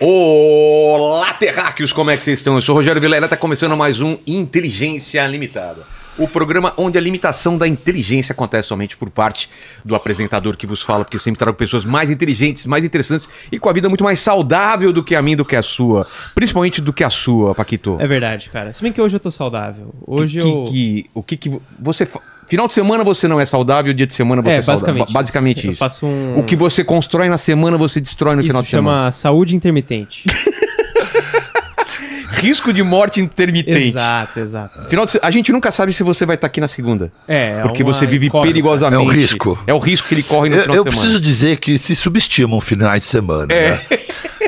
Olá, terráqueos, como é que vocês estão? Eu sou o Rogério Vilela, está começando mais um Inteligência Limitada. O programa onde a limitação da inteligência acontece somente por parte do apresentador que vos fala, porque sempre trago pessoas mais inteligentes, mais interessantes e com a vida muito mais saudável do que a minha do que a sua. Principalmente do que a sua, Paquito. É verdade, cara. Se bem que hoje eu tô saudável. Hoje que, eu. Que, o que, que você. Fa... Final de semana você não é saudável, dia de semana você é, é saudável. Basicamente, isso. Eu faço um... O que você constrói na semana, você destrói no isso final de semana. Isso chama saúde intermitente. risco de morte intermitente. Exato, exato. Final de... a gente nunca sabe se você vai estar tá aqui na segunda. É, é porque você vive incógnita. perigosamente. É o risco. É o risco que ele corre no eu, final eu de semana. Eu preciso dizer que se subestimam finais de semana. É. Né?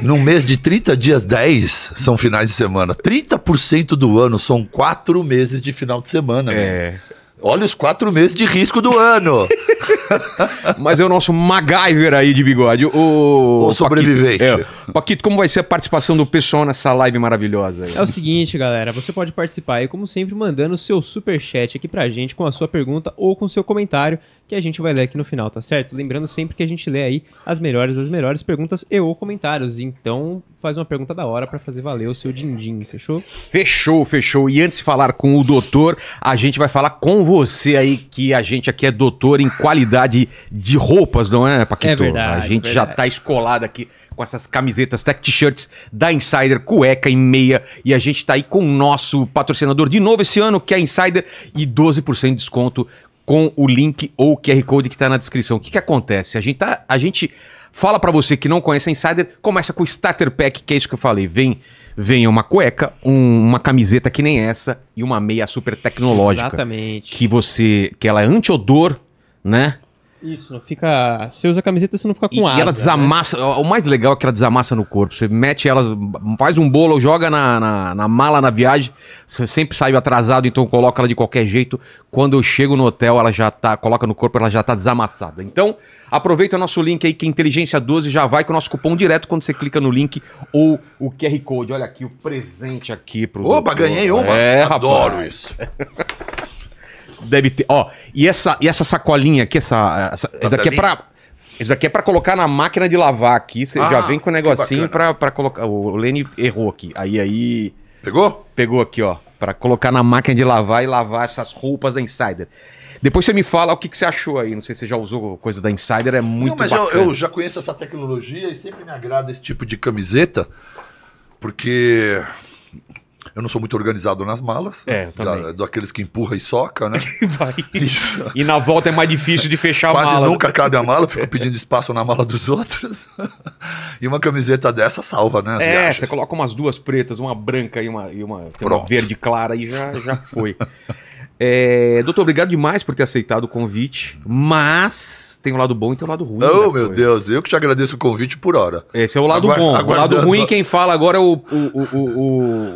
Num mês de 30 dias, 10 são finais de semana. 30% do ano são 4 meses de final de semana. Né? É. Olha os quatro meses de risco do ano. Mas é o nosso MacGyver aí de bigode. O, o sobrevivente. Paquito, é. Paquito, como vai ser a participação do pessoal nessa live maravilhosa? Aí? É o seguinte, galera. Você pode participar aí, como sempre, mandando o seu super chat aqui pra gente com a sua pergunta ou com o seu comentário que a gente vai ler aqui no final, tá certo? Lembrando sempre que a gente lê aí as melhores das melhores perguntas e ou comentários. Então, faz uma pergunta da hora para fazer valer o seu din-din, fechou? Fechou, fechou. E antes de falar com o doutor, a gente vai falar com você aí, que a gente aqui é doutor em qualidade de roupas, não é, Paquito? É verdade. A gente verdade. já tá escolado aqui com essas camisetas, tech t-shirts da Insider, cueca e meia. E a gente tá aí com o nosso patrocinador de novo esse ano, que é a Insider, e 12% de desconto com o link ou o QR Code que está na descrição. O que, que acontece? A gente, tá, a gente fala para você que não conhece a Insider, começa com o Starter Pack, que é isso que eu falei. Vem, vem uma cueca, um, uma camiseta que nem essa e uma meia super tecnológica. Exatamente. Que você. que ela é anti-odor, né? Isso, não fica. Você usa a camiseta, você não fica com e, asa. E né? ela desamassa. Né? O mais legal é que ela desamassa no corpo. Você mete elas, faz um bolo, joga na, na, na, mala na viagem. Você sempre saiu atrasado, então coloca ela de qualquer jeito. Quando eu chego no hotel, ela já tá. Coloca no corpo, ela já tá desamassada. Então, aproveita o nosso link aí, que é Inteligência 12 já vai com o nosso cupom direto quando você clica no link ou o QR Code. Olha aqui o presente aqui pro. Opa, doutor. ganhei uma! É, adoro rapaz. isso. deve ter. Ó, e essa, e essa sacolinha aqui, essa. essa isso aqui é pra. Isso aqui é pra colocar na máquina de lavar aqui. Você ah, já vem com o negocinho pra, pra colocar. O Lene errou aqui. Aí aí. Pegou? Pegou aqui, ó. Pra colocar na máquina de lavar e lavar essas roupas da Insider. Depois você me fala o que, que você achou aí. Não sei se você já usou coisa da Insider, é muito Não, mas eu, eu, já conheço essa tecnologia e sempre me agrada esse tipo de camiseta, porque eu não sou muito organizado nas malas. É, eu também. Da, daqueles que empurra e soca, né? Vai. Isso. E na volta é mais difícil de fechar Quase a mala. Quase nunca cabe a mala, fico pedindo espaço na mala dos outros. e uma camiseta dessa salva, né? As é, viagens. você coloca umas duas pretas, uma branca e uma, e uma, uma verde clara e já, já foi. É, doutor, obrigado demais por ter aceitado o convite, mas tem o um lado bom e tem o um lado ruim. Oh, né, meu coisa. Deus, eu que te agradeço o convite por hora. Esse é o lado bom. O lado ruim, quem fala agora é o, o, o,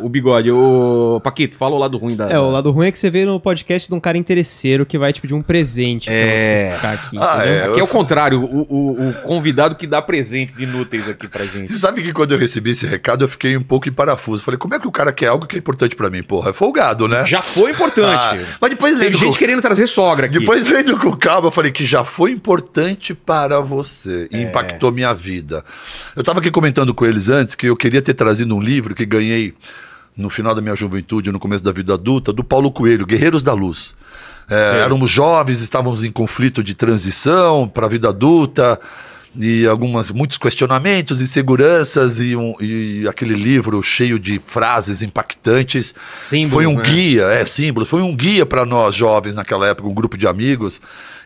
o, o bigode. O Paquito, fala o lado ruim da. É, o lado ruim é que você veio no podcast de um cara interesseiro que vai te pedir um presente pra é... você ficar aqui. Ah, é, aqui é eu... é o contrário, o, o, o, convidado que dá presentes inúteis aqui pra gente. Você sabe que quando eu recebi esse recado, eu fiquei um pouco em parafuso. Falei, como é que o cara quer algo que é importante pra mim, porra? É folgado, né? Já foi importante. Ah. Mas depois Tem gente querendo trazer sogra aqui. Depois lendo com calma, eu falei que já foi importante para você e é. impactou minha vida. Eu estava aqui comentando com eles antes que eu queria ter trazido um livro que ganhei no final da minha juventude, no começo da vida adulta, do Paulo Coelho, Guerreiros da Luz. É, éramos jovens, estávamos em conflito de transição para a vida adulta e algumas muitos questionamentos inseguranças e, um, e aquele livro cheio de frases impactantes símbolos, foi um né? guia é símbolo foi um guia para nós jovens naquela época um grupo de amigos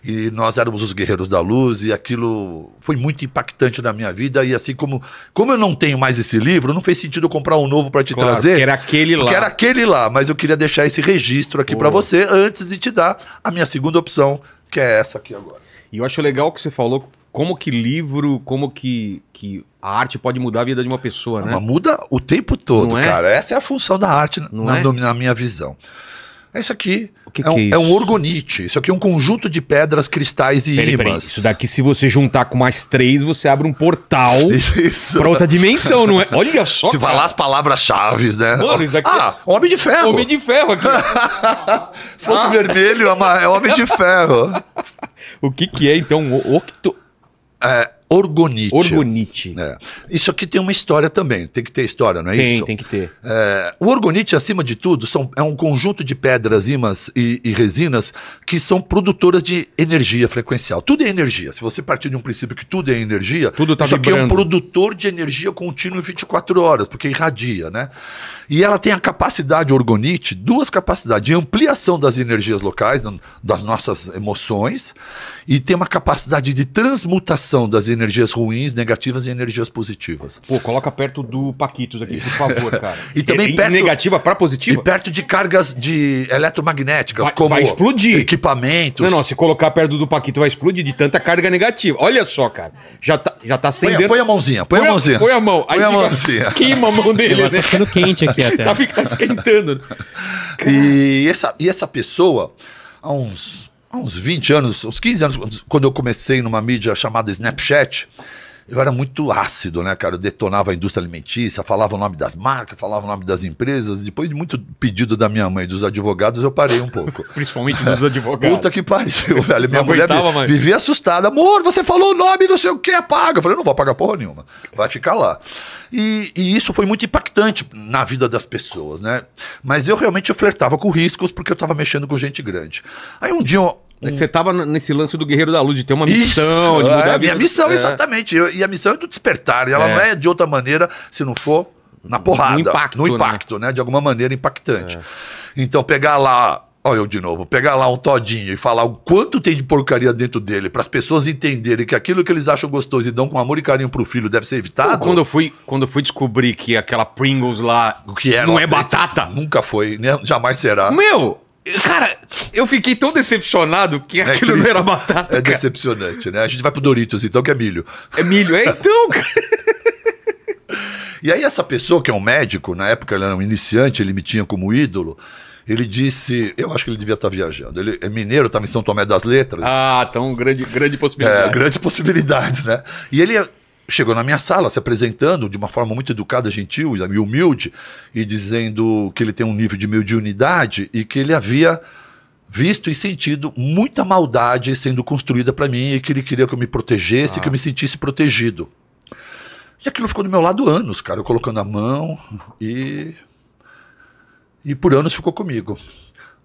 e nós éramos os guerreiros da luz e aquilo foi muito impactante na minha vida e assim como como eu não tenho mais esse livro não fez sentido comprar um novo para te claro, trazer que era aquele lá que era aquele lá mas eu queria deixar esse registro aqui para você antes de te dar a minha segunda opção que é essa aqui agora e eu acho legal que você falou como que livro, como que, que a arte pode mudar a vida de uma pessoa, ah, né? Mas muda o tempo todo, é? cara. Essa é a função da arte na, é? na, minha visão. É isso aqui que é, um, que é, é, um orgonite. Isso aqui é um conjunto de pedras, cristais e peraí, ímãs. Isso daqui, se você juntar com mais três, você abre um portal para outra dimensão, não é? Olha só. Se falar as palavras-chave, né? Mano, isso daqui ah, é... Homem de Ferro. Homem de Ferro aqui. Fosse ah. vermelho, é, é Homem de Ferro. o que, que é, então? Octo... uh, Orgonite. Orgonite. É. Isso aqui tem uma história também. Tem que ter história, não é isso? Tem, tem que ter. É, o orgonite, acima de tudo, são, é um conjunto de pedras, ímãs e, e, resinas que são produtoras de energia frequencial. Tudo é energia. Se você partir de um princípio que tudo é energia, tudo tá isso aqui vibrando. é um produtor de energia contínua em 24 horas, porque irradia, né? E ela tem a capacidade, orgonite, duas capacidades, de ampliação das energias locais, das nossas emoções, e tem uma capacidade de transmutação das energias energias ruins, negativas e energias positivas. Pô, coloca perto do Paquitos aqui, por favor, cara. e também e, perto, negativa para positiva? E perto de cargas de eletromagnéticas, vai, como vai explodir. equipamentos. Não, não, se colocar perto do Paquito vai explodir de tanta carga negativa. Olha só, cara. Já tá, já tá acendendo. Põe, põe a mãozinha, põe, põe a, mãozinha. põe a mão. Põe a mãozinha. Queima a mão dele. Tá né? Tá ficando quente aqui até. tá ficando esquentando. e, essa, e essa pessoa, há uns uns 20 anos, uns 15 anos, quando eu comecei numa mídia chamada Snapchat, eu era muito ácido, né, cara? Eu detonava a indústria alimentícia, falava o nome das marcas, falava o nome das empresas. Depois de muito pedido da minha mãe e dos advogados, eu parei um pouco. Principalmente dos advogados. Puta que pariu, velho. Minha mulher aguentava, vi, vivia assustada. Amor, você falou o nome, não sei o que, paga. Eu falei, não vou pagar porra nenhuma. Vai ficar lá. E, e, isso foi muito impactante na vida das pessoas, né? Mas eu realmente flertava com riscos porque eu tava mexendo com gente grande. Aí um dia eu, é que você tava nesse lance do Guerreiro da Luz, de ter uma missão, isso, de mudar é, a minha missão, é, é. exatamente. Eu, e a missão é do despertar. E ela é. não é de outra maneira se não for na porrada. No impacto. No né? impacto, né? né? De alguma maneira impactante. É. Então, pegar lá. Olha eu de novo, pegar lá um todinho e falar o quanto tem de porcaria dentro dele, para as pessoas entenderem que aquilo que eles acham gostoso e dão com amor e carinho pro filho deve ser evitado. quando eu fui, quando eu fui descobrir que aquela Pringles lá o que era não é batata, nunca foi, né? jamais será. Meu, Cara, eu fiquei tão decepcionado que é aquilo triste. não era batata. É cara. decepcionante, né? A gente vai pro Doritos, então, que é milho. É milho, é então, cara. E aí essa pessoa, que é um médico, na época ele era um iniciante, ele me tinha como ídolo, ele disse, eu acho que ele devia estar tá viajando, ele é mineiro, estava em São Tomé das Letras. Ah, então grande, grande é, possibilidade. É, grande possibilidade, né? E ele chegou na minha sala se apresentando de uma forma muito educada, gentil e humilde, e dizendo que ele tem um nível de mediunidade e que ele havia visto e sentido muita maldade sendo construída para mim e que ele queria que eu me protegesse, ah. que eu me sentisse protegido. E aquilo ficou do meu lado anos, cara, eu colocando a mão e. E por anos ficou comigo.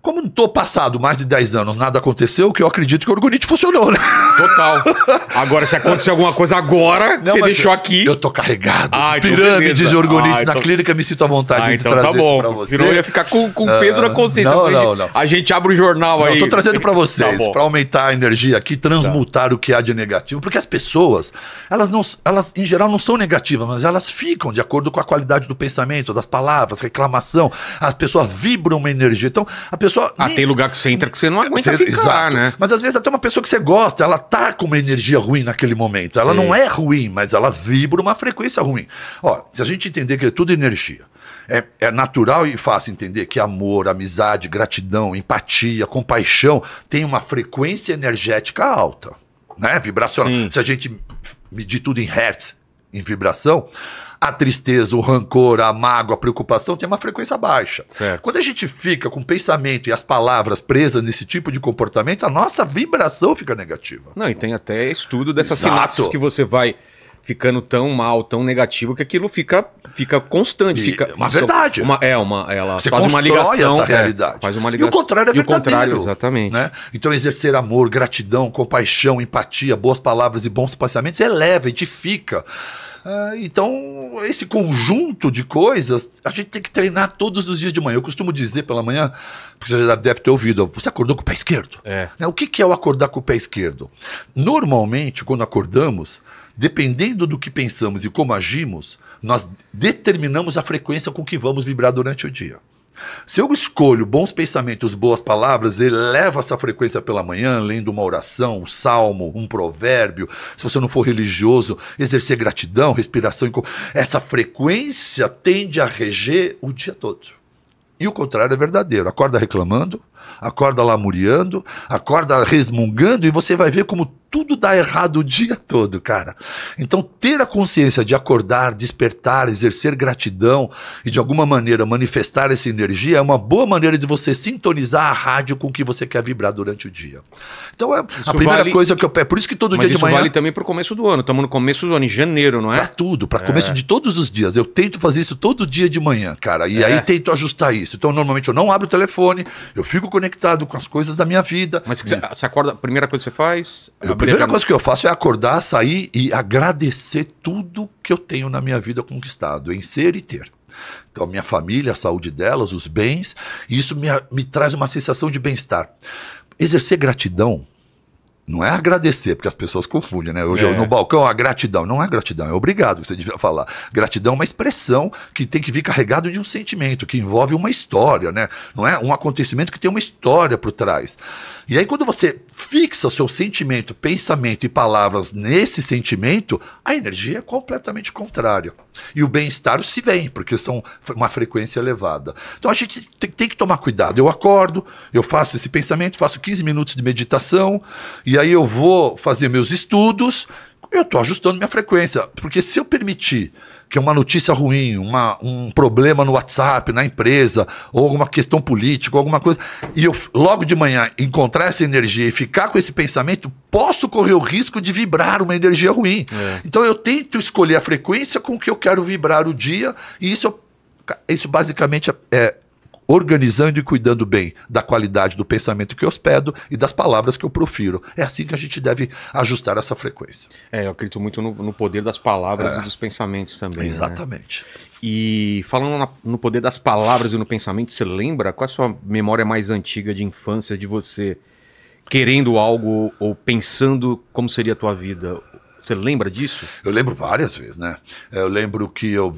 Como não tô passado mais de 10 anos, nada aconteceu, que eu acredito que o Orgonite funcionou, né? Total. Agora, se acontecer alguma coisa agora, não, você deixou aqui. Eu tô carregado. Ah, pirâmides e orgonites ah, na então- clínica, me sinto à vontade ah, de então trazer tá bom. isso pra você. Virou, ia ficar com, com ah, peso na consciência. Não, não, não. A gente abre o jornal não, aí. Eu tô trazendo pra tá vocês, tá pra aumentar a energia aqui, transmutar tá. o que há de negativo. Porque as pessoas, elas, não, elas em geral não são negativas, mas elas ficam de acordo com a qualidade do pensamento, das palavras, reclamação. As pessoas vibram uma energia. Então, a pessoa. Ah, nem... tem lugar que você entra que você não aguenta você, ficar, exato. né? Mas às vezes até uma pessoa que você gosta, ela tá com uma energia ruim naquele momento. Ela Sim. não é ruim, mas ela vibra uma frequência ruim. Ó, se a gente entender que é tudo energia, é, é natural e fácil entender que amor, amizade, gratidão, empatia, compaixão tem uma frequência energética alta, né? Vibracional. Sim. Se a gente medir tudo em hertz, em vibração, a tristeza, o rancor, a mágoa, a preocupação tem uma frequência baixa. Certo. Quando a gente fica com o pensamento e as palavras presas nesse tipo de comportamento, a nossa vibração fica negativa. Não, e tem até estudo dessas Exato. sinapses que você vai ficando tão mal, tão negativo que aquilo fica fica constante, e fica é uma verdade. Uma, é uma ela Você faz uma ligação essa é, realidade. É, faz uma ligação. É e o contrário é verdadeiro. E o contrário, exatamente. Né? Então exercer amor, gratidão, compaixão, empatia, boas palavras e bons pensamentos eleva, edifica. Ah, então, esse conjunto de coisas, a gente tem que treinar todos os dias de manhã. Eu costumo dizer pela manhã, porque você já deve ter ouvido, você acordou com o pé esquerdo. É. Né? O que é o acordar com o pé esquerdo? Normalmente, quando acordamos, dependendo do que pensamos e como agimos, nós determinamos a frequência com que vamos vibrar durante o dia. Se eu escolho bons pensamentos, boas palavras, elevo essa frequência pela manhã, lendo uma oração, um salmo, um provérbio. Se você não for religioso, exercer gratidão, respiração. Essa frequência tende a reger o dia todo. E o contrário é verdadeiro. Acorda reclamando, acorda lamuriando, acorda resmungando e você vai ver como tudo dá errado o dia todo, cara. Então, ter a consciência de acordar, despertar, exercer gratidão e de alguma maneira manifestar essa energia é uma boa maneira de você sintonizar a rádio com o que você quer vibrar durante o dia. Então, é isso a primeira vale... coisa que eu é por isso que todo Mas dia de manhã. Isso vale também para o começo do ano. Estamos no começo do ano, em janeiro, não é? Para tudo, para é. começo de todos os dias. Eu tento fazer isso todo dia de manhã, cara. E é. aí tento ajustar isso. Então, normalmente eu não abro o telefone, eu fico conectado com as coisas da minha vida. Mas você, você acorda, a primeira coisa que você faz? a primeira coisa que eu faço é acordar, sair e agradecer tudo que eu tenho na minha vida conquistado, em ser e ter. Então, a minha família, a saúde delas, os bens, e isso me, me traz uma sensação de bem-estar. Exercer gratidão não é agradecer, porque as pessoas confundem, né? Hoje é. no balcão, a gratidão. Não é gratidão, é obrigado que você devia falar. Gratidão é uma expressão que tem que vir carregado de um sentimento, que envolve uma história, né? Não é um acontecimento que tem uma história por trás. E aí, quando você fixa o seu sentimento, pensamento e palavras nesse sentimento, a energia é completamente contrária. E o bem-estar se vem, porque são uma frequência elevada. Então a gente tem que tomar cuidado. Eu acordo, eu faço esse pensamento, faço 15 minutos de meditação. E e aí eu vou fazer meus estudos, eu estou ajustando minha frequência. Porque se eu permitir que uma notícia ruim, uma, um problema no WhatsApp, na empresa, ou alguma questão política, alguma coisa, e eu logo de manhã encontrar essa energia e ficar com esse pensamento, posso correr o risco de vibrar uma energia ruim. É. Então eu tento escolher a frequência com que eu quero vibrar o dia, e isso, isso basicamente é, é organizando e cuidando bem da qualidade do pensamento que eu hospedo e das palavras que eu profiro. É assim que a gente deve ajustar essa frequência. É, eu acredito muito no, no poder das palavras é. e dos pensamentos também. Né? Exatamente. Né? E falando na, no poder das palavras e no pensamento, você lembra qual é a sua memória mais antiga de infância de você querendo algo ou pensando como seria a tua vida? Você lembra disso? Eu lembro várias vezes, né? Eu lembro que eu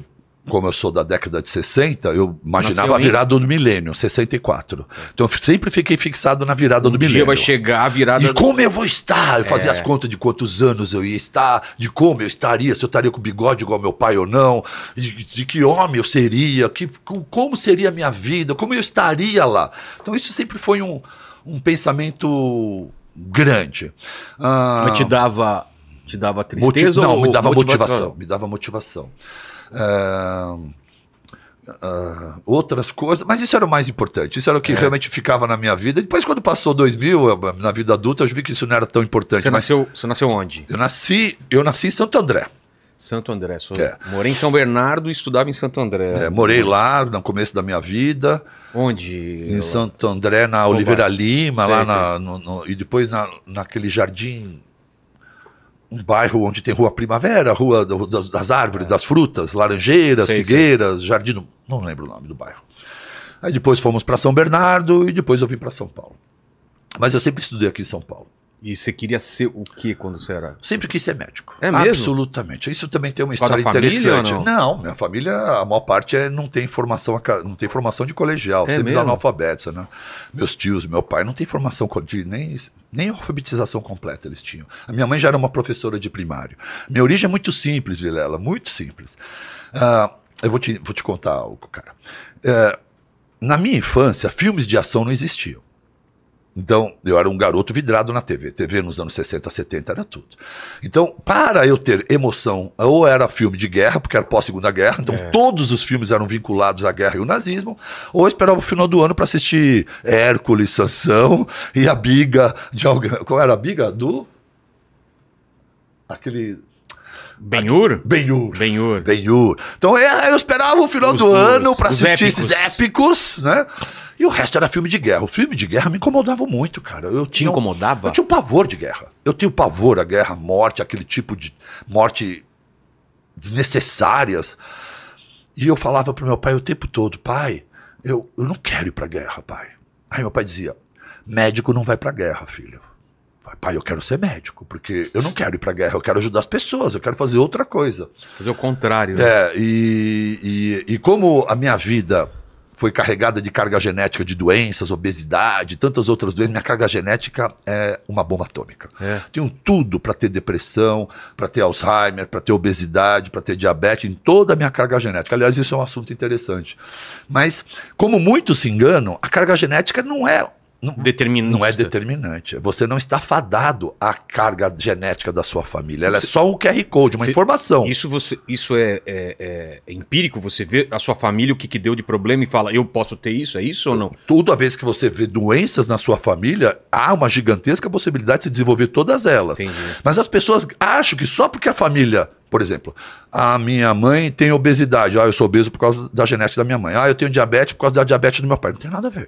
como eu sou da década de 60, eu imaginava a virada do milênio, 64. Então eu sempre fiquei fixado na virada um do dia milênio. vai chegar a virada E do... como eu vou estar? Eu é. fazia as contas de quantos anos eu ia estar, de como eu estaria, se eu estaria com bigode igual meu pai ou não, de, de que homem eu seria, que, como seria a minha vida, como eu estaria lá. Então isso sempre foi um, um pensamento grande. Ah, Mas te dava, te dava tristeza ou... Não, me dava motivação? motivação. Me dava motivação. Uh, outras coisas, mas isso era o mais importante, isso era o que é. realmente ficava na minha vida. Depois, quando passou 2000, na vida adulta, eu vi que isso não era tão importante. Você, nasceu, você nasceu onde? Eu nasci, eu nasci em Santo André. Santo André. Sou, é. Morei em São Bernardo e estudava em Santo André. É, morei lá no começo da minha vida. Onde? Em Santo André, na Oliveira Lima, sei, lá na, no, no, e depois na, naquele jardim um bairro onde tem rua primavera, rua das, das árvores, é. das frutas, laranjeiras, figueiras, jardim. Do... Não lembro o nome do bairro. Aí depois fomos para São Bernardo e depois eu vim para São Paulo. Mas eu sempre estudei aqui em São Paulo. E você queria ser o que quando você era? Sempre quis ser médico. É mesmo? Absolutamente. Isso também tem uma história interessante. Não? não? minha família, a maior parte é, não tem formação, não tem formação de colegial, é sempre analfabeta, né? Meus tios, meu pai não tem formação de nem nem alfabetização completa eles tinham. A minha mãe já era uma professora de primário. Minha origem é muito simples, Vilela, muito simples. Uh, eu vou te, vou te contar algo, cara. Uh, na minha infância, filmes de ação não existiam. Então, eu era um garoto vidrado na TV. TV nos anos 60, 70 era tudo. Então, para eu ter emoção, ou era filme de guerra, porque era pós-segunda guerra, então é. todos os filmes eram vinculados à guerra e ao nazismo, ou eu esperava o final do ano para assistir Hércules, Sansão e a biga de alguém. Qual era a biga? Do. Aquele. Benhur? Benhur. Benhur. Benhur. Então é, eu esperava o final os, do os, ano para assistir épicos. esses épicos, né? E o resto era filme de guerra. O filme de guerra me incomodava muito, cara. Eu Te tinha incomodava? eu tinha um pavor de guerra. Eu tenho pavor à guerra, morte, aquele tipo de morte desnecessárias. E eu falava pro meu pai o tempo todo, pai, eu, eu não quero ir pra guerra, pai. Aí meu pai dizia, médico não vai pra guerra, filho. Pai, eu quero ser médico, porque eu não quero ir pra guerra, eu quero ajudar as pessoas, eu quero fazer outra coisa. Fazer o contrário. Né? É, e, e, e como a minha vida foi carregada de carga genética de doenças, obesidade, tantas outras doenças. Minha carga genética é uma bomba atômica. É. Tenho tudo para ter depressão, para ter Alzheimer, para ter obesidade, para ter diabetes, em toda a minha carga genética. Aliás, isso é um assunto interessante. Mas, como muitos se enganam, a carga genética não é não, Não é, é determinante. Você não está fadado à carga genética da sua família. Ela é você, é só um QR Code, uma você, informação. Isso, você, isso é, é, é, empírico? Você vê a sua família, o que, que deu de problema e fala, eu posso ter isso? É isso ou não? Toda vez que você vê doenças na sua família, há uma gigantesca possibilidade de se desenvolver todas elas. Entendi. Mas as pessoas acham que só porque a família por exemplo, a minha mãe tem obesidade. Ah, eu sou obeso por causa da genética da minha mãe. Ah, eu tenho diabetes por causa da diabetes do meu pai. Não tem nada a ver.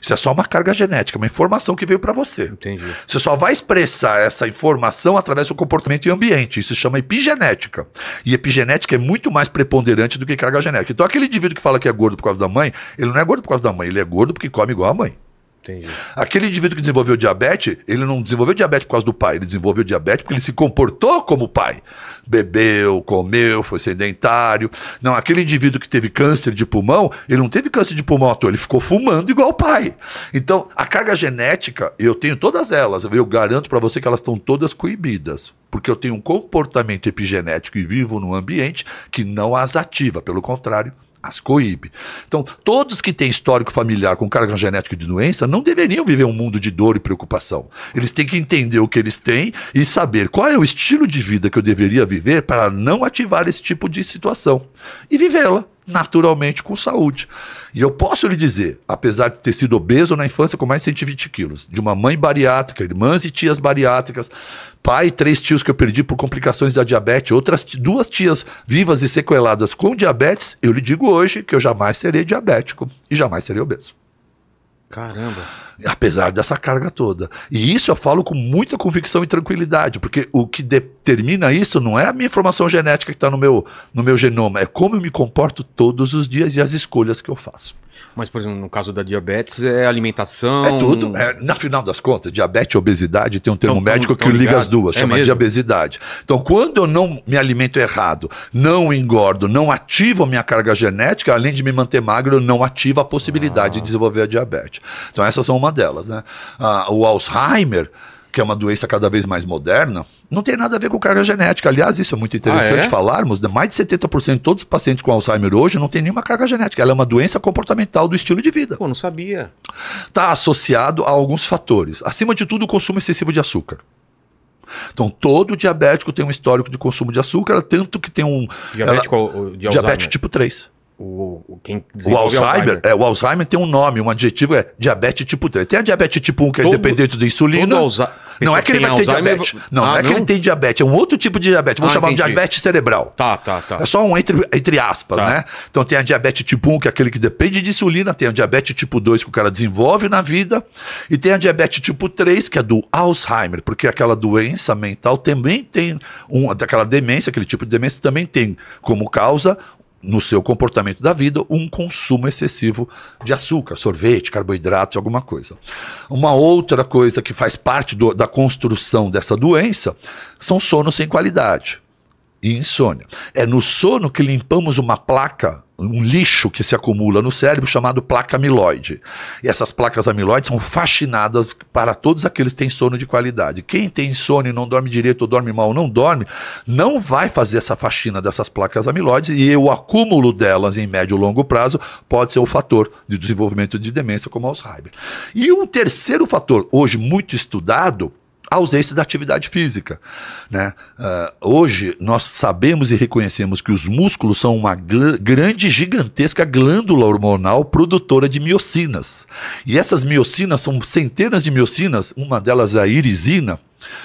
Isso é só uma carga genética, uma informação que veio para você. Entendi. Você só vai expressar essa informação através do comportamento e ambiente. Isso se chama epigenética. E epigenética é muito mais preponderante do que carga genética. Então, aquele indivíduo que fala que é gordo por causa da mãe, ele não é gordo por causa da mãe, ele é gordo porque come igual a mãe. Entendi. Aquele indivíduo que desenvolveu diabetes, ele não desenvolveu diabetes por causa do pai, ele desenvolveu diabetes porque ele se comportou como pai. Bebeu, comeu, foi sedentário. Não, aquele indivíduo que teve câncer de pulmão, ele não teve câncer de pulmão à toa, ele ficou fumando igual o pai. Então, a carga genética, eu tenho todas elas, eu garanto para você que elas estão todas coibidas porque eu tenho um comportamento epigenético e vivo num ambiente que não as ativa, pelo contrário, as coíbe. Então, todos que têm histórico familiar com carga genética de doença não deveriam viver um mundo de dor e preocupação. Eles têm que entender o que eles têm e saber qual é o estilo de vida que eu deveria viver para não ativar esse tipo de situação e vivê-la naturalmente com saúde. E eu posso lhe dizer, apesar de ter sido obeso na infância com mais de 120 quilos, de uma mãe bariátrica, irmãs e tias bariátricas, pai e três tios que eu perdi por complicações da diabetes, outras duas tias vivas e sequeladas com diabetes, eu lhe digo hoje que eu jamais serei diabético e jamais serei obeso. Caramba. Apesar dessa carga toda. E isso eu falo com muita convicção e tranquilidade, porque o que determina isso não é a minha informação genética que está no meu, no meu genoma, é como eu me comporto todos os dias e as escolhas que eu faço. Mas, por exemplo, no caso da diabetes, é alimentação. É tudo. É, na final das contas, diabetes e obesidade tem um termo médico tão, que liga as duas, é chama mesmo? de obesidade. Então, quando eu não me alimento errado, não engordo, não ativo a minha carga genética, além de me manter magro, eu não ativo a possibilidade ah. de desenvolver a diabetes. Então, essas são uma delas, né? Ah, o Alzheimer que é uma doença cada vez mais moderna, não tem nada a ver com carga genética. Aliás, isso é muito interessante ah, é? falarmos. Mais de 70% de todos os pacientes com Alzheimer hoje não tem nenhuma carga genética. Ela é uma doença comportamental do estilo de vida. Pô, não sabia. Está associado a alguns fatores. Acima de tudo, o consumo excessivo de açúcar. Então, todo diabético tem um histórico de consumo de açúcar, tanto que tem um. Diabético ela, de Alzheimer. tipo 3 o, quem o Alzheimer, Alzheimer, É, o Alzheimer tem um nome, um adjetivo é diabetes tipo 3. Tem a diabetes tipo 1 que é todo, dependente da insulina. Não é que ele vai Alzheimer... ter diabetes. Não, ah, não é não? que ele tem diabetes, é um outro tipo de diabetes. vou ah, chamar de diabetes cerebral. Tá, tá, tá. É só um entre, entre aspas, tá. né? Então tem a diabetes tipo 1, que é aquele que depende de insulina, tem a diabetes tipo 2 que o cara desenvolve na vida, e tem a diabetes tipo 3, que é do Alzheimer, porque aquela doença mental também tem um daquela demência, aquele tipo de demência também tem como causa no seu comportamento da vida um consumo excessivo de açúcar, sorvete, carboidrato alguma coisa. Uma outra coisa que faz parte do, da construção dessa doença são sonos sem qualidade e insônia. É no sono que limpamos uma placa um lixo que se acumula no cérebro chamado placa amiloide. E essas placas amiloides são faxinadas para todos aqueles que têm sono de qualidade. Quem tem sono e não dorme direito, ou dorme mal, ou não dorme, não vai fazer essa faxina dessas placas amiloides e o acúmulo delas em médio e longo prazo pode ser o um fator de desenvolvimento de demência como Alzheimer. E um terceiro fator, hoje muito estudado, ausência da atividade física. Né? Uh, hoje, nós sabemos e reconhecemos que os músculos são uma grande, gigantesca glândula hormonal produtora de miocinas. E essas miocinas são centenas de miocinas, uma delas é a irisina,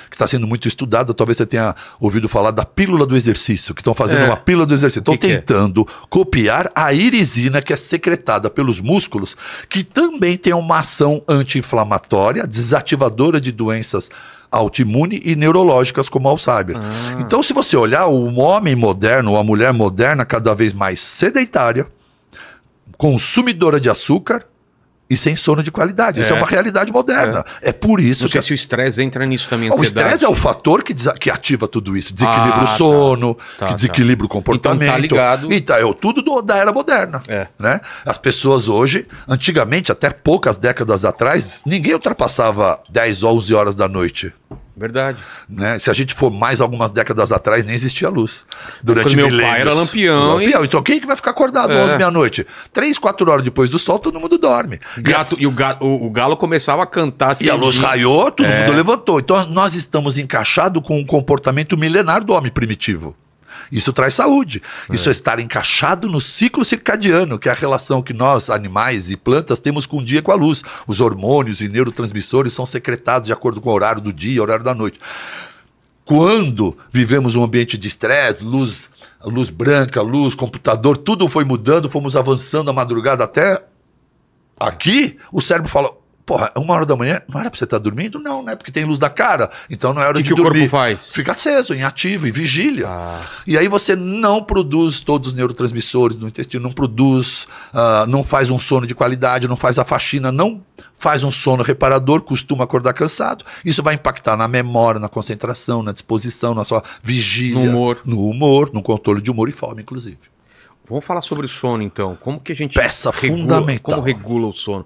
que está sendo muito estudada. Talvez você tenha ouvido falar da pílula do exercício, que estão fazendo é. uma pílula do exercício. Estão é? tentando é? copiar a irisina, que é secretada pelos músculos, que também tem uma ação anti-inflamatória, desativadora de doenças autoimune e neurológicas como Alzheimer. Ah. Então, se você olhar o homem moderno, a mulher moderna, cada vez mais sedentária, consumidora de açúcar, e sem sono de qualidade. É. Isso é uma realidade moderna. É, é por isso. Não sei que... se o estresse entra nisso também. O estresse é o fator que, que ativa tudo isso. Desequilibra ah, o tá. sono, tá, que tá. desequilibra tá. o comportamento. Então tá ligado. E tá, é tudo do, da era moderna. É. Né? As pessoas hoje, antigamente, até poucas décadas atrás, ninguém ultrapassava 10 ou 11 horas da noite. Verdade. Né? Se a gente for mais algumas décadas atrás, nem existia luz. Durante Quando meu milênios. pai era lampião. lampião. E... Então quem é que vai ficar acordado é. meia-noite? Três, quatro horas depois do sol, todo mundo dorme. Gato, e, e o, ga... o, o, galo começava a cantar. Assim, e a assim luz de... raiou, todo é. mundo levantou. Então nós estamos encaixados com um comportamento milenar do homem primitivo. Isso traz saúde. É. Isso é estar encaixado no ciclo circadiano, que é a relação que nós, animais e plantas, temos com o dia e com a luz. Os hormônios e neurotransmissores são secretados de acordo com o horário do dia e horário da noite. Quando vivemos um ambiente de estresse, luz, luz branca, luz, computador, tudo foi mudando, fomos avançando a madrugada até aqui, o cérebro fala: Porra, uma hora da manhã não era pra você estar tá dormindo? Não, né? Porque tem luz da cara. Então não era é que de que dormir. O que o corpo faz? Fica aceso, inativo, em vigília. Ah. E aí você não produz todos os neurotransmissores do intestino, não produz, uh, não faz um sono de qualidade, não faz a faxina, não faz um sono reparador, costuma acordar cansado. Isso vai impactar na memória, na concentração, na disposição, na sua vigília. No humor. No humor, no controle de humor e fome, inclusive. Vamos falar sobre o sono, então. Como que a gente. Peça regula, fundamental. Como regula o sono?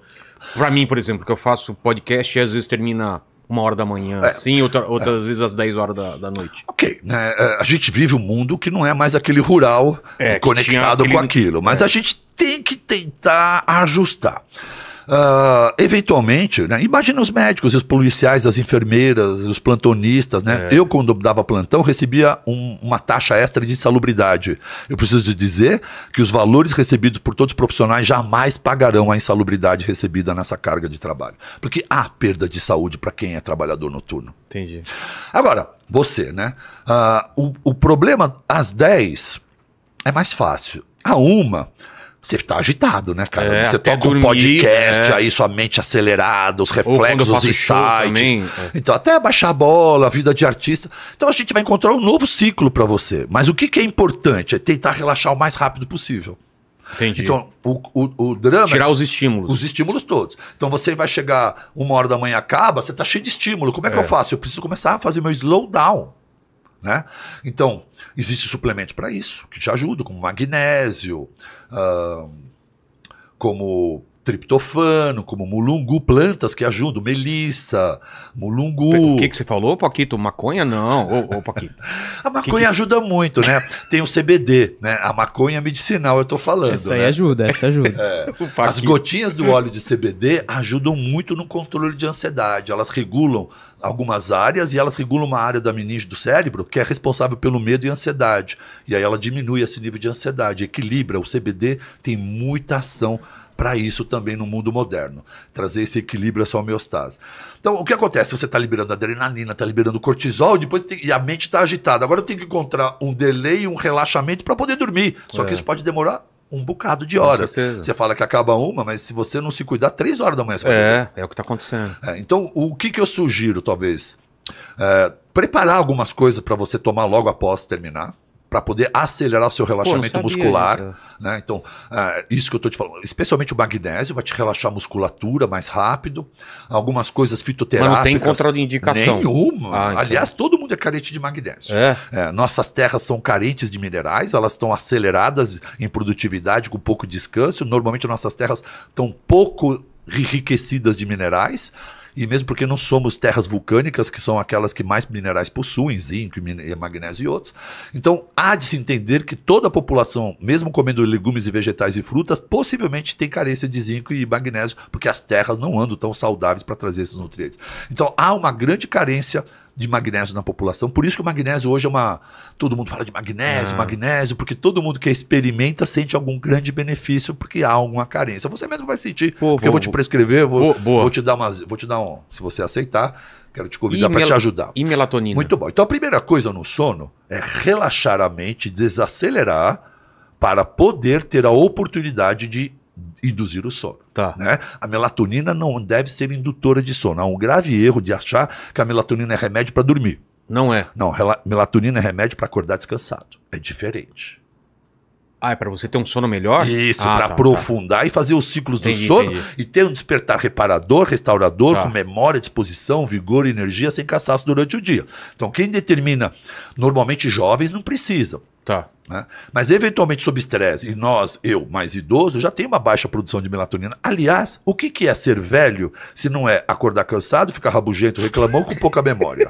Pra mim, por exemplo, que eu faço podcast e às vezes termina uma hora da manhã, é. sim, outra, outras é. vezes às 10 horas da, da noite. Ok, né? É, a gente vive um mundo que não é mais aquele rural é, conectado aquele... com aquilo, mas é. a gente tem que tentar ajustar. Uh, eventualmente, né, imagina os médicos, os policiais, as enfermeiras, os plantonistas, né? É. Eu, quando dava plantão, recebia um, uma taxa extra de insalubridade. Eu preciso dizer que os valores recebidos por todos os profissionais jamais pagarão a insalubridade recebida nessa carga de trabalho. Porque há perda de saúde para quem é trabalhador noturno. Entendi. Agora, você, né? Uh, o, o problema às 10 é mais fácil. A uma, você está agitado, né, cara? É, você toca dormir, um podcast, é. aí sua mente acelerada, os reflexos, os insights. É. Então, até baixar a bola, a vida de artista. Então, a gente vai encontrar um novo ciclo para você. Mas o que, que, é importante? É tentar relaxar o mais rápido possível. Entendi. Então, o, o, o drama. Tirar os estímulos. Os estímulos todos. Então, você vai chegar uma hora da manhã, acaba, você tá cheio de estímulo. Como é que é. eu faço? Eu preciso começar a fazer meu slowdown. Né? Então, existe suplemento para isso, que te ajuda, como magnésio, como triptofano, como mulungu, plantas que ajudam, melissa, mulungu. O que, que você falou, Paquito? Maconha não, ô, ô Paquito. a maconha que que... ajuda muito, né? Tem o CBD, né? A maconha medicinal eu tô falando. Isso aí né? ajuda, essa ajuda. É. As gotinhas do óleo de CBD ajudam muito no controle de ansiedade, elas regulam algumas áreas e elas regulam uma área da meninge do cérebro que é responsável pelo medo e ansiedade. E aí ela diminui esse nível de ansiedade, equilibra. O CBD tem muita ação para isso também no mundo moderno, trazer esse equilíbrio, essa homeostase. Então, o que acontece? Você está liberando adrenalina, está liberando cortisol, e depois tem... e a mente está agitada. Agora eu tenho que encontrar um delay, um relaxamento para poder dormir. Só é. que isso pode demorar um bocado de horas. Você fala que acaba uma, mas se você não se cuidar, três horas da manhã você É, é o que está acontecendo. É, então, o que, que eu sugiro, talvez? É, preparar algumas coisas para você tomar logo após terminar para poder acelerar o seu relaxamento Pô, muscular. Né? Então, é, isso que eu estou te falando. Especialmente o magnésio vai te relaxar a musculatura mais rápido. Algumas coisas fitoterápicas. Mas não tem contraindicação. Nenhuma. Ah, então. Aliás, todo mundo é carente de magnésio. É? É, nossas terras são carentes de minerais, elas estão aceleradas em produtividade com pouco descanso. Normalmente nossas terras estão pouco enriquecidas de minerais e mesmo porque não somos terras vulcânicas, que são aquelas que mais minerais possuem, zinco, eh, magnésio e outros. Então, há de se entender que toda a população, mesmo comendo legumes e vegetais e frutas, possivelmente tem carência de zinco e magnésio, porque as terras não andam tão saudáveis para trazer esses nutrientes. Então, há uma grande carência de magnésio na população. Por isso que o magnésio hoje é uma. Todo mundo fala de magnésio, ah. magnésio, porque todo mundo que experimenta sente algum grande benefício porque há alguma carência. Você mesmo vai sentir, Pô, porque vou, eu vou te prescrever, vou, vou, vou te dar umas, vou te dar um, se você aceitar, quero te convidar para te ajudar. E melatonina. Muito bom. Então a primeira coisa no sono é relaxar a mente, desacelerar para poder ter a oportunidade de induzir o sono. Tá. Né? A melatonina não deve ser indutora de sono. Há um grave erro de achar que a melatonina é remédio para dormir. Não é. Não, melatonina é remédio para acordar descansado. É diferente. Ah, é para você ter um sono melhor? Isso, ah, para tá, tá, aprofundar tá. e fazer os ciclos do entendi, sono entendi. e ter um despertar reparador, restaurador, tá. com memória, disposição, vigor, energia, sem cansaço durante o dia. Então, quem determina, normalmente jovens não precisam. Tá. Né? Mas eventualmente sob estresse, e nós, eu mais idoso, já tem uma baixa produção de melatonina. Aliás, o que, que é ser velho se não é acordar cansado, ficar rabugento, reclamão com pouca memória?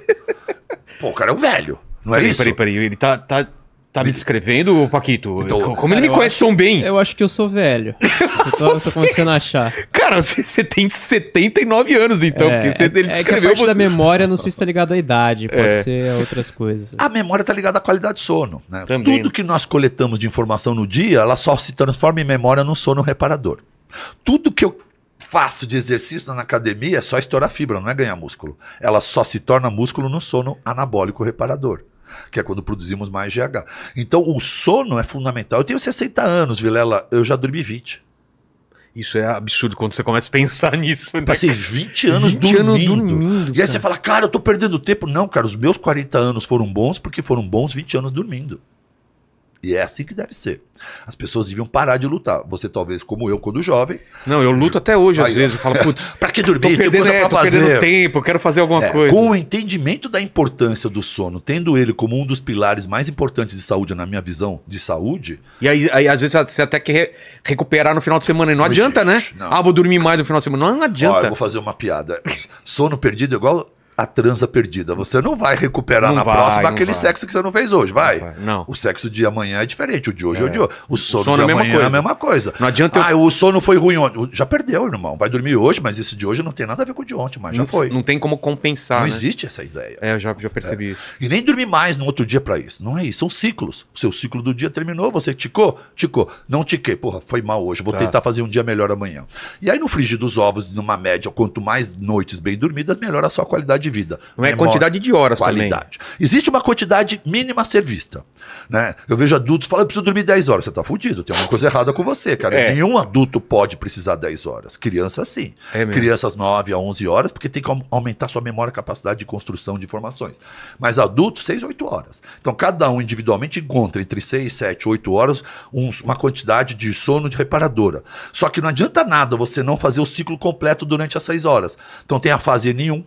Pô, o cara é um velho, não é peraí, isso? Peraí, peraí, ele tá, tá Tá me descrevendo, Paquito? Então, como cara, ele me conhece acho, tão bem? Eu acho que eu sou velho. eu tô, você... tô começando a achar. Cara, você tem 79 anos, então. É, porque você, ele é, descreveu é que a parte você. da memória não sei se tá ligada à idade, pode é. ser outras coisas. A memória tá ligada à qualidade de sono. Né? Também. Tudo que nós coletamos de informação no dia, ela só se transforma em memória no sono reparador. Tudo que eu faço de exercício na academia é só estourar fibra, não é ganhar músculo. Ela só se torna músculo no sono anabólico reparador que é quando produzimos mais GH. Então, o sono é fundamental. Eu tenho 60 anos, Vilela, eu já dormi 20. Isso é absurdo quando você começa a pensar nisso. Né? Passei 20 anos 20 dormindo. Anos dormindo e aí você fala, cara, eu tô perdendo tempo. Não, cara, os meus 40 anos foram bons porque foram bons 20 anos dormindo. E é assim que deve ser. As pessoas deviam parar de lutar. Você, talvez, como eu, quando jovem. Não, eu luto até hoje, às vezes. Eu falo, putz. pra que dormir? Tô perdendo, Tem coisa é, pra tô perdendo tempo, quero fazer alguma é, coisa. Com o entendimento da importância do sono, tendo ele como um dos pilares mais importantes de saúde, na minha visão, de saúde. E aí, aí às vezes, você até quer recuperar no final de semana. E não, não adianta, existe, né? Não. Ah, vou dormir mais no final de semana. Não, não adianta. Ah, eu vou fazer uma piada. sono perdido é igual a transa perdida. Você não vai recuperar não na vai, próxima aquele vai. sexo que você não fez hoje, vai. Não, vai. não, O sexo de amanhã é diferente, o de hoje é, é o de é. hoje. O sono, o sono de é amanhã coisa. é a é mesma coisa. Não adianta Ah, o sono foi ruim ontem. Já perdeu, irmão. Vai dormir hoje, mas esse de hoje não tem nada a ver com o de ontem, mas não, já foi. Não tem como compensar, Não né? existe essa ideia. É, eu já, já percebi é. isso. E nem dormir mais no outro dia para isso. Não é isso, são ciclos. O seu ciclo do dia terminou, você ticou, ticou. Não tiquei, porra, foi mal hoje, vou tá. tentar fazer um dia melhor amanhã. E aí no frigir dos ovos, numa média, quanto mais noites bem dormidas, melhora a sua qualidade de vida. Não é memória, quantidade de horas qualidade. também. Existe uma quantidade mínima a ser vista. Né? Eu vejo adultos falando, eu preciso dormir 10 horas. Você tá fudido, tem alguma coisa errada com você, cara. É. Nenhum adulto pode precisar 10 horas. Criança, sim. É Crianças 9 a 11 horas, porque tem que aumentar sua memória capacidade de construção de informações. Mas adultos, 6, 8 horas. Então, cada um individualmente encontra entre 6, 7, 8 horas um, uma quantidade de sono de reparadora. Só que não adianta nada você não fazer o ciclo completo durante as 6 horas. Então, tem a fase N1,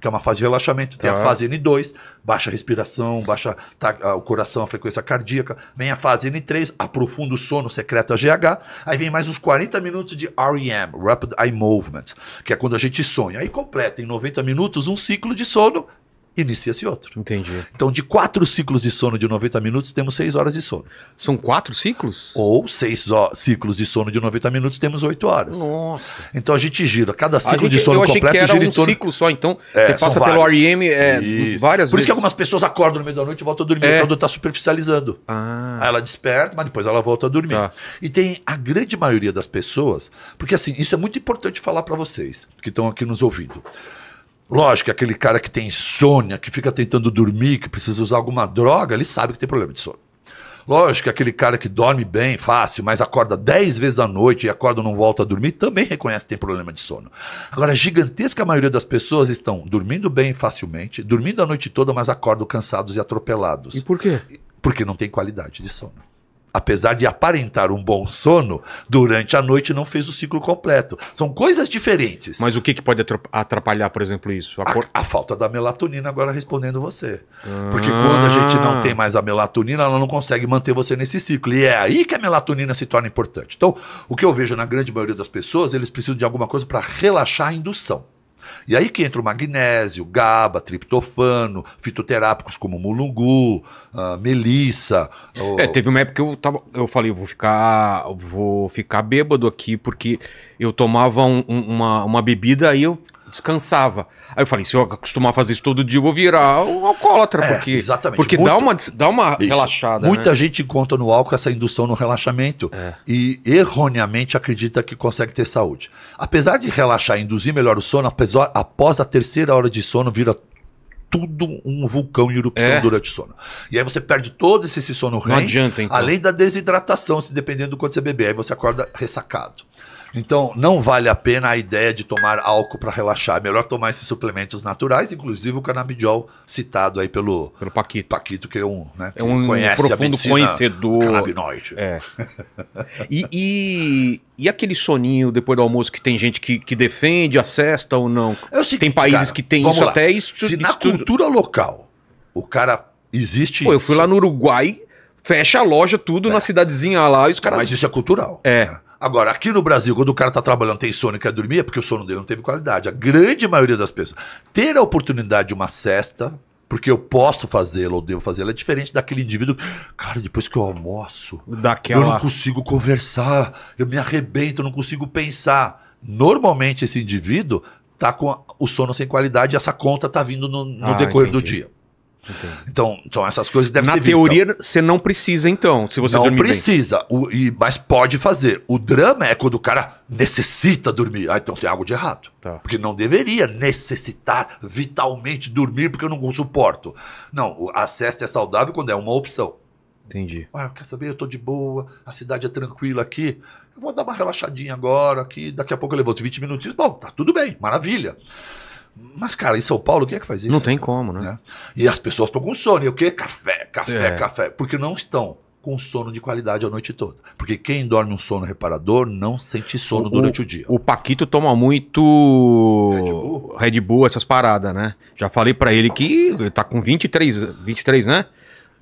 que é uma fase de relaxamento, tem ah. a fase N2, baixa respiração, baixa tá, o coração, a frequência cardíaca, vem a fase N3, aprofunda o sono, secreta GH, aí vem mais uns 40 minutos de REM, Rapid Eye Movement, que é quando a gente sonha. Aí completa em 90 minutos um ciclo de sono inicia-se outro. Entendi. Então, de quatro ciclos de sono de 90 minutos, temos seis horas de sono. São quatro ciclos? Ou seis ciclos de sono de 90 minutos, temos oito horas. Nossa. Então a gente gira. Cada ciclo gente, de sono completo gira um em torno. ciclo só, então é, você passa pelo REM é, várias Por vezes. isso que algumas pessoas acordam no meio da noite e voltam a dormir, é. quando está superficializando. Ah. Aí ela desperta, mas depois ela volta a dormir. Tá. E tem a grande maioria das pessoas, porque assim, isso é muito importante falar para vocês que estão aqui nos ouvindo. Lógico, aquele cara que tem insônia, que fica tentando dormir, que precisa usar alguma droga, ele sabe que tem problema de sono. Lógico, aquele cara que dorme bem, fácil, mas acorda 10 vezes à noite e acorda não volta a dormir, também reconhece que tem problema de sono. Agora, a gigantesca maioria das pessoas estão dormindo bem facilmente, dormindo a noite toda, mas acordam cansados e atropelados. E por quê? Porque não tem qualidade de sono apesar de aparentar um bom sono, durante a noite não fez o ciclo completo. São coisas diferentes. Mas o que, que pode atrapalhar, por exemplo, isso? A, a, a falta da melatonina, agora respondendo você. Ah. Porque quando a gente não tem mais a melatonina, ela não consegue manter você nesse ciclo. E é aí que a melatonina se torna importante. Então, o que eu vejo na grande maioria das pessoas, eles precisam de alguma coisa para relaxar a indução. E aí que entra o magnésio, GABA, triptofano, fitoterápicos como mulungu, uh, melissa. É, teve uma época que eu, tava, eu falei, vou ficar, vou ficar bêbado aqui porque eu tomava um, uma, uma bebida e eu descansava. Aí eu falei, se eu acostumar a fazer isso todo dia, eu vou virar um alcoólatra. É, porque, exatamente. Porque Muito, dá uma, dá uma relaxada. Muita né? gente encontra no álcool essa indução no relaxamento é. e erroneamente acredita que consegue ter saúde. Apesar de relaxar e induzir melhor o sono, apesar, após a terceira hora de sono, vira tudo um vulcão em erupção é. durante o sono. E aí você perde todo esse, esse sono ruim. Não adianta, então. Além da desidratação, se dependendo do quanto você beber. Aí você acorda ressacado. Então, não vale a pena a ideia de tomar álcool para relaxar. É melhor tomar esses suplementos naturais, inclusive o canabidiol citado aí pelo, pelo Paquito. Paquito, que é um, né, é um profundo conhecedor. Canabinoide. É. e, e, e, aquele soninho depois do almoço que tem gente que, que defende, acesta ou não? Eu é seguinte, tem países cara, que tem isso lá. até isso. Se na cultura local o cara existe. Pô, isso. eu fui lá no Uruguai, fecha a loja, tudo é. na cidadezinha lá e os caras. Mas isso é cultural. É. Né? Agora, aqui no Brasil, quando o cara está trabalhando, tem sono e quer dormir, é porque o sono dele não teve qualidade. A grande maioria das pessoas. Ter a oportunidade de uma cesta, porque eu posso fazê-la ou devo fazê-la, é diferente daquele indivíduo. Cara, depois que eu almoço, Daquela... eu não consigo conversar, eu me arrebento, eu não consigo pensar. Normalmente, esse indivíduo tá com o sono sem qualidade e essa conta tá vindo no, no ah, decorrer entendi. do dia. Então, Então, essas coisas devem Na ser teoria, você não precisa, então, se você Não precisa, e, mas pode fazer. O drama é quando o cara necessita dormir. Ah, então tem algo de errado. Tá. Porque não deveria necessitar vitalmente dormir porque eu não suporto. Não, a cesta é saudável quando é uma opção. Entendi. Ah, quer saber? Eu tô de boa, a cidade é tranquila aqui. Eu vou dar uma relaxadinha agora aqui, daqui a pouco eu levanto 20 minutinhos. Bom, tá tudo bem, maravilha. Mas, cara, em São Paulo, quem é que faz isso? Não tem como, né? né? E as pessoas estão com sono. E o quê? Café, café, é. café. Porque não estão com sono de qualidade a noite toda. Porque quem dorme um sono reparador não sente sono o, durante o, dia. O Paquito toma muito Red Bull, Red Bull essas paradas, né? Já falei para ele que ele tá com 23, 23, né?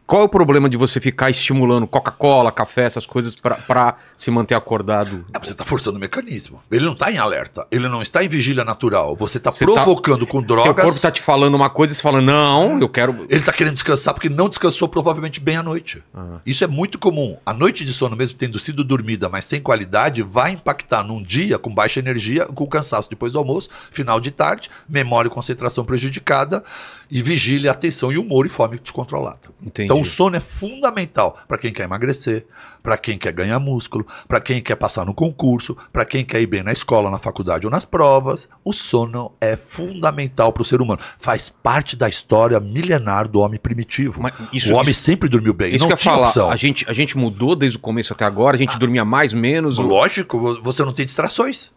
Qual é o problema de você ficar estimulando Coca-Cola, café, essas coisas para se manter acordado? É, você está forçando o mecanismo. Ele não está em alerta. Ele não está em vigília natural. Você está tá- provocando tá... com drogas. Teu corpo está te falando uma coisa e você fala, não, é. eu quero. Ele está querendo descansar porque não descansou provavelmente bem à noite. Ah. Isso é muito comum. A noite de sono, mesmo tendo sido dormida, mas sem qualidade, vai impactar num dia com baixa energia, com cansaço depois do almoço, final de tarde, memória e concentração prejudicada. E vigília, atenção e humor e fome descontrolada. Entendi. Então o sono é fundamental para quem quer emagrecer, para quem quer ganhar músculo, para quem quer passar no concurso, para quem quer ir bem na escola, na faculdade ou nas provas. O sono é fundamental para o ser humano. Faz parte da história milenar do homem primitivo. Isso, o homem isso, sempre dormiu bem. Isso não que eu falar. Opção. A gente, a gente mudou desde o começo até agora. A gente ah, dormia mais, menos. Lógico, ou... você não tem distrações.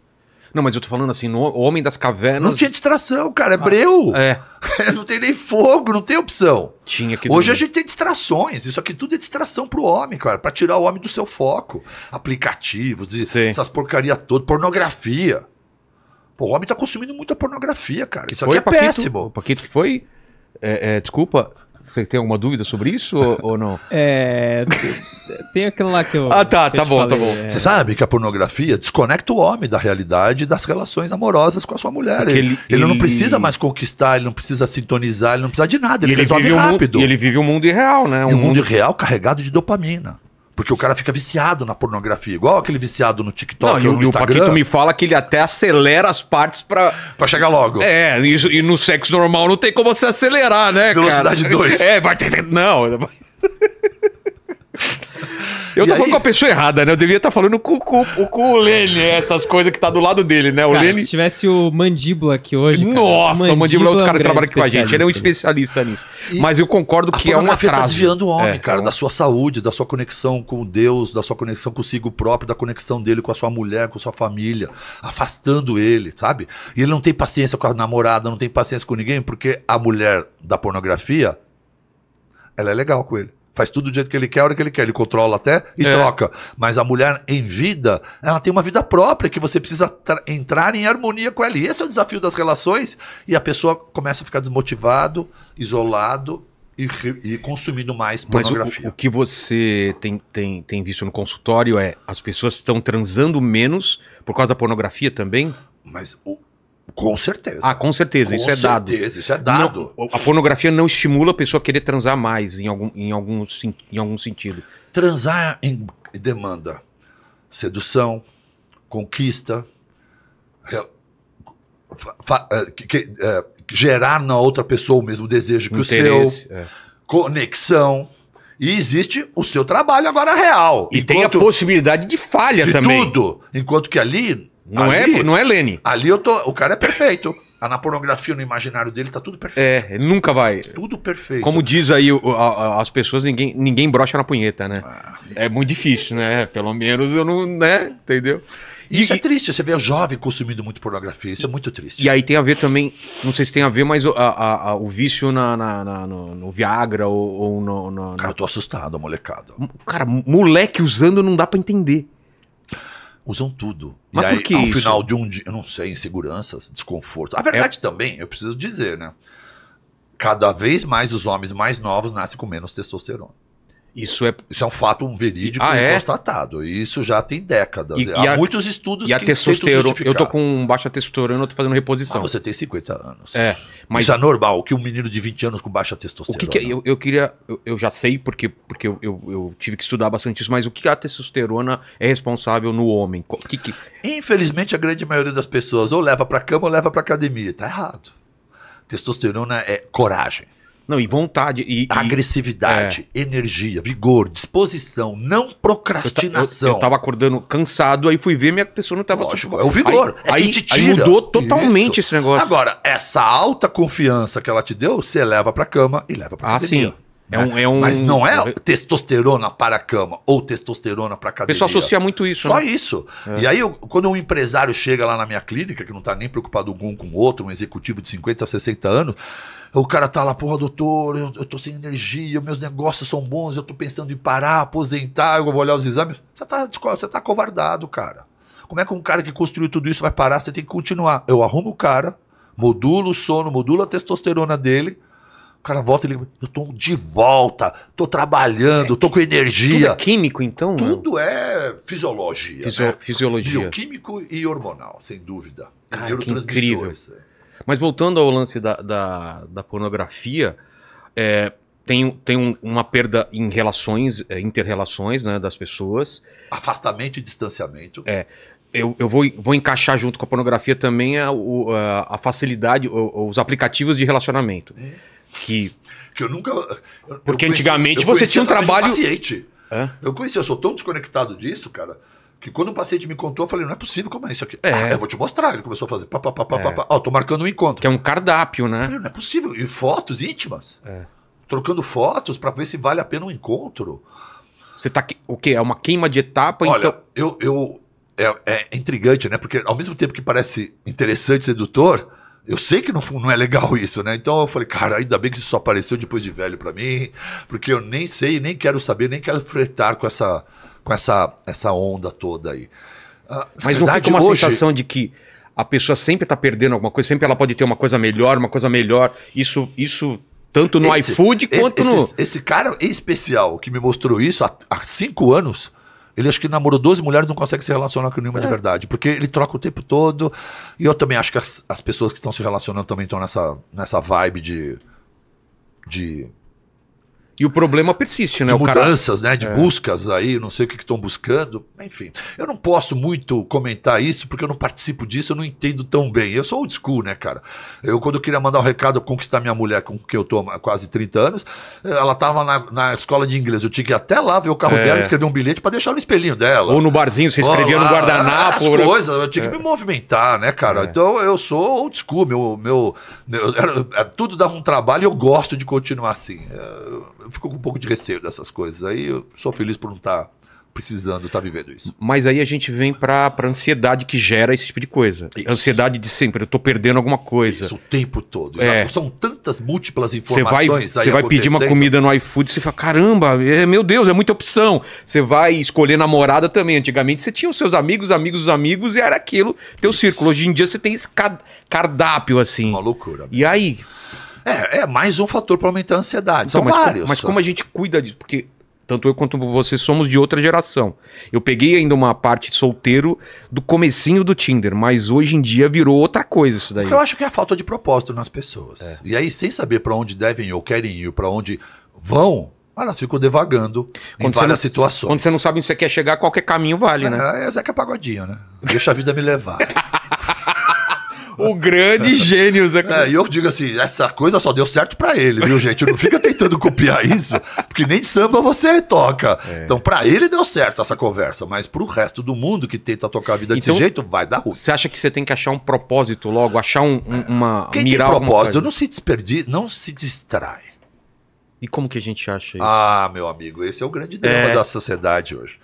Não, mas eu tô falando assim, no Homem das Cavernas. Não tinha distração, cara. É ah, breu. É. não tem nem fogo, não tem opção. Tinha que. Hoje dormir. a gente tem distrações. Isso aqui tudo é distração pro homem, cara. Pra tirar o homem do seu foco. Aplicativos, essas porcaria toda, pornografia. Pô, o homem tá consumindo muita pornografia, cara. Isso foi, aqui é Paquito, péssimo. O Paquito que foi. É, é, desculpa, você tem alguma dúvida sobre isso ou, não? É. Tem aquilo lá que eu. Ah, tá, tá bom, tá falei, tá bom. É... Você sabe que a pornografia desconecta o homem da realidade das relações amorosas com a sua mulher. Ele, ele, ele, não precisa mais conquistar, ele não precisa sintonizar, ele não precisa de nada, ele, ele resolve rápido. Um, ele vive um mundo irreal, né? Um, um mundo... mundo irreal carregado de dopamina. Porque o cara fica viciado na pornografia, igual aquele viciado no TikTok. Não, e, no e o Paquito me fala que ele até acelera as partes pra. pra chegar logo. É, e, e no sexo normal não tem como você acelerar, né? Velocidade cara? 2. É, vai ter. Não. Eu e tô aí... falando com a pessoa errada, né? Eu devia estar tá falando com, com, com o Lene, essas coisas que tá do lado dele, né? O cara, Lene... Se tivesse o Mandíbula aqui hoje. Cara, Nossa, mandíbula o Mandíbula é outro cara é que trabalha aqui com a gente. Ele é um especialista nisso. E Mas eu concordo que é um tá atraso. tá desviando o homem, é, cara, da sua saúde, da sua conexão com Deus, da sua conexão consigo próprio, da conexão dele com a sua mulher, com a sua família, afastando ele, sabe? E ele não tem paciência com a namorada, não tem paciência com ninguém, porque a mulher da pornografia, ela é legal com ele faz tudo do jeito que ele quer, a hora que ele quer. Ele controla até e é. troca. Mas a mulher em vida, ela tem uma vida própria que você precisa entrar em harmonia com ela. E esse é o desafio das relações. E a pessoa começa a ficar desmotivado, isolado e, e consumindo mais pornografia. Mas o, o que você tem, tem, tem visto no consultório é as pessoas estão transando menos por causa da pornografia também? Mas o, com certeza. Ah, com certeza, com isso certeza, é dado. Com certeza, isso é dado. Não, a pornografia não estimula a pessoa a querer transar mais em algum, em algum, em algum sentido. Transar em, demanda sedução, conquista, eh, que, é, gerar na outra pessoa o mesmo desejo que Interesse, o seu, é. conexão. E existe o seu trabalho agora real. E enquanto, tem a possibilidade de falha de também. Tudo. Enquanto que ali não, ali, é, não é Lene. É ali eu tô. O cara é perfeito. Tá na pornografia, no imaginário dele, tá tudo perfeito. É, nunca vai. Tudo perfeito. Como diz aí o, a, a, as pessoas, ninguém, ninguém brocha na punheta, né? Ah. É muito difícil, né? Pelo menos eu não. né? Entendeu? Isso e, é triste, você vê o jovem consumindo muito pornografia, isso é muito triste. E aí tem a ver também, não sei se tem a ver, mas a, a, a, o vício na, na, na no, no, Viagra ou, ou no, no, Cara, eu tô assustado, molecada. Cara, moleque usando não dá para entender. Usam tudo. Mas e aí, por que ao isso? final de um dia, eu não sei, inseguranças, desconforto. A é. verdade é... também, eu preciso dizer, né? Cada vez mais os homens mais novos nascem com menos testosterona. Isso é, isso é um fato verídico ah, é? constatado. E isso já tem décadas. E, Há a, muitos estudos e a que testosterona, Eu tô com baixa testosterona, eu tô fazendo reposição. Ah, você tem 50 anos. É. Mas... Isso é normal, que um menino de 20 anos com baixa testosterona. O que, que é? eu, eu queria. Eu, eu, já sei, porque, porque eu, eu, eu, tive que estudar bastante isso, mas o que é a testosterona é responsável no homem? Que, que... Infelizmente, a grande maioria das pessoas ou leva pra cama ou leva pra academia. Tá errado. Testosterona é coragem. Não, e vontade. E, Agressividade, e, é. energia, vigor, disposição, não procrastinação. Eu, eu, tava acordando cansado, aí fui ver, minha pessoa não tava... Lógico, tipo, é o vigor. É aí, é aí, aí mudou totalmente Isso. esse negócio. Agora, essa alta confiança que ela te deu, você leva pra cama e leva pra ah, Sim. É um, é um... Mas não é testosterona para a cama ou testosterona para a cadeira. O pessoal associa muito isso. Só né? isso. É. E aí, eu, quando um empresário chega lá na minha clínica, que não está nem preocupado um com o outro, um executivo de 50, 60 anos, o cara tá lá, porra, doutor, eu, eu tô sem energia, meus negócios são bons, eu tô pensando em parar, aposentar, eu vou olhar os exames. Você tá, você tá covardado, cara. Como é que um cara que construiu tudo isso vai parar? Você tem que continuar. Eu arrumo o cara, modulo o sono, modulo a testosterona dele o cara volta e liga, eu tô de volta, tô trabalhando, é, tô com energia. Tudo é químico, então? Tudo é fisiologia. Né? Fisio né? Fisiologia. Bioquímico e hormonal, sem dúvida. Cara, Neurotransmissores. incrível. É. Mas voltando ao lance da, da, da pornografia, é, tem, tem um, uma perda em relações, é, interrelações né, das pessoas. Afastamento e distanciamento. É. Eu, eu vou, vou encaixar junto com a pornografia também a, a, a facilidade, os aplicativos de relacionamento. É que. Que eu nunca. Eu, Porque eu antigamente você tinha um trabalho. Paciente. É? Eu conheci, eu sou tão desconectado disso, cara, que quando o paciente me contou, eu falei, não é possível, como é isso aqui? É. Ah, eu vou te mostrar. Ele começou a fazer. Pá, pá, pá, pá, é. pá, Ó, tô marcando um encontro. Que é um cardápio, né? Falei, não é possível. E fotos íntimas. É. Trocando fotos para ver se vale a pena um encontro. Você tá. O quê? É uma queima de etapa? Olha, então... eu, eu, é, é, intrigante, né? Porque ao mesmo tempo que parece interessante, sedutor, eu sei que não, não é legal isso, né? Então eu falei, cara, ainda bem que isso só apareceu depois de velho para mim, porque eu nem sei, nem quero saber, nem quero fretar com essa, com essa, essa onda toda aí. Ah, Mas verdade, não fica uma hoje... sensação de que a pessoa sempre tá perdendo alguma coisa, sempre ela pode ter uma coisa melhor, uma coisa melhor. Isso, isso tanto no esse, iFood quanto esse, no. Esse, esse cara especial que me mostrou isso há, há cinco anos ele acho que namorou 12 mulheres não consegue se relacionar com nenhuma é. de verdade. Porque ele troca o tempo todo. E eu também acho que as, as pessoas que estão se relacionando também estão nessa, nessa vibe de. de e o problema persiste, né? De o mudanças, cara... né? De é. buscas aí, não sei o que estão buscando. Enfim, eu não posso muito comentar isso porque eu não participo disso, eu não entendo tão bem. Eu sou old school, né, cara? Eu, quando eu queria mandar um recado, conquistar minha mulher com que eu tô há quase 30 anos, ela tava na, na escola de inglês. Eu tinha que ir até lá ver o carro é. dela, escrever um bilhete para deixar no espelhinho dela. Ou no barzinho, você escrevia Olá, no guardanapo. As coisas, eu tinha que é. me movimentar, né, cara? É. Então eu sou old school, meu. meu, meu era, tudo dava um trabalho e eu gosto de continuar assim. Eu, é, fico com um pouco de receio dessas coisas. Aí eu sou feliz por não estar tá precisando estar tá vivendo isso. Mas aí a gente vem para a ansiedade que gera esse tipo de coisa. Isso. Ansiedade de sempre, eu tô perdendo alguma coisa. Isso, o tempo todo. É. São tantas múltiplas informações. Você vai, vai pedir uma comida no iFood e você fala, caramba, é, meu Deus, é muita opção. Você vai escolher namorada também. Antigamente você tinha os seus amigos, amigos, amigos e era aquilo, teu isso. círculo. Hoje em dia você tem esse cardápio assim. Uma loucura. Mesmo. E aí? É, é mais um fator para aumentar a ansiedade. Então, São mas vários. mas como a gente cuida disso? Porque tanto eu quanto você somos de outra geração. Eu peguei ainda uma parte solteiro do comecinho do Tinder, mas hoje em dia virou outra coisa isso daí. Eu acho que é a falta de propósito nas pessoas. É. E aí, sem saber para onde devem ou querem ir, para onde vão, elas ficam devagando quando em várias não, situações. Quando você não sabe onde você quer chegar, qualquer caminho vale, é, né? É Zeca Pagodinho, né? Deixa a vida me levar. o grande gênio Zé É, e eu digo assim, essa coisa só deu certo para ele, viu, gente? Não fica tentando copiar isso, porque nem samba você toca. É. Então, para ele deu certo essa conversa, mas pro resto do mundo que tenta tocar a vida então, desse jeito, vai dar ruim. Você acha que você tem que achar um propósito logo, achar um, um, uma... Quem tem propósito não se desperdiça, não se distrai. E como que a gente acha isso? Ah, meu amigo, esse é o grande drama é. da sociedade hoje.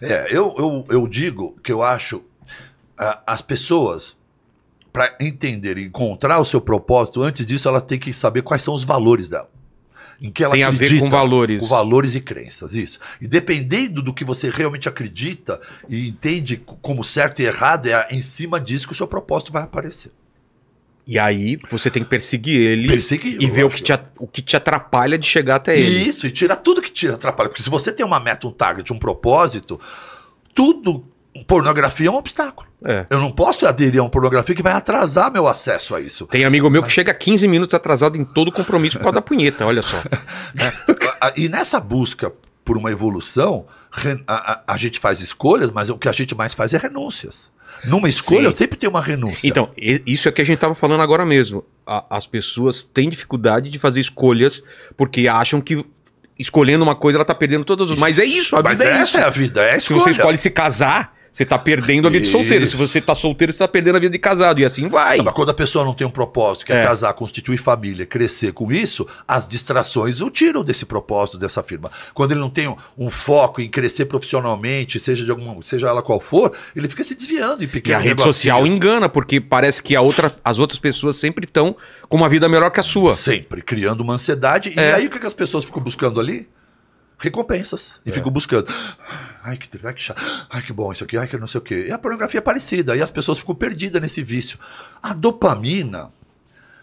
É, eu, eu, eu digo que eu acho uh, as pessoas para entender e encontrar o seu propósito, antes disso ela tem que saber quais são os valores dela. Em que ela tem acredita, a ver com valores. Com valores e crenças, isso. E dependendo do que você realmente acredita e entende como certo e errado, é em cima disso que o seu propósito vai aparecer. E aí você tem que perseguir ele Perseguir, e ver o que, te, o que te atrapalha de chegar até ele. Isso, e tirar tudo que te atrapalha. Porque se você tem uma meta, um target, um propósito, tudo pornografia é um obstáculo. É. Eu não posso aderir a uma pornografia que vai atrasar meu acesso a isso. Tem amigo meu que chega 15 minutos atrasado em todo compromisso por causa da punheta, olha só. Né? e nessa busca por uma evolução, a, a, a, gente faz escolhas, mas o que a gente mais faz é renúncias. Numa escolha, Sim. eu sempre tenho uma renúncia. Então, isso é que a gente estava falando agora mesmo. A, as pessoas têm dificuldade de fazer escolhas porque acham que escolhendo uma coisa ela está perdendo todas as outras. Mas é isso, a vida Mas é essa é isso. é a vida, é a escolha. Se você escolhe se casar, você tá perdendo a vida Isso. de solteiro. Se você tá solteiro, você tá perdendo a vida de casado. E assim vai. Não, mas quando a pessoa não tem um propósito, quer é. casar, constituir família, crescer com isso, as distrações o tiram desse propósito, dessa firma. Quando ele não tem um, um foco em crescer profissionalmente, seja de alguma, seja ela qual for, ele fica se desviando em pequenas E a rede social engana, porque parece que a outra, as outras pessoas sempre estão com uma vida melhor que a sua. Sempre, criando uma ansiedade. É. E aí o que, que as pessoas ficam buscando ali? recompensas. E é. buscando. Ai que, ai, que chato. Ai, que bom isso aqui. Ai, que não sei o quê. E a pornografia é parecida. E as pessoas ficam perdidas nesse vício. A dopamina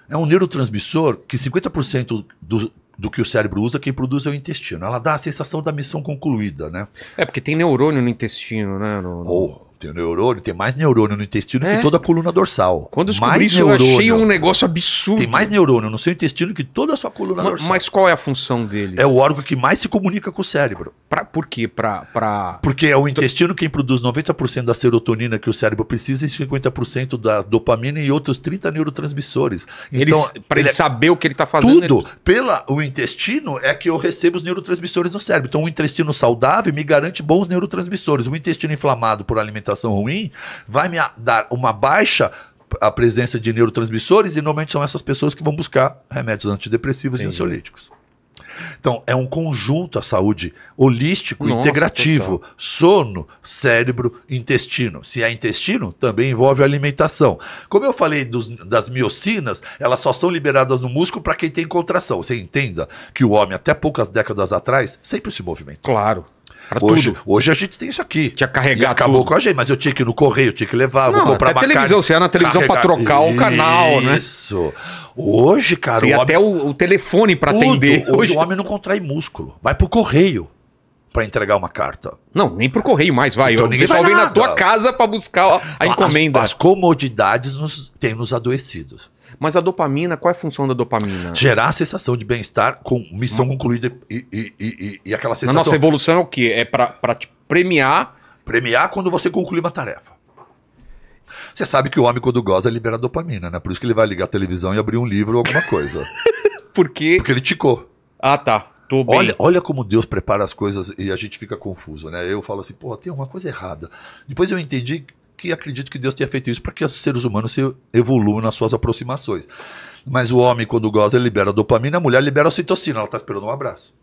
é um neurotransmissor que 50% do, do que o cérebro usa, quem produz é o intestino. Ela dá a sensação da missão concluída, né? É, porque tem neurônio no intestino, né? No, no... Oh. Tem neurônio, tem mais neurônio no intestino é. que toda a coluna dorsal. Quando eu mais isso, neurônio. eu achei um negócio absurdo. Tem mais neurônio no seu intestino que toda a sua coluna dorsal. Mas qual é a função dele? É o órgão que mais se comunica com o cérebro. Pra, por quê? Pra, pra... Porque é o intestino quem produz 90% da serotonina que o cérebro precisa e 50% da dopamina e outros 30 neurotransmissores. Então, ele, ele, é saber o que ele está fazendo. Tudo. Ele... Pela, o intestino é que eu recebo os neurotransmissores no cérebro. Então, um intestino saudável me garante bons neurotransmissores. O intestino inflamado por alimentação alimentação ruim, vai me dar uma baixa a presença de neurotransmissores e normalmente são essas pessoas que vão buscar remédios antidepressivos Entendi. e ansiolíticos. Então, é um conjunto a saúde holístico, Nossa, integrativo, total. sono, cérebro, intestino. Se é intestino, também envolve alimentação. Como eu falei dos, das miocinas, elas só são liberadas no músculo para quem tem contração. Você entenda que o homem, até poucas décadas atrás, sempre se movimentou. Claro. Era hoje, tudo. hoje a gente tem isso aqui. Tinha carregar e acabou tudo. com a gente, mas eu tinha que ir no correio, tinha que levar, não, vou comprar até uma televisão, carne, você ia na televisão para trocar o canal, né? Isso. Hoje, cara, você o homem... até o, o telefone para atender. Hoje, hoje o homem não contrai músculo, vai pro correio para entregar uma carta. Não, nem pro correio mais vai. Então, o pessoal vem nada. na tua casa para buscar a encomenda. As, as comodidades nos, têm nos adoecidos. Mas a dopamina, qual é a função da dopamina? Gerar a sensação de bem-estar com missão concluída e, e, e, e, aquela sensação. Na nossa evolução é o quê? É para te premiar. Premiar quando você conclui uma tarefa. Você sabe que o homem, quando goza, libera dopamina, né? Por isso que ele vai ligar a televisão e abrir um livro ou alguma coisa. Por quê? Porque ele ticou. Ah, tá. Olha, olha como Deus prepara as coisas e a gente fica confuso, né? Eu falo assim, pô, tem alguma coisa errada. Depois eu entendi que acredito que Deus tenha feito isso para que os seres humanos se evoluam nas suas aproximações. Mas o homem, quando goza, ele libera a dopamina, a mulher libera a citocina. ela está esperando um abraço.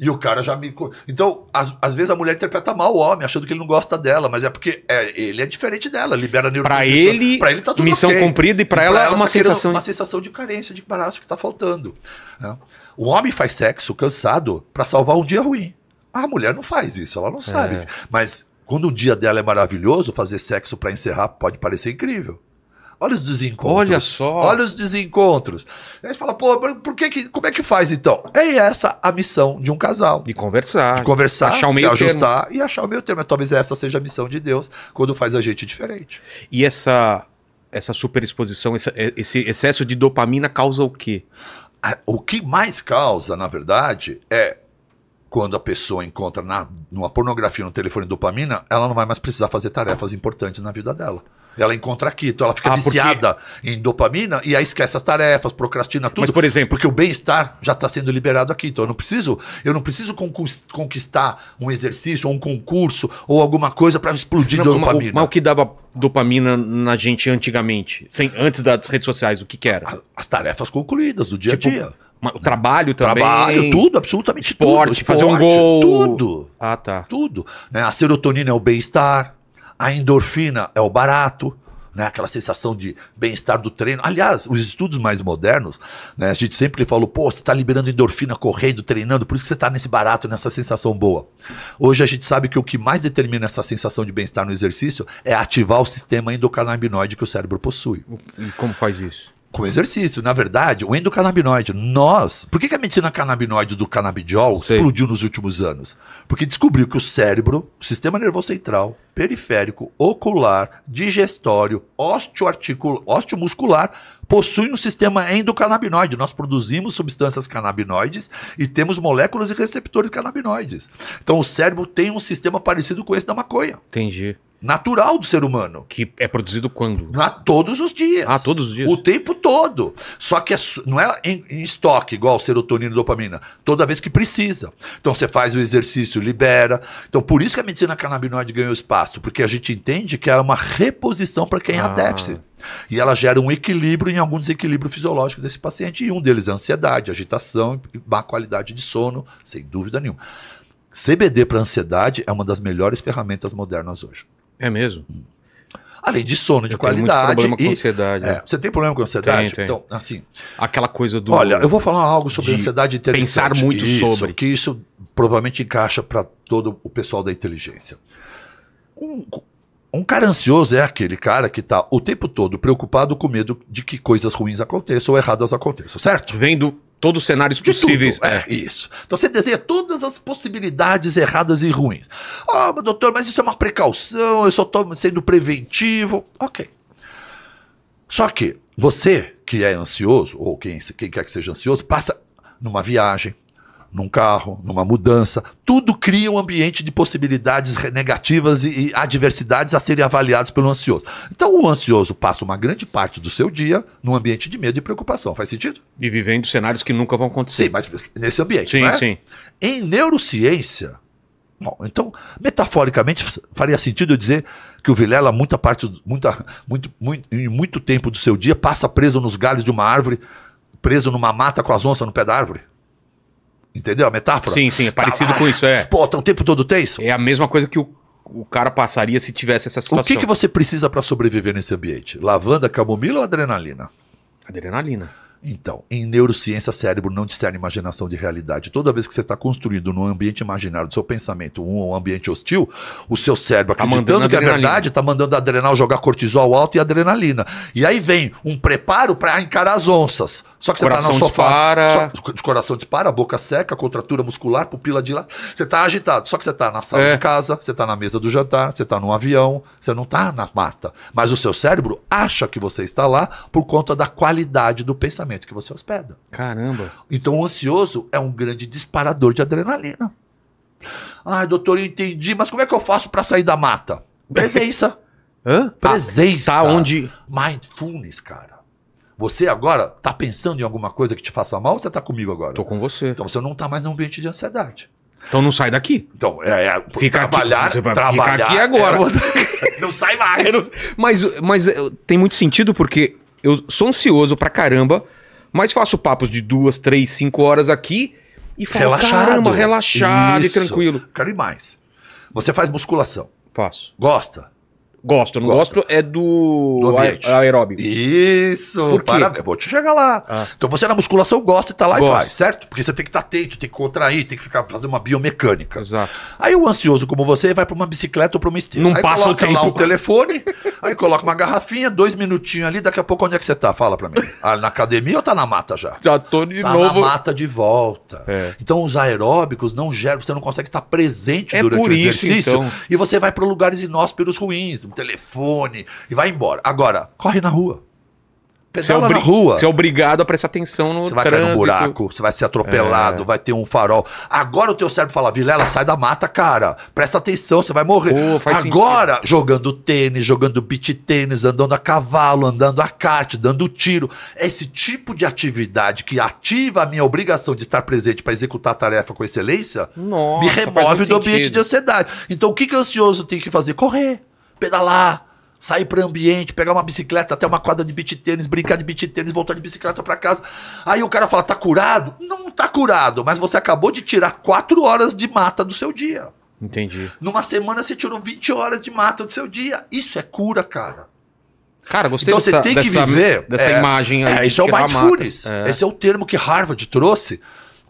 E o cara já me. Então, às, às vezes a mulher interpreta mal o homem, achando que ele não gosta dela, mas é porque é, ele é diferente dela, libera neurônio. ele, pra ele tá tudo missão okay. cumprida e para ela, é ela, uma tá sensação. Uma sensação de carência, de embaraço que está faltando. Né? O homem faz sexo cansado para salvar um dia ruim. A mulher não faz isso, ela não sabe. É. Mas quando o dia dela é maravilhoso, fazer sexo para encerrar pode parecer incrível. Olha os desencontros. Olha só. Olha os desencontros. Aí você fala, pô, por que, que como é que faz então? É essa a missão de um casal. De conversar. De conversar, achar o meio se ajustar termo. e achar o meio termo. Talvez essa seja a missão de Deus quando faz a gente diferente. E essa essa superexposição, é, esse excesso de dopamina causa o quê? O que mais causa, na verdade, é quando a pessoa encontra na, numa pornografia no telefone dopamina, ela não vai mais precisar fazer tarefas importantes na vida dela. Ela encontra aqui, então ela fica ah, viciada porque... em dopamina e aí esquece as tarefas, procrastina tudo. Mas, por exemplo, porque o bem-estar já está sendo liberado aqui, então eu não preciso, eu não preciso conquistar um exercício ou um concurso ou alguma coisa para explodir não, dopamina. Mas o que dava dopamina na gente antigamente, sem antes das redes sociais, o que, que era? As tarefas concluídas do dia a tipo, dia. O trabalho também. Trabalho, tudo, absolutamente esporte, tudo. Esporte, fazer um gol. Tudo. Ah, tá. Tudo. Né? A serotonina é o bem-estar, a endorfina é o barato. Né, aquela sensação de bem-estar do treino. Aliás, os estudos mais modernos, né, a gente sempre falou, pô, você está liberando endorfina correndo, treinando, por isso que você está nesse barato, nessa sensação boa. Hoje a gente sabe que o que mais determina essa sensação de bem-estar no exercício é ativar o sistema endocannabinoide que o cérebro possui. E como faz isso? com exercício. Na verdade, o endocannabinoide, nós. Por que, que a medicina canabinoide do canabidiol explodiu nos últimos anos? Porque descobriu que o cérebro, o sistema nervoso central, periférico, ocular, digestório, osteomuscular, possui um sistema endocannabinoide. Nós produzimos substâncias canabinoides e temos moléculas e receptores canabinoides. Então o cérebro tem um sistema parecido com esse da maconha. Entendi natural do ser humano. Que é produzido quando? Na, todos os dias. Ah, todos os dias. O tempo todo. Só que é, não é em, em, estoque, igual serotonina e dopamina. Toda vez que precisa. Então você faz o exercício, libera. Então por isso que a medicina canabinoide ganhou espaço, porque a gente entende que ela é uma reposição para quem ah. há déficit. E ela gera um equilíbrio em algum desequilíbrio fisiológico desse paciente. E um deles é ansiedade, agitação, má qualidade de sono, sem dúvida nenhuma. CBD para ansiedade é uma das melhores ferramentas modernas hoje. É mesmo? Além de sono eu de qualidade. Tem problema e, com ansiedade. É, é, você tem problema com ansiedade? Tem, tem. Então, assim. Aquela coisa do. Olha, eu vou falar algo sobre ansiedade interessante. Pensar muito isso, sobre. Que isso provavelmente encaixa para todo o pessoal da inteligência. Um, um cara ansioso é aquele cara que está o tempo todo preocupado com medo de que coisas ruins aconteçam ou erradas aconteçam, certo? Vendo Todos os cenários de possíveis. Tudo, é. é. isso. Então você desenha todas as possibilidades erradas e ruins. Ah, oh, doutor, mas isso é uma precaução, eu só estou sendo preventivo. Ok. Só que você que é ansioso, ou quem, quem quer que seja ansioso, passa numa viagem, num carro, numa mudança, tudo cria um ambiente de possibilidades negativas e, e adversidades a serem avaliadas pelo ansioso. Então o ansioso passa uma grande parte do seu dia num ambiente de medo e preocupação. Faz sentido? E vivendo cenários que nunca vão acontecer. Sim, mas nesse ambiente. Sim, é? sim. Em neurociência, Bom, então, metaforicamente, faria sentido eu dizer que o Vilela, muita parte, muita, muito, muito, em muito tempo do seu dia, passa preso nos galhos de uma árvore, preso numa mata com as onças no pé da árvore? Entendeu a metáfora? Sim, sim, é parecido tá, com isso, é. Pô, tá o tempo todo tenso? É a mesma coisa que o, o cara passaria se tivesse essa situação. O que, que você precisa para sobreviver nesse ambiente? Lavanda, camomila ou adrenalina? Adrenalina. Então, em neurociência, cérebro não discerne imaginação de realidade. Toda vez que você está construindo num ambiente imaginário do seu pensamento um, ambiente hostil, o seu cérebro tá acreditando que é verdade, está mandando adrenal jogar cortisol alto e adrenalina. E aí vem um preparo para encarar as onças. Só que você tá coração tá no sofá. Dispara. Só, o coração dispara, a boca seca, contratura muscular, pupila de lá. Você tá agitado. Só que você tá na sala é. de casa, você tá na mesa do jantar, você tá num avião, você não tá na mata. Mas o seu cérebro acha que você está lá por conta da qualidade do pensamento que você hospeda. Caramba. Então o ansioso é um grande disparador de adrenalina. Ai, doutor, eu entendi, mas como é que eu faço para sair da mata? Presença. Hã? Tá, Presença. tá onde? Mindfulness, cara. Você agora está pensando em alguma coisa que te faça mal ou você está comigo agora? Estou com você. Então você não está mais num ambiente de ansiedade. Então não sai daqui. Então, é, é fica trabalhar, aqui, você vai trabalhar, ficar aqui agora. É não sai mais. Não... Mas, mas eh, tem muito sentido porque eu sou ansioso pra caramba, mas faço papos de duas, três, cinco horas aqui e falo, relaxado. caramba, relaxado Isso. e tranquilo. Quero ir mais. Você faz musculação. Faço. Gosta? Gosto, não gosto, gosto é do, do aeróbico. Isso, Por parabéns. Vou te chegar lá. Ah. Então você na musculação gosta e tá lá gosto. e faz, certo? Porque você tem que estar tá atento, tem que contrair, tem que ficar fazer uma biomecânica. Exato. Aí o ansioso como você vai para uma bicicleta ou para uma esteira. Não aí passa o tempo. lá o telefone, aí coloca uma garrafinha, dois minutinhos ali, daqui a pouco onde é que você tá? Fala para mim. Ah, na academia ou tá na mata já? Já tô de tá novo. Tá na mata de volta. É. Então os aeróbicos não geram, você não consegue estar tá presente é durante o exercício isso, então. e você vai para lugares inóspitos ruins telefone e vai embora. Agora, corre na rua. Você é, é, obri... na rua. você é obrigado a prestar atenção no Você vai trânsito. cair no buraco, você vai ser atropelado, é. vai ter um farol. Agora o teu cérebro fala, Vilela, sai da mata, cara. Presta atenção, você vai morrer. Pô, Agora, sentido. jogando tênis, jogando beach tênis, andando a cavalo, andando a kart, dando tiro. Esse tipo de atividade que ativa a minha obrigação de estar presente para executar a tarefa com excelência, Nossa, me remove do sentido. ambiente de ansiedade. Então o que, que o ansioso tem que fazer? Correr pedalar, sair para ambiente, pegar uma bicicleta até uma quadra de beach tênis, brincar de beach tênis, voltar de bicicleta para casa. Aí o cara fala: tá curado? Não tá curado, mas você acabou de tirar quatro horas de mata do seu dia. Entendi. Numa semana você tirou 20 horas de mata do seu dia. Isso é cura, cara. Cara, gostei então, dessa, você tem que dessa, viver, dessa é, imagem aí. É, isso é o mindfulness. É. Esse é o termo que Harvard trouxe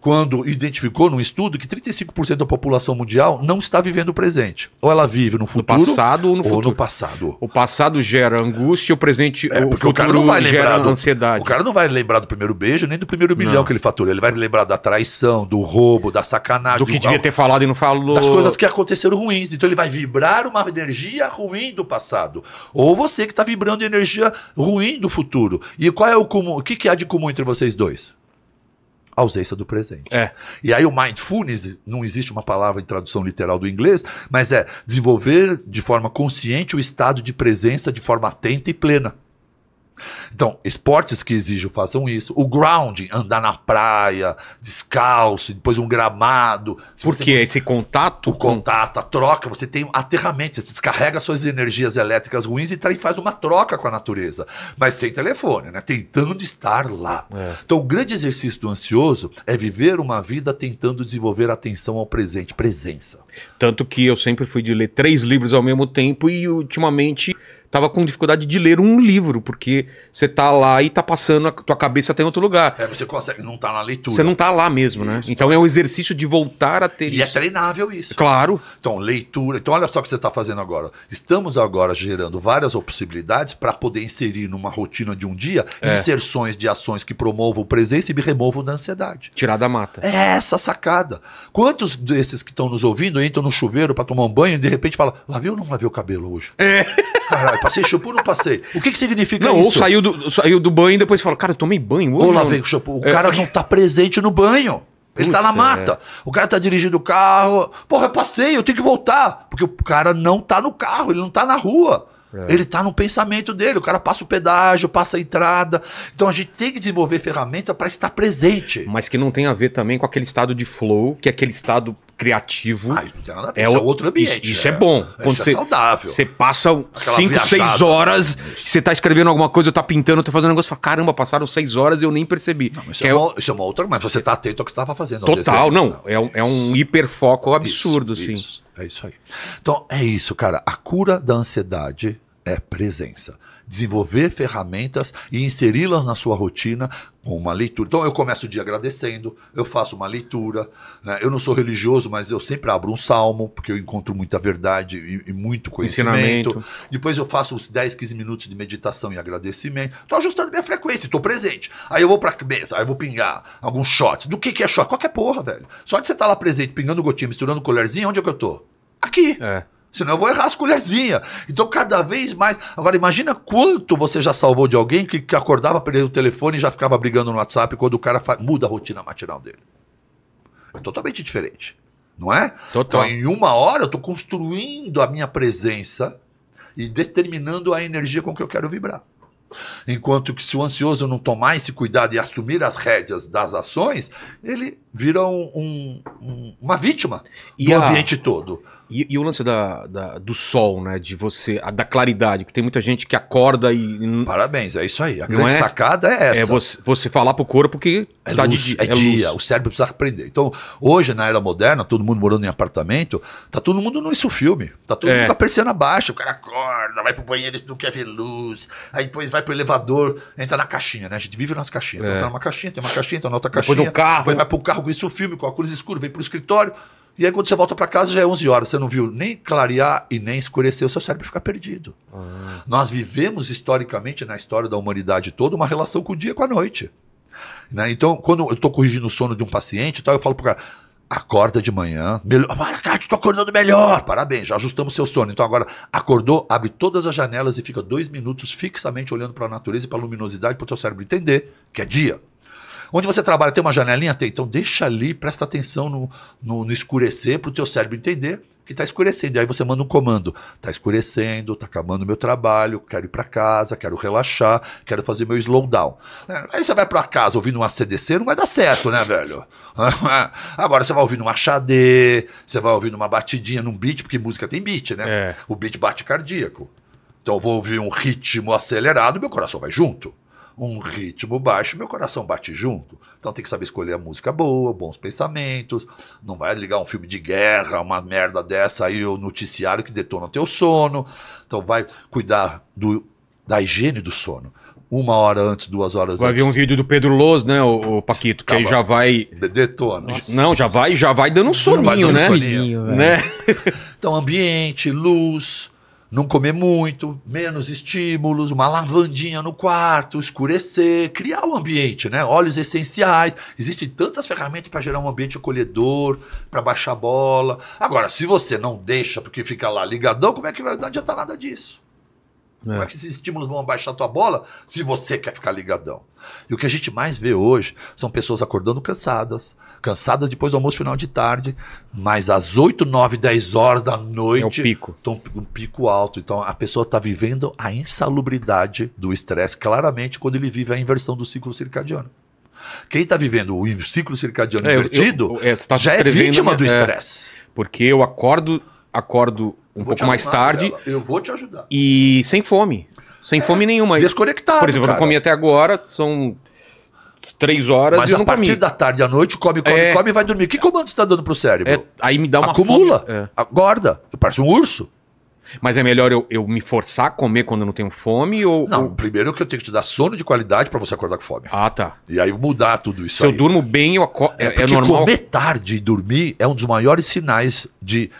quando identificou num estudo que 35% da população mundial não está vivendo o presente. Ou ela vive no futuro, no passado ou no, ou futuro. no passado. O passado gera angústia, o presente, é, o futuro o cara não vai gera do, ansiedade. O cara não vai lembrar do primeiro beijo nem do primeiro milhão não. que ele faturou. Ele vai lembrar da traição, do roubo, da sacanagem, do que do, devia ter falado e não falou, das coisas que aconteceram ruins. Então ele vai vibrar uma energia ruim do passado. Ou você que está vibrando energia ruim do futuro. E qual é o comum? O que, que há de comum entre vocês dois? ausência do presente. É. E aí o mindfulness, não existe uma palavra em tradução literal do inglês, mas é desenvolver de forma consciente o estado de presença de forma atenta e plena. Então, esportes que exijam façam isso. O grounding, andar na praia, descalço, depois um gramado. Porque você... esse contato. O contato, a troca, você tem aterramento, você descarrega suas energias elétricas ruins e, e faz uma troca com a natureza. Mas sem telefone, né? Tentando estar lá. É. Então, o grande exercício do ansioso é viver uma vida tentando desenvolver atenção ao presente, presença. Tanto que eu sempre fui de ler três livros ao mesmo tempo e ultimamente tava com dificuldade de ler um livro, porque você tá lá e tá passando, a tua cabeça tá em outro lugar. É, você consegue, não tá na leitura. Você não tá lá mesmo, né? isso. né? Então é um exercício de voltar a ter e é isso. E é treinável isso. Claro. Então, leitura. Então, olha só o que você tá fazendo agora. Estamos agora gerando várias possibilidades para poder inserir numa rotina de um dia é. inserções de ações que promovam presença e me removam da ansiedade. Tirar da mata. É essa sacada. Quantos desses que estão nos ouvindo entram no chuveiro para tomar um banho e de repente fala: lavei ou não lavei o cabelo hoje? É. Caralho, passei shampoo ou não passei? O que, que significa não, isso? Ou saiu do, saiu do banho e depois falou cara, eu tomei banho. Ou, ou lavei com shampoo. O é... cara não tá presente no banho. Ele Putz, tá na é. mata. É. O cara tá dirigindo o carro. Porra, eu passei, eu tenho que voltar. Porque o cara não tá no carro, ele não tá na rua. É. Ele está no pensamento dele, o cara passa o pedágio, passa a entrada. Então a gente tem que desenvolver ferramenta para estar presente. Mas que não tem a ver também com aquele estado de flow, que é aquele estado criativo. Ah, isso não tem nada a ver. É, isso é outro ambiente. Isso, isso é, é, bom. Quando isso é você, é saudável. Você passa 5, 6 horas, você está escrevendo alguma coisa, eu tá pintando, eu tô fazendo um negócio, fala, caramba, passaram 6 horas e eu nem percebi. Não, isso, é, é uma, isso, é uma, outra, mas você está atento ao que você estava fazendo. Total, não. É, um, é um hiperfoco absurdo, isso, assim. Isso. É isso aí. Então é isso, cara. A cura da ansiedade é presença desenvolver ferramentas e inseri-las na sua rotina com uma leitura. Então eu começo o dia agradecendo, eu faço uma leitura. Né? Eu não sou religioso, mas eu sempre abro um salmo, porque eu encontro muita verdade e, e muito conhecimento. Depois eu faço uns 10, 15 minutos de meditação e agradecimento. Estou ajustando minha frequência, estou presente. Aí eu vou para a mesa, aí eu vou pingar alguns shots. Do que, que é shot? Qualquer porra, velho. Só de você estar tá lá presente, pingando gotinha, misturando colherzinha, onde é que eu tô? Aqui. É. Senão eu vou errar as colherzinhas. Então, cada vez mais. Agora, imagina quanto você já salvou de alguém que, que acordava, perdendo o telefone e já ficava brigando no WhatsApp quando o cara muda a rotina matinal dele. É totalmente diferente. Não é? Total. Então, em uma hora, eu estou construindo a minha presença e determinando a energia com que eu quero vibrar. Enquanto que se o ansioso não tomar esse cuidado e assumir as rédeas das ações, ele vira um, um, uma vítima e do a... ambiente todo. E, e, o lance da, da, do sol, né? De você, a, da claridade, porque tem muita gente que acorda e. Parabéns, é isso aí. A grande é? sacada é, é essa. É você, você falar pro corpo que é tá luz, de é, é dia. Luz. O cérebro precisa aprender. Então, hoje, na era moderna, todo mundo morando em apartamento, tá todo mundo no isso filme. Tá todo é. mundo com a persiana baixa. O cara acorda, vai pro banheiro, não quer ver luz. Aí depois vai pro elevador, entra na caixinha, né? A gente vive nas caixinhas. Então é. tá numa caixinha, tem uma caixinha, tem na outra caixinha. Depois no carro. Depois vai pro carro com isso filme, com a cor escura, vem pro escritório. E aí quando você volta para casa já é 11 horas, você não viu nem clarear e nem escurecer, o seu cérebro fica perdido. Ah. Nós vivemos historicamente na história da humanidade toda uma relação com o dia e com a noite. Né? Então, quando eu estou corrigindo o sono de um paciente, tal, eu falo para o cara, acorda de manhã, melhor, ah, cara, estou acordando melhor, parabéns, já ajustamos seu sono. Então agora, acordou, abre todas as janelas e fica dois minutos fixamente olhando para a natureza e para a luminosidade para o seu cérebro entender que é dia. Onde você trabalha tem uma janelinha? Tem. Então deixa ali, presta atenção no, no, no escurecer para o teu cérebro entender que está escurecendo. E aí você manda um comando. Está escurecendo, está acabando o meu trabalho, quero ir para casa, quero relaxar, quero fazer meu slowdown. É, aí você vai para casa ouvindo uma CDC, não vai dar certo, né, velho? Agora você vai ouvindo uma xadê, você vai ouvindo uma batidinha num beat, porque música tem beat, né? É. O beat bate cardíaco. Então eu vou ouvir um ritmo acelerado, meu coração vai junto um ritmo baixo, meu coração bate junto. Então tem que saber escolher a música boa, bons pensamentos. Não vai ligar um filme de guerra, uma merda dessa aí, o noticiário que detona o teu sono. Então vai cuidar do, da higiene do sono uma hora antes, duas horas vai antes. Vai ver um vídeo do Pedro Loz, né, o, o Paquito, que aí já vai... Detona. Nossa. Não, já vai, já vai dando um soninho, dando né? Um soninho, né? então, ambiente, luz, não comer muito, menos estímulos, uma lavandinha no quarto, escurecer, criar o um ambiente, né? Óleos essenciais. Existem tantas ferramentas para gerar um ambiente acolhedor, para baixar a bola. Agora, se você não deixa porque fica lá ligadão, como é que vai não adiantar nada disso? É. Como é que esses estímulos vão abaixar a tua bola se você quer ficar ligadão? E o que a gente mais vê hoje são pessoas acordando cansadas, Cansada depois do almoço, final de tarde. Mas às 8, 9, 10 horas da é noite. É um pico. Tô então, um pico alto. Então a pessoa está vivendo a insalubridade do estresse, claramente, quando ele vive a inversão do ciclo circadiano. Quem está vivendo o ciclo circadiano é, invertido eu, eu, é, tá já é vítima do né? é, estresse. É, porque eu acordo, acordo um pouco mais tarde. Eu vou te ajudar. E sem fome. Sem é, fome nenhuma. Desconectado. Por exemplo, cara. eu não comi até agora, são três horas Mas e eu não comi. Mas a partir da tarde à noite, come, come, é... come e vai dormir. Que comando você tá dando pro cérebro? É... Aí me dá uma Acumula, fome. É. Acorda. Parece um urso. Mas é melhor eu, eu, me forçar a comer quando eu não tenho fome ou. Não, ou... primeiro que eu tenho que te dar sono de qualidade para você acordar com fome. Ah, tá. E aí mudar tudo isso. Se aí. eu durmo bem, eu acordo. É, é, é normal. Comer tarde e dormir é um dos maiores sinais de,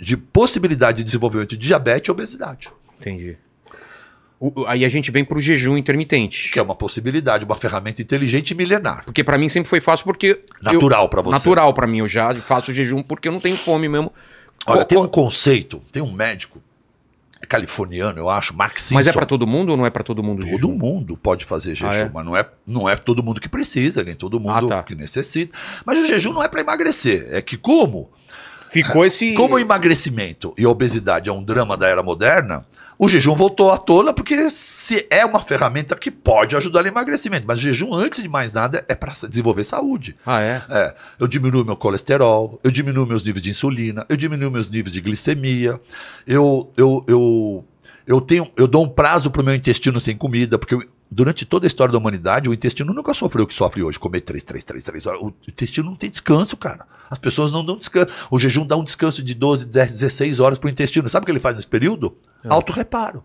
de possibilidade de desenvolvimento de diabetes e obesidade. Entendi. O, aí a gente vem para o jejum intermitente. Que é uma possibilidade, uma ferramenta inteligente e milenar. Porque para mim sempre foi fácil porque... Natural para você. Natural para mim, eu já faço jejum porque eu não tenho fome mesmo. Olha, Co tem um conceito, tem um médico californiano, eu acho, Mark Simpson. Mas é para todo mundo ou não é para todo mundo? Todo jejum? mundo pode fazer ah, jejum, ah, é? mas não é, não é todo mundo que precisa, nem todo mundo ah, tá. que necessita. Mas o jejum não é para emagrecer, é que como Ficou esse Como o emagrecimento e a obesidade é um drama da era moderna, o jejum voltou à tona porque se é uma ferramenta que pode ajudar no emagrecimento, mas jejum antes de mais nada é para desenvolver saúde. Ah é? é? Eu diminuo meu colesterol, eu diminuo meus níveis de insulina, eu diminuo meus níveis de glicemia, eu eu eu eu tenho eu dou um prazo para o meu intestino sem comida porque eu durante toda a história da humanidade, o intestino nunca sofreu o que sofre hoje, comer 3, 3, 3, 3 horas. O intestino não tem descanso, cara. As pessoas não dão descanso. O jejum dá um descanso de 12, 10, 16 horas para o intestino. Sabe o que ele faz nesse período? É. Autorreparo. reparo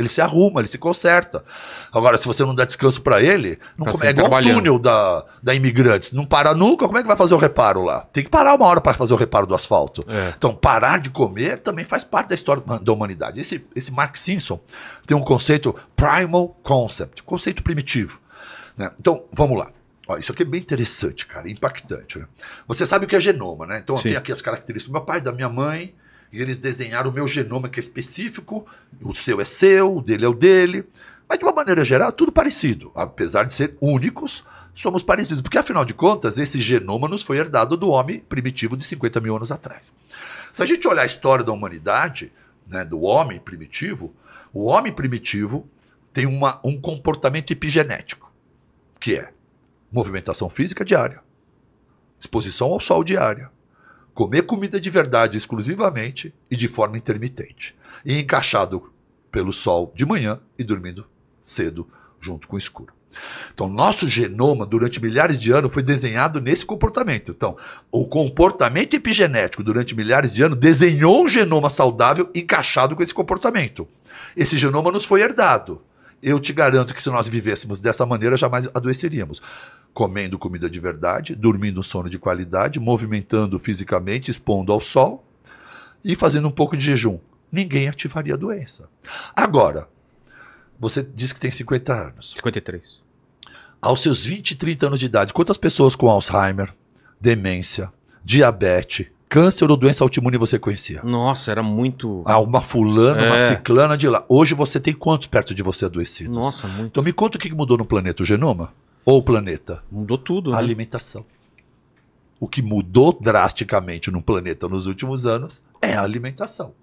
ele se arruma, ele se conserta. Agora, se você não dá descanso para ele, não tá come... é igual o túnel da, da Imigrantes. Não para nunca, como é que vai fazer o reparo lá? Tem que parar uma hora para fazer o reparo do asfalto. É. Então, parar de comer também faz parte da história da humanidade. Esse, esse Mark Simpson tem um conceito primal concept, conceito primitivo. Né? Então, vamos lá. Ó, isso aqui é bem interessante, cara, impactante. Né? Você sabe o que é genoma, né? Então, eu tenho aqui as características do meu pai, da minha mãe e eles desenharam o meu genoma, que é específico, o seu é seu, o dele é o dele. Mas de uma maneira geral, tudo parecido. Apesar de ser únicos, somos parecidos. Porque afinal de contas, esse genoma nos foi herdado do homem primitivo de 50 mil anos atrás. Se a gente olhar a história da humanidade, né, do homem primitivo, o homem primitivo tem uma, um comportamento epigenético, que é movimentação física diária, exposição ao sol diária, comer comida de verdade exclusivamente e de forma intermitente, e encaixado pelo sol de manhã e dormindo cedo junto com o escuro. Então, nosso genoma durante milhares de anos foi desenhado nesse comportamento. Então, o comportamento epigenético durante milhares de anos desenhou um genoma saudável encaixado com esse comportamento. Esse genoma nos foi herdado. Eu te garanto que se nós vivêssemos dessa maneira, jamais adoeceríamos comendo comida de verdade, dormindo um sono de qualidade, movimentando fisicamente, expondo ao sol e fazendo um pouco de jejum. Ninguém ativaria a doença. Agora, você diz que tem 50 anos. 53. Aos seus 20, 30 anos de idade, quantas pessoas com Alzheimer, demência, diabetes, câncer ou doença autoimune você conhecia? Nossa, era muito. Ah, uma fulana, é. uma ciclana de lá. Hoje você tem quantos perto de você adoecidos? Nossa, muito. Então me conta o que mudou no planeta, o genoma? ou o planeta? Mudou tudo. A né? alimentação. O que mudou drasticamente no planeta nos últimos anos é a alimentação.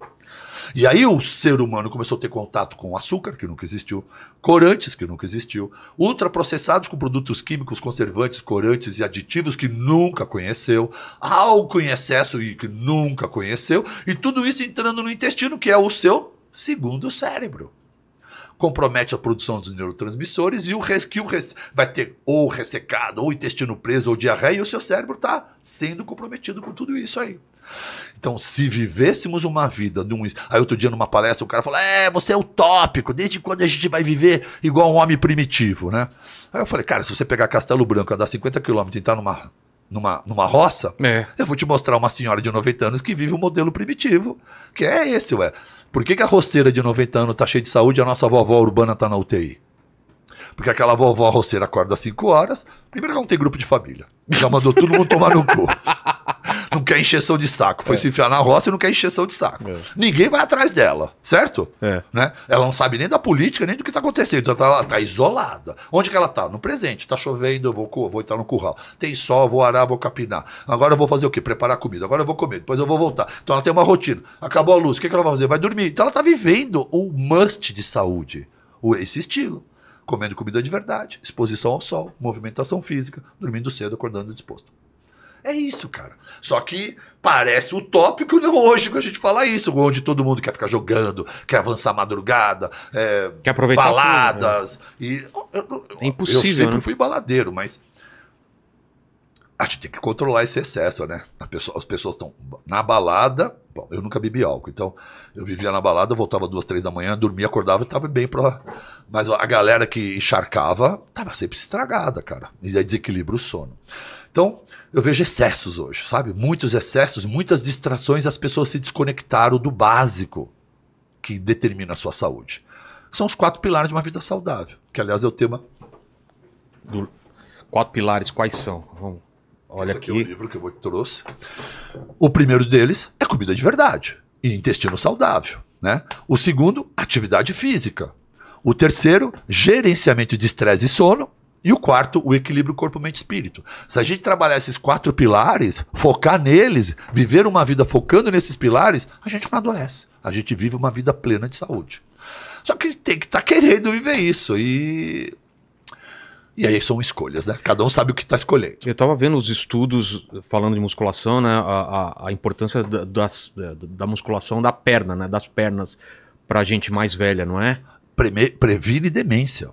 E aí o ser humano começou a ter contato com açúcar, que nunca existiu, corantes, que nunca existiu, ultraprocessados com produtos químicos, conservantes, corantes e aditivos que nunca conheceu, álcool em excesso e que nunca conheceu, e tudo isso entrando no intestino, que é o seu segundo cérebro compromete a produção dos neurotransmissores e o que o vai ter ou ressecado, ou intestino preso, ou diarreia, e o seu cérebro está sendo comprometido com tudo isso aí. Então, se vivêssemos uma vida num. Aí, outro dia, numa palestra, o cara falou: É, você é utópico, desde quando a gente vai viver igual um homem primitivo, né? Aí eu falei: Cara, se você pegar Castelo Branco, andar 50 quilômetros e entrar numa, numa, numa roça, é. eu vou te mostrar uma senhora de 90 anos que vive o um modelo primitivo, que é esse, ué. Por que, que a roceira de 90 anos tá cheia de saúde e a nossa vovó urbana tá na UTI? Porque aquela vovó roceira acorda às 5 horas. Primeiro, ela não tem grupo de família. Já mandou todo mundo tomar no cu. não quer encheção de saco. Foi é. se enfiar na roça e não quer encheção de saco. É. Ninguém vai atrás dela, certo? É. Né? Ela não sabe nem da política, nem do que está acontecendo. Então ela está tá isolada. Onde que ela está? No presente. Está chovendo, eu vou, vou entrar no curral. Tem sol, vou arar, vou capinar. Agora eu vou fazer o quê? Preparar comida. Agora eu vou comer, depois eu vou voltar. Então ela tem uma rotina. Acabou a luz, o que, que ela vai fazer? Vai dormir. Então ela está vivendo o must de saúde, esse estilo comendo comida de verdade, exposição ao sol, movimentação física, dormindo cedo, acordando disposto. É isso, cara. Só que parece utópico hoje que a gente fala isso, onde todo mundo quer ficar jogando, quer avançar madrugada, é, quer aproveitar baladas. Né? e, é impossível. Eu sempre né? fui baladeiro, mas a gente tem que controlar esse excesso, né? Pessoa, as pessoas estão na balada. Bom, eu nunca bebi álcool, então eu vivia na balada, voltava duas, três da manhã, dormia, acordava e tava bem pra. Mas a galera que encharcava tava sempre estragada, cara. E aí é desequilibra o sono. Então, eu vejo excessos hoje, sabe? Muitos excessos, muitas distrações, as pessoas se desconectaram do básico que determina a sua saúde. São os quatro pilares de uma vida saudável, que aliás é o tema do quatro pilares quais são? Vamos. Olha Esse aqui. É aqui. É o livro que eu trouxe. O primeiro deles é comida de verdade e intestino saudável, né? O segundo, atividade física. O terceiro, gerenciamento de estresse e sono. E o quarto, o equilíbrio corpo-mente-espírito. Se a gente trabalhar esses quatro pilares, focar neles, viver uma vida focando nesses pilares, a gente não adoece. A gente vive uma vida plena de saúde. Só que tem que estar tá querendo viver isso. E e aí são escolhas, né? Cada um sabe o que está escolhendo. Eu estava vendo os estudos falando de musculação, né? A, a, a importância da, das, da musculação da perna, né? Das pernas para gente mais velha, não é? Preme, previne demência.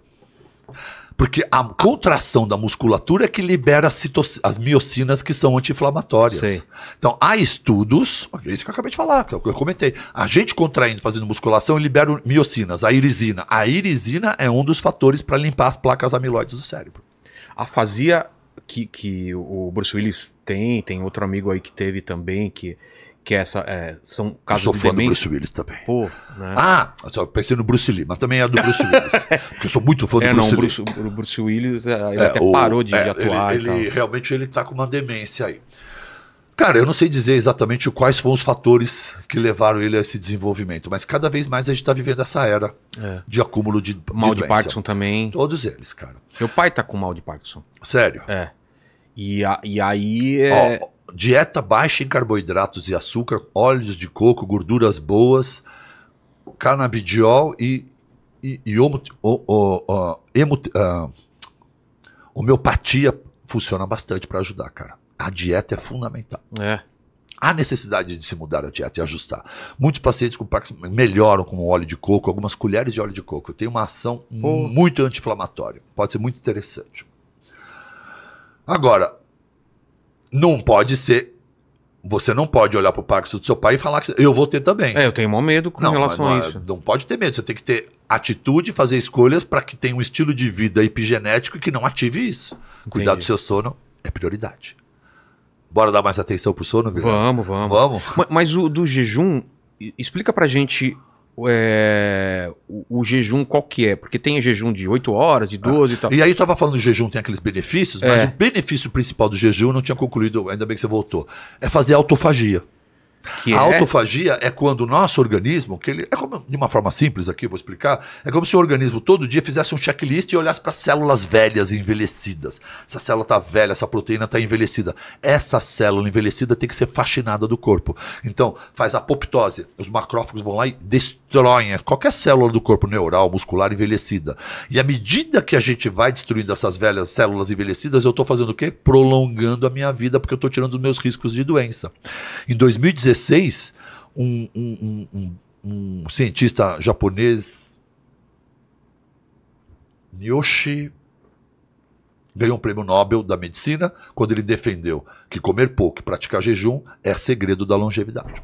Porque a contração da musculatura é que libera as, as miocinas que são anti-inflamatórias. Então, há estudos, é isso que eu acabei de falar, é que eu, comentei. A gente contraindo, fazendo musculação, libera miocinas, a irisina. A irisina é um dos fatores para limpar as placas amiloides do cérebro. A afasia que, que o Bruce Willis tem, tem outro amigo aí que teve também, que que é essa é, são casos eu sou de fã demência. do Bruce Willis também. Pô, né? Ah, só pensei no Bruce Lee, mas também é do Bruce Willis. porque eu sou muito fã do é, Bruce não, Bruce, o Bruce Willis é, ele é, até o, parou de, de, é, atuar. Ele, ele realmente ele tá com uma demência aí. Cara, eu não sei dizer exatamente quais foram os fatores que levaram ele a esse desenvolvimento, mas cada vez mais a gente está vivendo essa era é. de acúmulo de mal de, de Parkinson também. Todos eles, cara. Meu pai tá com mal de Parkinson. Sério? É. E, a, e aí é dieta baixa em carboidratos e açúcar, óleos de coco, gorduras boas, canabidiol e, e, e o, o, o, uh, homeopatia funciona bastante para ajudar, cara. A dieta é fundamental. É. Há necessidade de se mudar a dieta e ajustar. Muitos pacientes com Parkinson melhoram com óleo de coco, algumas colheres de óleo de coco. Tem uma ação oh. muito anti-inflamatória. Pode ser muito interessante. Agora, não pode ser. Você não pode olhar para o pacto do seu pai e falar que eu vou ter também. É, eu tenho um medo com não, relação não, a é, isso. Não pode ter medo. Você tem que ter atitude, fazer escolhas para que tenha um estilo de vida epigenético que não ative isso. Entendi. Cuidar do seu sono é prioridade. Bora dar mais atenção pro sono, Guilherme? Vamos, vamos. Vamos. Mas, mas o do jejum, explica pra gente é, o, o, jejum qual que é? Porque tem jejum de 8 horas, de 12 ah, e tal. E aí eu tava falando do jejum, tem aqueles benefícios, mas é. o benefício principal do jejum, eu não tinha concluído, ainda bem que você voltou, é fazer autofagia. Que é? a é? autofagia é quando o nosso organismo, que ele é como, de uma forma simples aqui, vou explicar, é como se o organismo todo dia fizesse um checklist e olhasse para células velhas e envelhecidas. Essa célula está velha, essa proteína está envelhecida. Essa célula envelhecida tem que ser faxinada do corpo. Então, faz apoptose. Os macrófagos vão lá e destroem qualquer célula do corpo neural, muscular envelhecida. E à medida que a gente vai destruindo essas velhas células envelhecidas, eu estou fazendo o quê? Prolongando a minha vida, porque eu estou tirando os meus riscos de doença. Em 2016, XVI, um, um, um, um cientista japonês, Nyoshi, ganhou um prêmio Nobel da Medicina quando ele defendeu que comer pouco e praticar jejum é segredo da longevidade.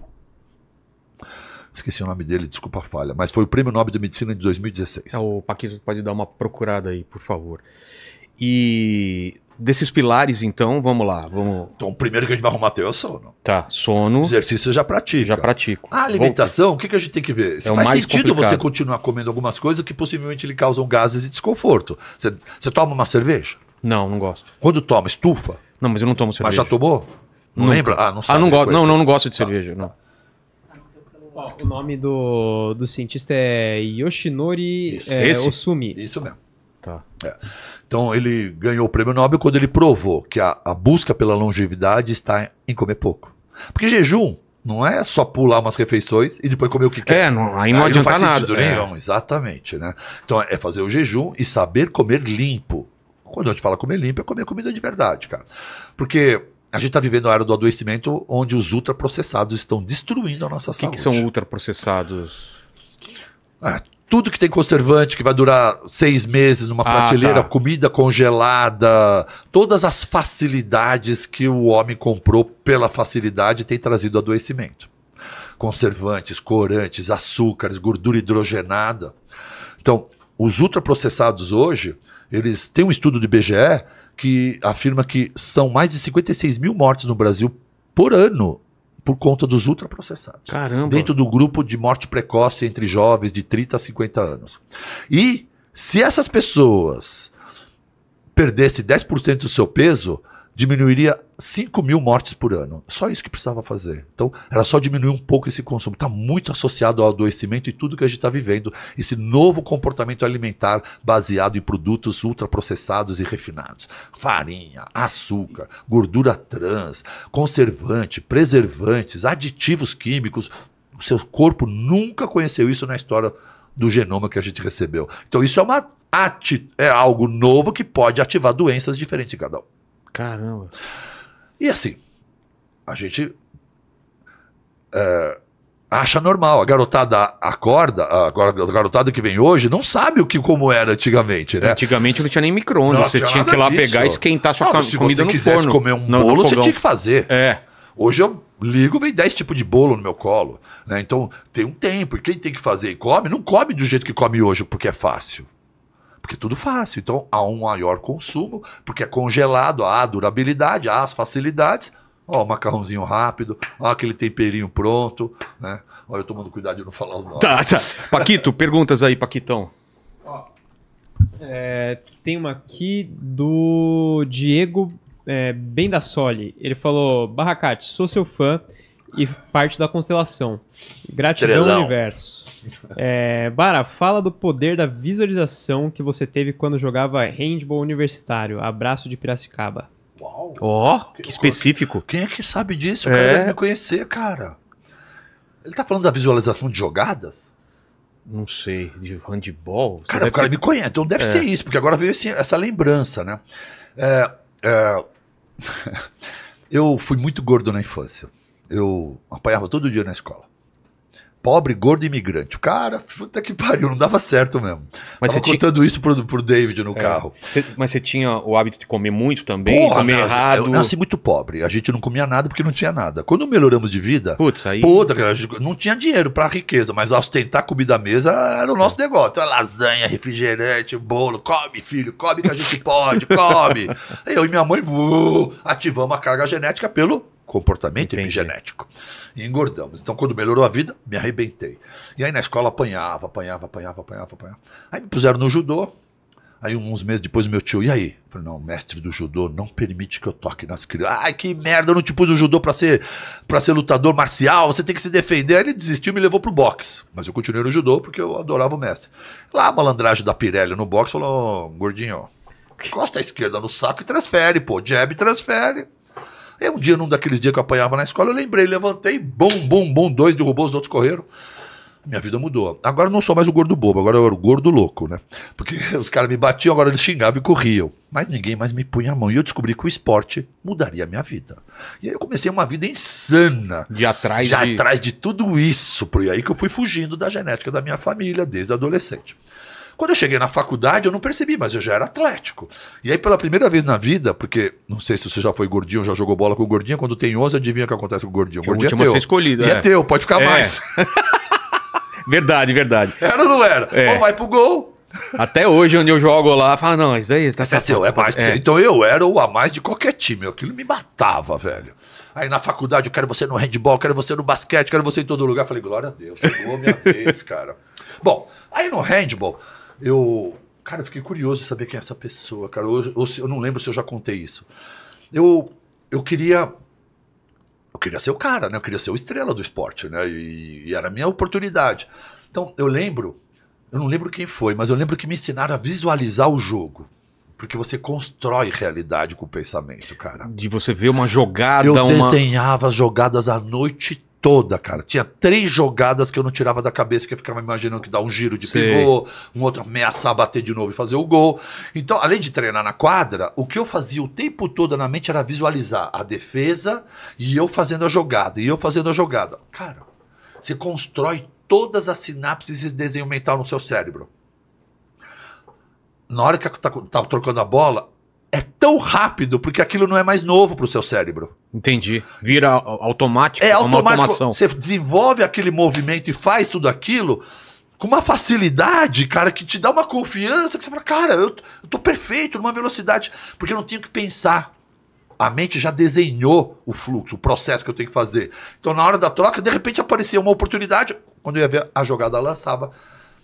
Esqueci o nome dele, desculpa a falha, mas foi o Prêmio Nobel de Medicina de 2016. É, o Paquito pode dar uma procurada aí, por favor. E desses pilares, então, vamos lá. Vamos... Então, primeiro que a gente vai arrumar teu é o sono. Tá, sono. Exercício eu já pratico. Já pratico. A alimentação, o que, que a gente tem que ver? Se é faz sentido complicado. você continuar comendo algumas coisas que possivelmente lhe causam gases e desconforto. Você, você toma uma cerveja? Não, não gosto. Quando toma, estufa? Não, mas eu não tomo cerveja. Mas já tomou? Não Nunca. lembra? Ah, não ah, sabe. Ah, não, gosto, não, não, não gosto de tá. cerveja, não. o nome do, do cientista é Yoshinori é, Isso. É, Osumi. Isso mesmo. Tá. É. Então ele ganhou o prêmio Nobel quando ele provou que a, a busca pela longevidade está em comer pouco. Porque jejum não é só pular umas refeições e depois comer o que quer. É, não, aí não aí adianta não faz nada. É. Nenhum, Exatamente, né? Então é fazer o jejum e saber comer limpo. Quando a gente fala comer limpo, é comer comida de verdade, cara. Porque a gente está vivendo a era do adoecimento onde os ultraprocessados estão destruindo a nossa que saúde. O que são ultraprocessados? Ah, tudo que tem conservante que vai durar seis meses numa prateleira, ah, tá. comida congelada, todas as facilidades que o homem comprou pela facilidade tem trazido adoecimento. Conservantes, corantes, açúcares, gordura hidrogenada. Então, os ultraprocessados hoje, eles têm um estudo do IBGE que afirma que são mais de 56 mil mortes no Brasil por ano por conta dos ultraprocessados. Caramba. Dentro do grupo de morte precoce entre jovens de 30 a 50 anos. E se essas pessoas perdessem 10% do seu peso, diminuiria 5 mil mortes por ano. Só isso que precisava fazer. Então, era só diminuir um pouco esse consumo. Está muito associado ao adoecimento e tudo que a gente está vivendo. Esse novo comportamento alimentar baseado em produtos ultraprocessados e refinados. Farinha, açúcar, gordura trans, conservante, preservantes, aditivos químicos. O seu corpo nunca conheceu isso na história do genoma que a gente recebeu. Então, isso é uma é algo novo que pode ativar doenças diferentes em cada um. Caramba. E assim, a gente é, acha normal. A garotada acorda, a garotada que vem hoje não sabe o que como era antigamente, né? Antigamente não tinha nem micro-ondas, você tinha que ir lá disso. pegar e esquentar sua não, comida no forno. Se você quisesse comer um não, bolo, você tinha que fazer. É. Hoje eu ligo, vem 10 tipos de bolo no meu colo. Né? Então tem um tempo. E quem tem que fazer e come, não come do jeito que come hoje, porque é fácil. Porque é tudo fácil. Então há um maior consumo, porque é congelado, há a durabilidade, há as facilidades. Ó, o macarrãozinho rápido, ó, aquele temperinho pronto, né? Ó, eu tomando cuidado de não falar os nomes. Tá, tá. Paquito, perguntas aí, Paquitão. Ó, é, tem uma aqui do Diego é, Bendasoli. Ele falou: Barracate, sou seu fã e parte da constelação. Gratidão, Estrelão. universo. É, Bara, fala do poder da visualização que você teve quando jogava handball universitário. Abraço de Piracicaba. Uau! Ó, oh, que específico. Quem é que sabe disso? O é. cara deve me conhecer, cara. Ele tá falando da visualização de jogadas? Não sei, de handball? Cara, o cara ter... me conhece, então deve é. ser isso, porque agora veio esse, essa lembrança, né? É, é eu fui muito gordo na infância eu apanhava todo dia na escola. Pobre, gordo imigrante. O cara, puta que pariu, não dava certo mesmo. Mas Tava você contando tinha... isso pro, pro David no é. carro. Cê, mas você tinha o hábito de comer muito também? Porra, comer errado? Eu nasci muito pobre. A gente não comia nada porque não tinha nada. Quando melhoramos de vida, Putz, aí... puta, cara, não tinha dinheiro pra riqueza, mas ostentar comida à mesa era o nosso é. negócio. Então, lasanha, refrigerante, bolo. Come, filho, come que a gente pode, come. Eu e minha mãe uh, ativamos a carga genética pelo comportamento Entendi. epigenético. E engordamos. Então, quando melhorou a vida, me arrebentei. E aí na escola apanhava, apanhava, apanhava, apanhava, apanhava. Aí me puseram no judô. Aí uns meses depois meu tio, e aí? falei, não, mestre do judô não permite que eu toque nas crianças. Ai, que merda, eu não te pus no judô pra ser, pra ser lutador marcial, você tem que se defender. Aí ele desistiu e me levou pro boxe. Mas eu continuei no judô porque eu adorava o mestre. Lá a malandragem da Pirelli no boxe falou, oh, gordinho, encosta costa a esquerda no saco e transfere, pô, jab transfere. Aí é um dia, num daqueles dias que eu apanhava na escola, eu lembrei, levantei, bum, bum, bum, dois derrubou, os outros correram. Minha vida mudou. Agora eu não sou mais o gordo bobo, agora eu era o gordo louco, né? Porque os caras me batiam, agora eles xingavam e corriam. Mas ninguém mais me punha a mão. E eu descobri que o esporte mudaria a minha vida. E aí eu comecei uma vida insana. E atrás de... atrás de tudo isso. Por aí que eu fui fugindo da genética da minha família desde adolescente. Quando eu cheguei na faculdade, eu não percebi, mas eu já era atlético. E aí, pela primeira vez na vida, porque não sei se você já foi gordinho, já jogou bola com o gordinho, quando tem 11, adivinha o que acontece com o gordinho. O gordinho é, o é teu. escolhido, e é. é. teu, pode ficar é. mais. verdade, verdade. Era ou não era? É. Ou vai pro gol, até hoje, onde eu jogo lá, fala, não, isso daí tá, é tá é seu, é mais. É. Então eu era o a mais de qualquer time. Aquilo me matava, velho. Aí na faculdade, eu quero você no handball, quero você no basquete, quero você em todo lugar. Falei, glória a Deus, chegou a minha vez, cara. Bom, aí no handball, eu, cara, eu fiquei curioso de saber quem é essa pessoa, cara. Eu, eu não lembro se eu já contei isso. Eu, eu queria eu queria ser o cara, né? Eu queria ser o estrela do esporte, né? E, e, era a minha oportunidade. Então, eu lembro, eu não lembro quem foi, mas eu lembro que me ensinaram a visualizar o jogo. Porque você constrói realidade com o pensamento, cara. De você ver uma jogada. Eu uma... desenhava as jogadas a noite toda, cara. Tinha três jogadas que eu não tirava da cabeça, que eu ficava imaginando que dá um giro de Sei. pivô, um outro ameaçar bater de novo e fazer o gol. Então, além de treinar na quadra, o que eu fazia o tempo todo na mente era visualizar a defesa e eu fazendo a jogada, e eu fazendo a jogada. Cara, você constrói todas as sinapses e desenho mental no seu cérebro. Na hora que tá, tá trocando a bola, é tão rápido porque aquilo não é mais novo para o seu cérebro. Entendi. Vira automático. É automático. Você desenvolve aquele movimento e faz tudo aquilo com uma facilidade, cara, que te dá uma confiança que você fala, cara, eu, eu tô perfeito numa velocidade, porque eu não tenho que pensar. A mente já desenhou o fluxo, o processo que eu tenho que fazer. Então, na hora da troca, de repente aparecia uma oportunidade. Quando eu ia ver a jogada, lançava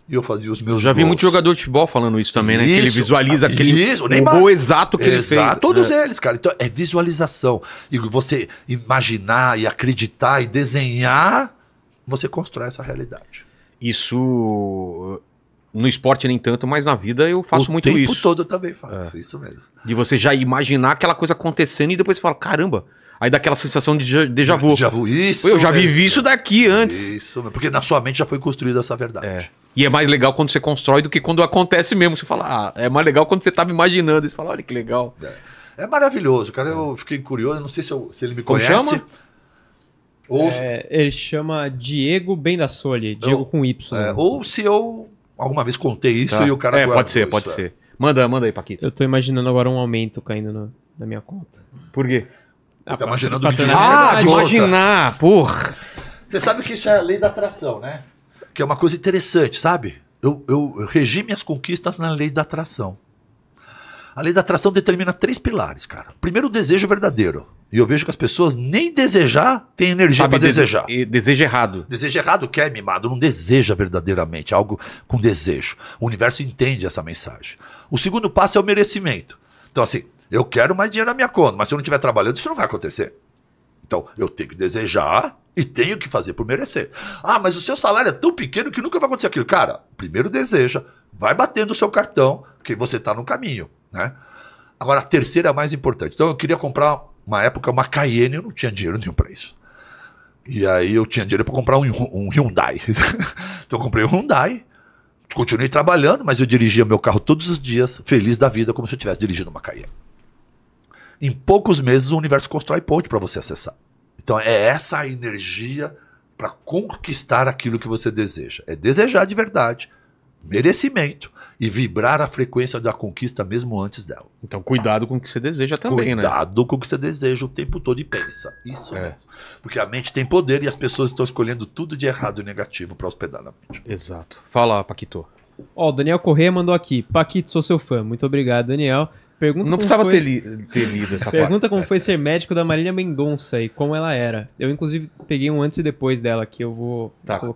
e eu fazia os meus. Eu já gols. vi muito jogador de futebol falando isso também, né? Isso, que ele visualiza ah, aquele isso, o gol exato que Exato, ele fez. Todos é. eles, cara. Então é visualização. E você imaginar e acreditar e desenhar, você constrói essa realidade. Isso eh, no esporte nem tanto, mas na vida eu faço o muito isso. O tempo todo eu também faço, é. isso mesmo. De você já imaginar aquela coisa acontecendo e depois fala, caramba. Aí daquela sensação de déjà vu. Déjà vu, isso. Eu já vivi isso daqui antes. Isso, porque na sua mente já foi construída essa verdade. É. E é mais legal quando você constrói do que quando acontece mesmo. Você fala, ah, é mais legal quando você estava imaginando. E você fala, olha que legal. É, é maravilhoso, cara. Eu fiquei curioso, não sei se, eu, se ele me conhece. Como chama? Ou... É, ele chama Diego Bendassoli, Diego eu, com Y. É, ou se eu alguma vez contei isso tá. e o cara... É, pode ser, isso, pode é. ser. Manda, manda aí, Paquito. Eu tô imaginando agora um aumento caindo no, na minha conta. Por quê? Ah, tá imaginando... Tá ah, de imaginar, porra! Você sabe que isso é a lei da atração, né? que é uma coisa interessante, sabe? Eu, eu, eu regi minhas conquistas na lei da atração. A lei da atração determina três pilares, cara. Primeiro, o desejo verdadeiro. E eu vejo que as pessoas nem desejar têm energia para desejar. E deseja errado. Deseja errado, quer é mimado, não deseja verdadeiramente é algo com desejo. O universo entende essa mensagem. O segundo passo é o merecimento. Então, assim, eu quero mais dinheiro na minha conta, mas se eu não estiver trabalhando, isso não vai acontecer. Então, eu tenho que desejar e tenho que fazer por merecer. Ah, mas o seu salário é tão pequeno que nunca vai acontecer aquilo. Cara, primeiro deseja, vai batendo o seu cartão, que você está no caminho, né? Agora, a terceira é a mais importante. Então, eu queria comprar, uma época, uma Cayenne, eu não tinha dinheiro nenhum para isso. E aí eu tinha dinheiro para comprar um, um Hyundai. então, eu comprei um Hyundai, continuei trabalhando, mas eu dirigia meu carro todos os dias, feliz da vida, como se eu estivesse dirigindo uma Cayenne. Em poucos meses o universo constrói ponte para você acessar. Então é essa a energia para conquistar aquilo que você deseja. É desejar de verdade, merecimento e vibrar a frequência da conquista mesmo antes dela. Então, cuidado com o que você deseja também, cuidado né? Cuidado com o que você deseja o tempo todo e pensa. Isso é. mesmo. Porque a mente tem poder e as pessoas estão escolhendo tudo de errado e negativo para hospedar na mente. Exato. Fala, Paquito. Ó, oh, Daniel Corrêa mandou aqui. Paquito, sou seu fã. Muito obrigado, Daniel. Pergunta não precisava foi... ter, li... ter, lido essa Pergunta parte. como foi ser médico da Marília Mendonça e como ela era. Eu, inclusive, peguei um antes e depois dela, que eu vou. Tá. Vou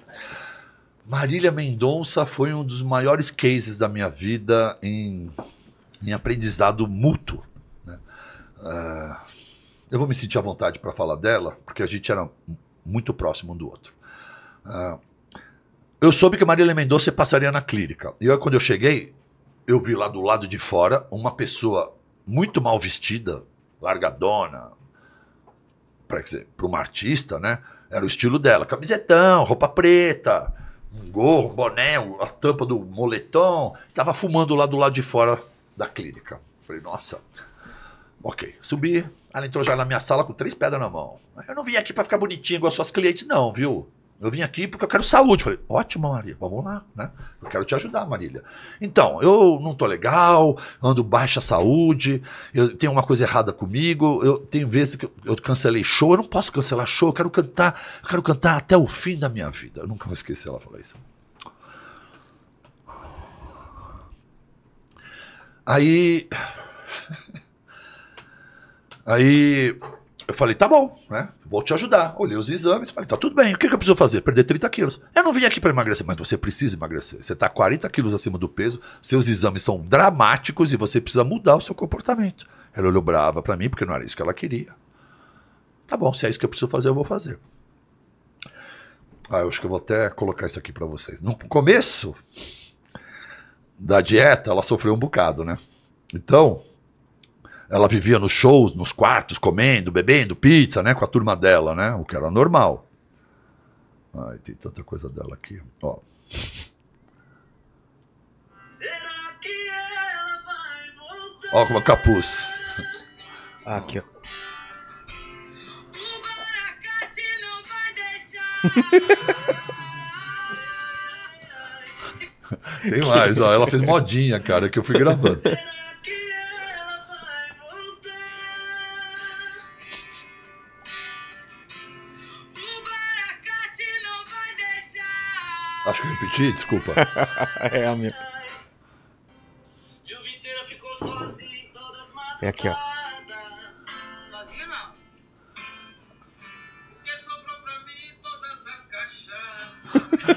Marília Mendonça foi um dos maiores cases da minha vida em, em aprendizado mútuo. Né? Uh, eu vou me sentir à vontade para falar dela, porque a gente era muito próximo um do outro. Uh, eu soube que Marília Mendonça passaria na clínica. E eu, quando eu cheguei, eu vi lá do lado de fora uma pessoa muito mal vestida, largadona, para uma artista, né? Era o estilo dela, camisetão, roupa preta, um gorro, um boné, a tampa do moletom. Tava fumando lá do lado de fora da clínica. Falei, nossa, ok. Subi, ela entrou já na minha sala com três pedras na mão. Eu não vim aqui para ficar bonitinho igual suas clientes não, viu? Eu vim aqui porque eu quero saúde. Falei, ótimo, Maria, vamos lá, né? Eu quero te ajudar, Marília. Então, eu não tô legal, ando baixa saúde, eu tenho uma coisa errada comigo, eu tenho vezes que eu, eu cancelei show, eu não posso cancelar show, eu quero cantar, eu quero cantar até o fim da minha vida. Eu nunca vou esquecer ela falar isso. Aí. Aí eu falei, tá bom, né? Vou te ajudar. Olhei os exames, falei, tá tudo bem, o que, que eu preciso fazer? Perder 30 quilos. Eu não vim aqui para emagrecer, mas você precisa emagrecer. Você tá 40 quilos acima do peso, seus exames são dramáticos e você precisa mudar o seu comportamento. Ela olhou brava para mim, porque não era isso que ela queria. Tá bom, se é isso que eu preciso fazer, eu vou fazer. Ah, eu acho que eu vou até colocar isso aqui para vocês. No começo da dieta, ela sofreu um bocado, né? Então, ela vivia nos shows, nos quartos, comendo, bebendo pizza, né, com a turma dela, né, o que era normal. Ai, tem tanta coisa dela aqui, ó. Será que ela vai voltar? Ó, como é capuz. Aqui, ó. O não vai deixar. Tem mais, ó. Ela fez modinha, cara, que eu fui gravando. desculpa. é a minha. É aqui, ó.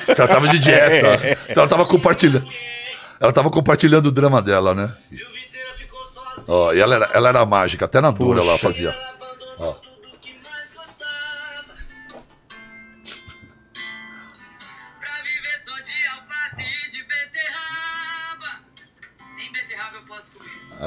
Ela tava de dieta. É. Ela tava compartilhando. Ela tava compartilhando o drama dela, né? Ó, e ela era, ela era mágica, até na dura Puxa. ela fazia.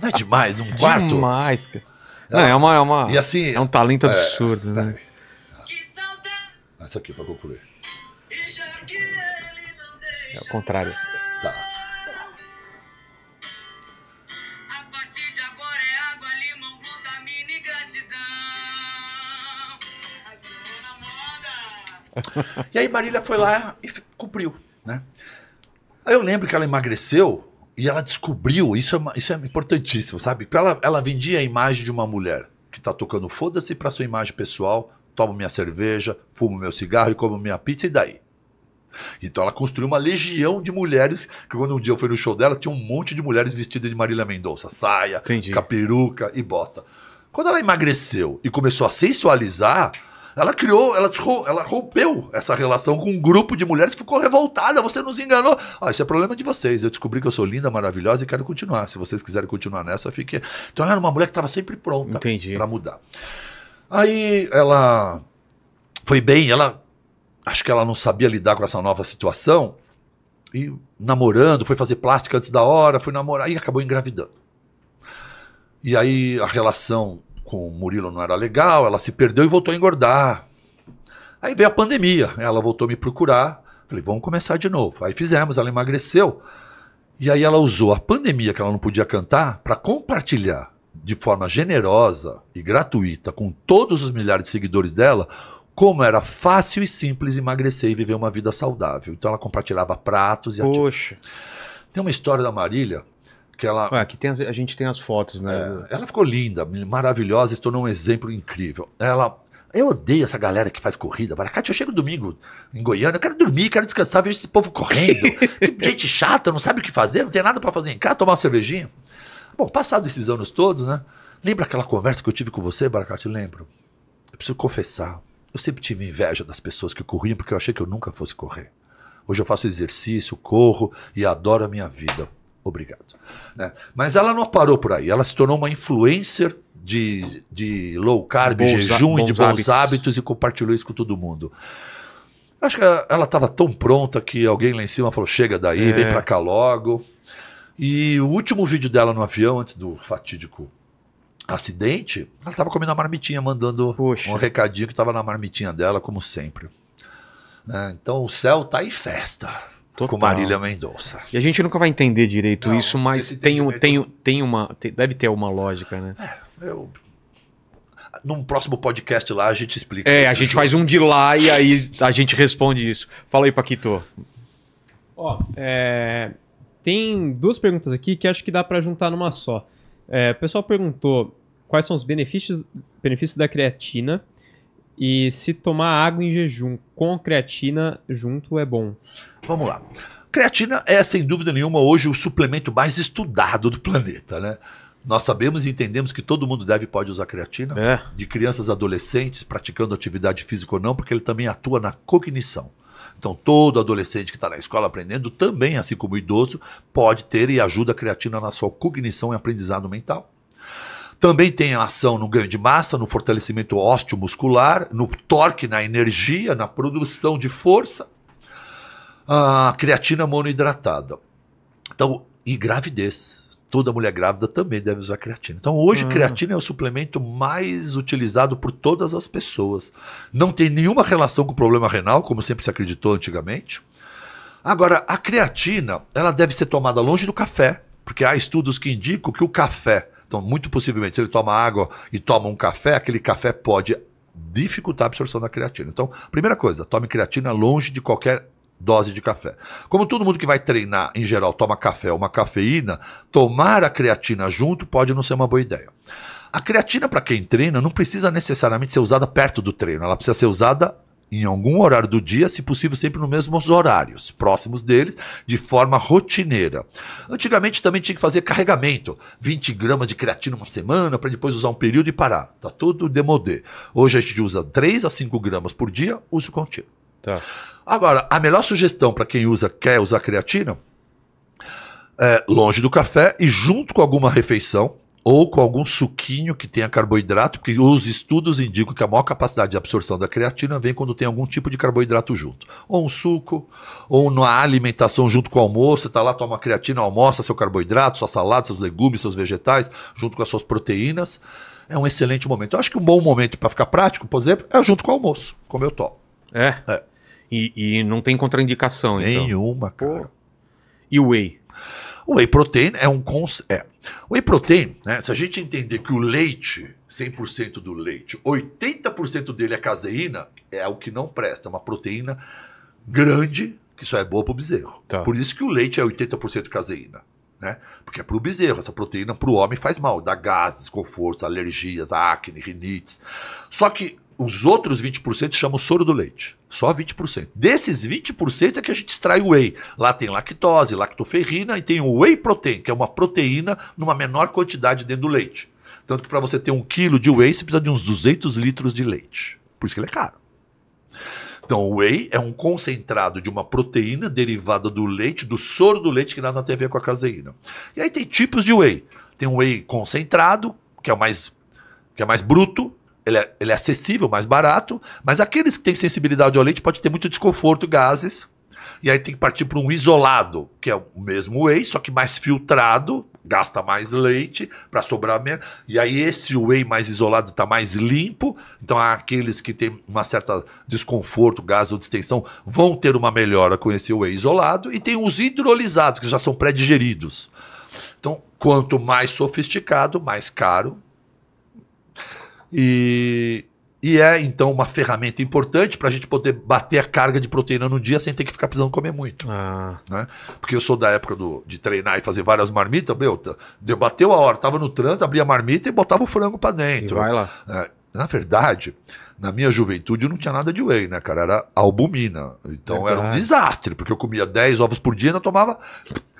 Não é demais, num quarto? Demais, cara. Não, é uma. É, uma, e assim, é um talento é. absurdo, é, né? Essa ah, aqui, pra concluir. É o contrário. Tá. e é E aí Marília foi lá e cumpriu, né? Aí eu lembro que ela emagreceu e ela descobriu, isso é, uma, isso é importantíssimo, sabe? Ela, ela vendia a imagem de uma mulher que tá tocando foda-se pra sua imagem pessoal, tomo minha cerveja, fumo meu cigarro e como minha pizza, e daí? Então ela construiu uma legião de mulheres, que quando um dia eu fui no show dela, tinha um monte de mulheres vestidas de Marília Mendonça, saia, Entendi. caperuca e bota. Quando ela emagreceu e começou a sensualizar, ela criou, ela, ela rompeu essa relação com um grupo de mulheres que ficou revoltada. Você nos enganou. Ah, isso é problema de vocês. Eu descobri que eu sou linda, maravilhosa e quero continuar. Se vocês quiserem continuar nessa, fique. Então ela era uma mulher que estava sempre pronta para mudar. Aí ela foi bem, ela. Acho que ela não sabia lidar com essa nova situação. E namorando, foi fazer plástica antes da hora, foi namorar e acabou engravidando. E aí a relação com o Murilo não era legal, ela se perdeu e voltou a engordar. Aí veio a pandemia, ela voltou a me procurar, falei, vamos começar de novo. Aí fizemos, ela emagreceu. E aí ela usou a pandemia que ela não podia cantar para compartilhar de forma generosa e gratuita com todos os milhares de seguidores dela como era fácil e simples emagrecer e viver uma vida saudável. Então ela compartilhava pratos e Poxa. Tem uma história da Marília que ela. Ué, ah, aqui tem as, a gente tem as fotos, né? É, ela ficou linda, maravilhosa, se tornou um exemplo incrível. Ela. Eu odeio essa galera que faz corrida. Baracate, eu chego domingo em Goiânia, eu quero dormir, quero descansar, vejo esse povo correndo. gente chata, não sabe o que fazer, não tem nada para fazer em casa, tomar uma cervejinha. Bom, passado esses anos todos, né? Lembra aquela conversa que eu tive com você, Baracate? Lembro. Eu preciso confessar. Eu sempre tive inveja das pessoas que corriam porque eu achei que eu nunca fosse correr. Hoje eu faço exercício, corro e adoro a minha vida obrigado. Né? Mas ela não parou por aí, ela se tornou uma influencer de, de low carb, bons, jejum e de bons hábitos. hábitos e compartilhou isso com todo mundo. Acho que ela estava tão pronta que alguém lá em cima falou: chega daí, é. vem para cá logo. E o último vídeo dela no avião, antes do fatídico acidente, ela estava comendo a marmitinha, mandando Poxa. um recadinho que estava na marmitinha dela, como sempre. Né? Então o céu tá em festa. Total. com Marília Mendonça. E a gente nunca vai entender direito Não, isso, mas tem, um, tem, tem uma. Tem, deve ter uma lógica, né? É, eu, num próximo podcast lá a gente explica. É, a gente junto. faz um de lá e aí a gente responde isso. Fala aí, Paquito. Ó, oh, é, tem duas perguntas aqui que acho que dá para juntar numa só. É, o pessoal perguntou quais são os benefícios, benefícios da creatina e se tomar água em jejum com creatina junto é bom. Vamos lá. Creatina é, sem dúvida nenhuma, hoje o suplemento mais estudado do planeta, né? Nós sabemos e entendemos que todo mundo deve e pode usar creatina, é. de crianças a adolescentes, praticando atividade física ou não, porque ele também atua na cognição. Então, todo adolescente que está na escola aprendendo, também, assim como o idoso, pode ter e ajuda a creatina na sua cognição e aprendizado mental. Também tem ação no ganho de massa, no fortalecimento ósseo-muscular, no torque, na energia, na produção de força. A creatina monoidratada. Então, e gravidez. Toda mulher grávida também deve usar creatina. Então, hoje, ah. creatina é o suplemento mais utilizado por todas as pessoas. Não tem nenhuma relação com o problema renal, como sempre se acreditou antigamente. Agora, a creatina, ela deve ser tomada longe do café, porque há estudos que indicam que o café então, muito possivelmente, se ele toma água e toma um café, aquele café pode dificultar a absorção da creatina. Então, primeira coisa, tome creatina longe de qualquer dose de café. Como todo mundo que vai treinar, em geral, toma café ou uma cafeína, tomar a creatina junto pode não ser uma boa ideia. A creatina, para quem treina, não precisa necessariamente ser usada perto do treino, ela precisa ser usada em algum horário do dia, se possível sempre nos mesmos horários, próximos deles, de forma rotineira. Antigamente também tinha que fazer carregamento, 20 gramas de creatina uma semana, para depois usar um período e parar. Tá tudo demodé. Hoje a gente usa 3 a 5 gramas por dia, uso contínuo. Tá. Agora, a melhor sugestão para quem usa, quer usar creatina, é longe do café e junto com alguma refeição, ou com algum suquinho que tenha carboidrato, porque os estudos indicam que a maior capacidade de absorção da creatina vem quando tem algum tipo de carboidrato junto. Ou um suco, ou na alimentação junto com o almoço, você está lá, toma creatina, almoça seu carboidrato, sua salada, seus legumes, seus vegetais, junto com as suas proteínas. É um excelente momento. Eu acho que um bom momento para ficar prático, por exemplo, é junto com o almoço, como eu tomo. É? é. E, e, não tem contraindicação, Nenhuma, então? Nenhuma, cara. Pô. E o whey? O whey protein é um cons... é. O whey protein, né, se a gente entender que o leite, 100% do leite, 80% dele é caseína, é o que não presta, é uma proteína grande que só é boa para o bezerro. Tá. Por isso que o leite é 80% caseína. Né? Porque é para o bezerro, essa proteína para o homem faz mal, dá gases, desconfortos, alergias, acne, rinites. Só que os outros 20% chamam soro do leite. Só 20%. Desses 20% é que a gente extrai o whey. Lá tem lactose, lactoferrina e tem o whey protein, que é uma proteína numa menor quantidade dentro do leite. Tanto que para você ter um quilo de whey, você precisa de uns 200 litros de leite. Por isso que ele é caro. Então, o whey é um concentrado de uma proteína derivada do leite, do soro do leite, que nada tem a ver com a caseína. E aí tem tipos de whey. Tem o whey concentrado, que é o mais, que é mais bruto, ele é, ele é acessível, mais barato, mas aqueles que têm sensibilidade ao leite pode ter muito desconforto, gases, e aí tem que partir para um isolado, que é o mesmo whey, só que mais filtrado, gasta mais leite para sobrar menos. E aí esse whey mais isolado está mais limpo, então aqueles que têm uma certa desconforto, gás ou distensão vão ter uma melhora com esse whey isolado. E tem os hidrolisados, que já são pré-digeridos. Então, quanto mais sofisticado, mais caro, e, e é, então, uma ferramenta importante para a gente poder bater a carga de proteína no dia sem ter que ficar precisando comer muito. Ah. Né? Porque eu sou da época do, de treinar e fazer várias marmitas, meu, deu, bateu a hora, tava no trânsito, abria a marmita e botava o frango para dentro. E vai lá. É, na verdade, na minha juventude eu não tinha nada de whey, né, cara? Era albumina. Então verdade. era um desastre, porque eu comia 10 ovos por dia e ainda tomava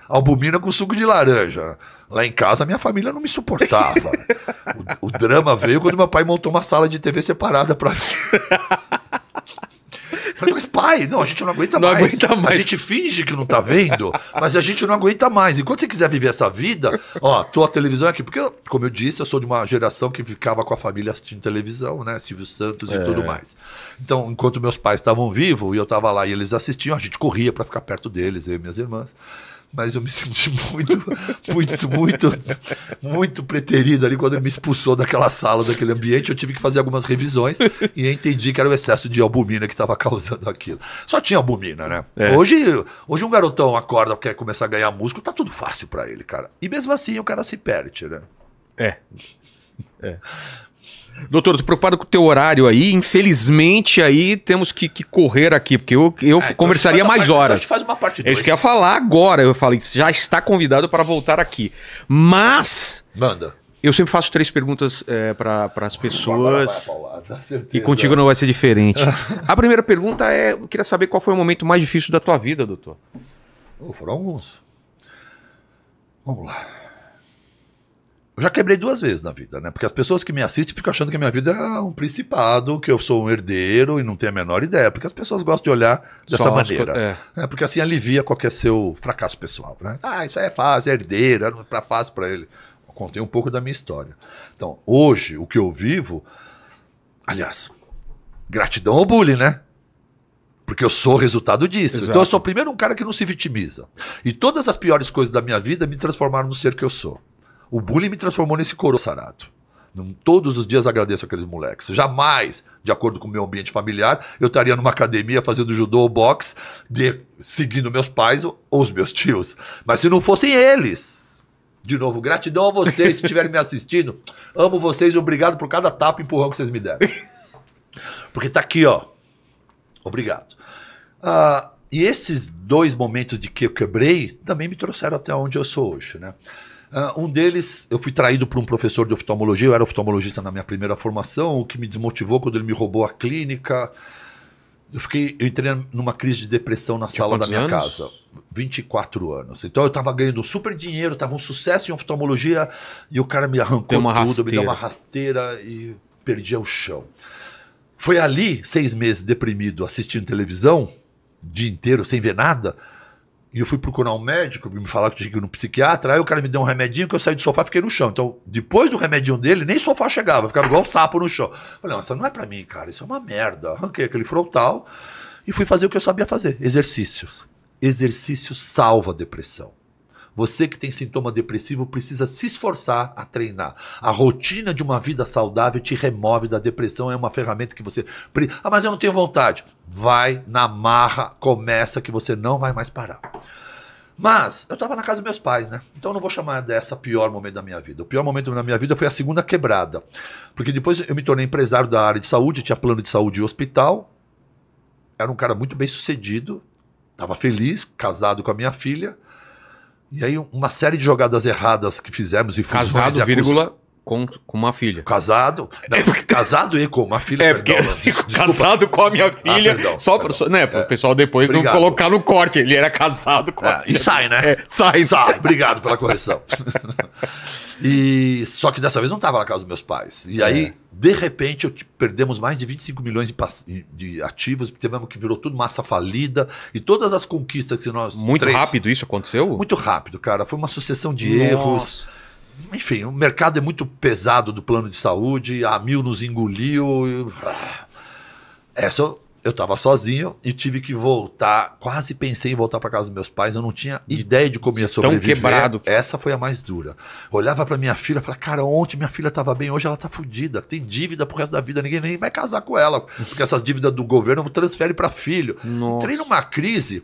albumina com suco de laranja. Lá em casa, minha família não me suportava. o, o, drama veio quando meu pai montou uma sala de TV separada pra mim. Falei, mas pai, não, a gente não aguenta não mais. Aguenta mais. A gente finge que não tá vendo, mas a gente não aguenta mais. Enquanto você quiser viver essa vida, ó, tô a televisão aqui, porque, como eu disse, eu sou de uma geração que ficava com a família assistindo televisão, né? Silvio Santos e é. tudo mais. Então, enquanto meus pais estavam vivos e eu tava lá e eles assistiam, a gente corria para ficar perto deles, eu e minhas irmãs mas eu me senti muito, muito, muito, muito preterido ali quando ele me expulsou daquela sala, daquele ambiente. Eu tive que fazer algumas revisões e entendi que era o excesso de albumina que estava causando aquilo. Só tinha albumina, né? É. Hoje, hoje um garotão acorda, quer começar a ganhar músculo, tá tudo fácil para ele, cara. E mesmo assim o cara se perde, né? É. É. Doutor, tô preocupado com o teu horário aí. Infelizmente, aí temos que, que correr aqui, porque eu, eu é, então conversaria mais parte, horas. Então a gente faz uma parte A é Eu quer falar agora. Eu falei, já está convidado para voltar aqui. Mas. Manda. Eu sempre faço três perguntas é, para as pessoas. Paulada, e contigo não vai ser diferente. a primeira pergunta é: eu queria saber qual foi o momento mais difícil da tua vida, doutor. Oh, foram alguns. Vamos lá. Eu já quebrei duas vezes na vida, né? Porque as pessoas que me assistem ficam achando que a minha vida é um principado, que eu sou um herdeiro e não tenho a menor ideia. Porque as pessoas gostam de olhar dessa Só maneira. É. É, porque assim alivia qualquer seu fracasso pessoal, né? Ah, isso aí é fácil, é herdeiro, era pra fácil para ele. Eu contei um pouco da minha história. Então, hoje, o que eu vivo. Aliás, gratidão ao bullying, né? Porque eu sou resultado disso. Exato. Então eu sou primeiro um cara que não se vitimiza. E todas as piores coisas da minha vida me transformaram no ser que eu sou. O bullying me transformou nesse coro sarado. Todos os dias agradeço aqueles moleques. Jamais, de acordo com o meu ambiente familiar, eu estaria numa academia fazendo judô ou boxe, de, seguindo meus pais ou, os meus tios. Mas se não fossem eles. De novo, gratidão a vocês que estiverem me assistindo. Amo vocês e obrigado por cada tapa e empurrão que vocês me deram. Porque tá aqui, ó. Obrigado. Uh, e esses dois momentos de que eu quebrei também me trouxeram até onde eu sou hoje, né? Uh, um deles, eu fui traído por um professor de oftalmologia, eu era oftalmologista na minha primeira formação, o que me desmotivou quando ele me roubou a clínica. Eu fiquei, eu entrei numa crise de depressão na sala da minha anos? casa. 24 anos. Então eu estava ganhando super dinheiro, estava um sucesso em oftalmologia e o cara me arrancou tudo, rasteira. me deu uma rasteira e perdia o chão. Foi ali, seis meses deprimido, assistindo televisão, o dia inteiro, sem ver nada, e eu fui procurar um médico, me falar que tinha que ir no psiquiatra, aí o cara me deu um remedinho que eu saí do sofá e fiquei no chão. Então, depois do remedinho dele, nem sofá chegava, ficava igual um sapo no chão. Falei, não, isso não é para mim, cara, isso é uma merda. Arranquei aquele frontal e fui fazer o que eu sabia fazer, exercícios. Exercício salva a depressão. Você que tem sintoma depressivo precisa se esforçar a treinar. A rotina de uma vida saudável te remove da depressão, é uma ferramenta que você. Ah, mas eu não tenho vontade. Vai na marra, começa que você não vai mais parar. Mas eu estava na casa dos meus pais, né? Então eu não vou chamar dessa pior momento da minha vida. O pior momento da minha vida foi a segunda quebrada. Porque depois eu me tornei empresário da área de saúde, tinha plano de saúde e hospital. Era um cara muito bem sucedido, estava feliz, casado com a minha filha. E aí uma série de jogadas erradas que fizemos e Casado, vírgula, com, com uma filha. Casado? Não, é Casado e com uma filha. É, porque casado com a minha ah, filha. Ah, perdão, só para né, é. o pessoal depois Obrigado. não colocar no corte. Ele era casado com é, a E sai, né? É, sai. Sai. Obrigado pela correção. e só que dessa vez não estava na casa dos meus pais. E é. aí, de repente, eu, perdemos mais de 25 milhões de, pass... de ativos. Tivemos que virou tudo massa falida. E todas as conquistas que nós. Muito três... rápido isso aconteceu? Muito rápido, cara. Foi uma sucessão de Nossa. erros enfim, o mercado é muito pesado do plano de saúde, a Mil nos engoliu. Ah, essa eu estava sozinho e tive que voltar. Quase pensei em voltar para casa dos meus pais. Eu não tinha ideia de como ia sobreviver. Tão quebrado. Essa foi a mais dura. Olhava para minha filha, falava: Cara, ontem minha filha estava bem, hoje ela está fodida. Tem dívida pro resto da vida. Ninguém nem vai casar com ela, porque essas dívidas do governo transfere para filho. Nossa. Entrei numa crise.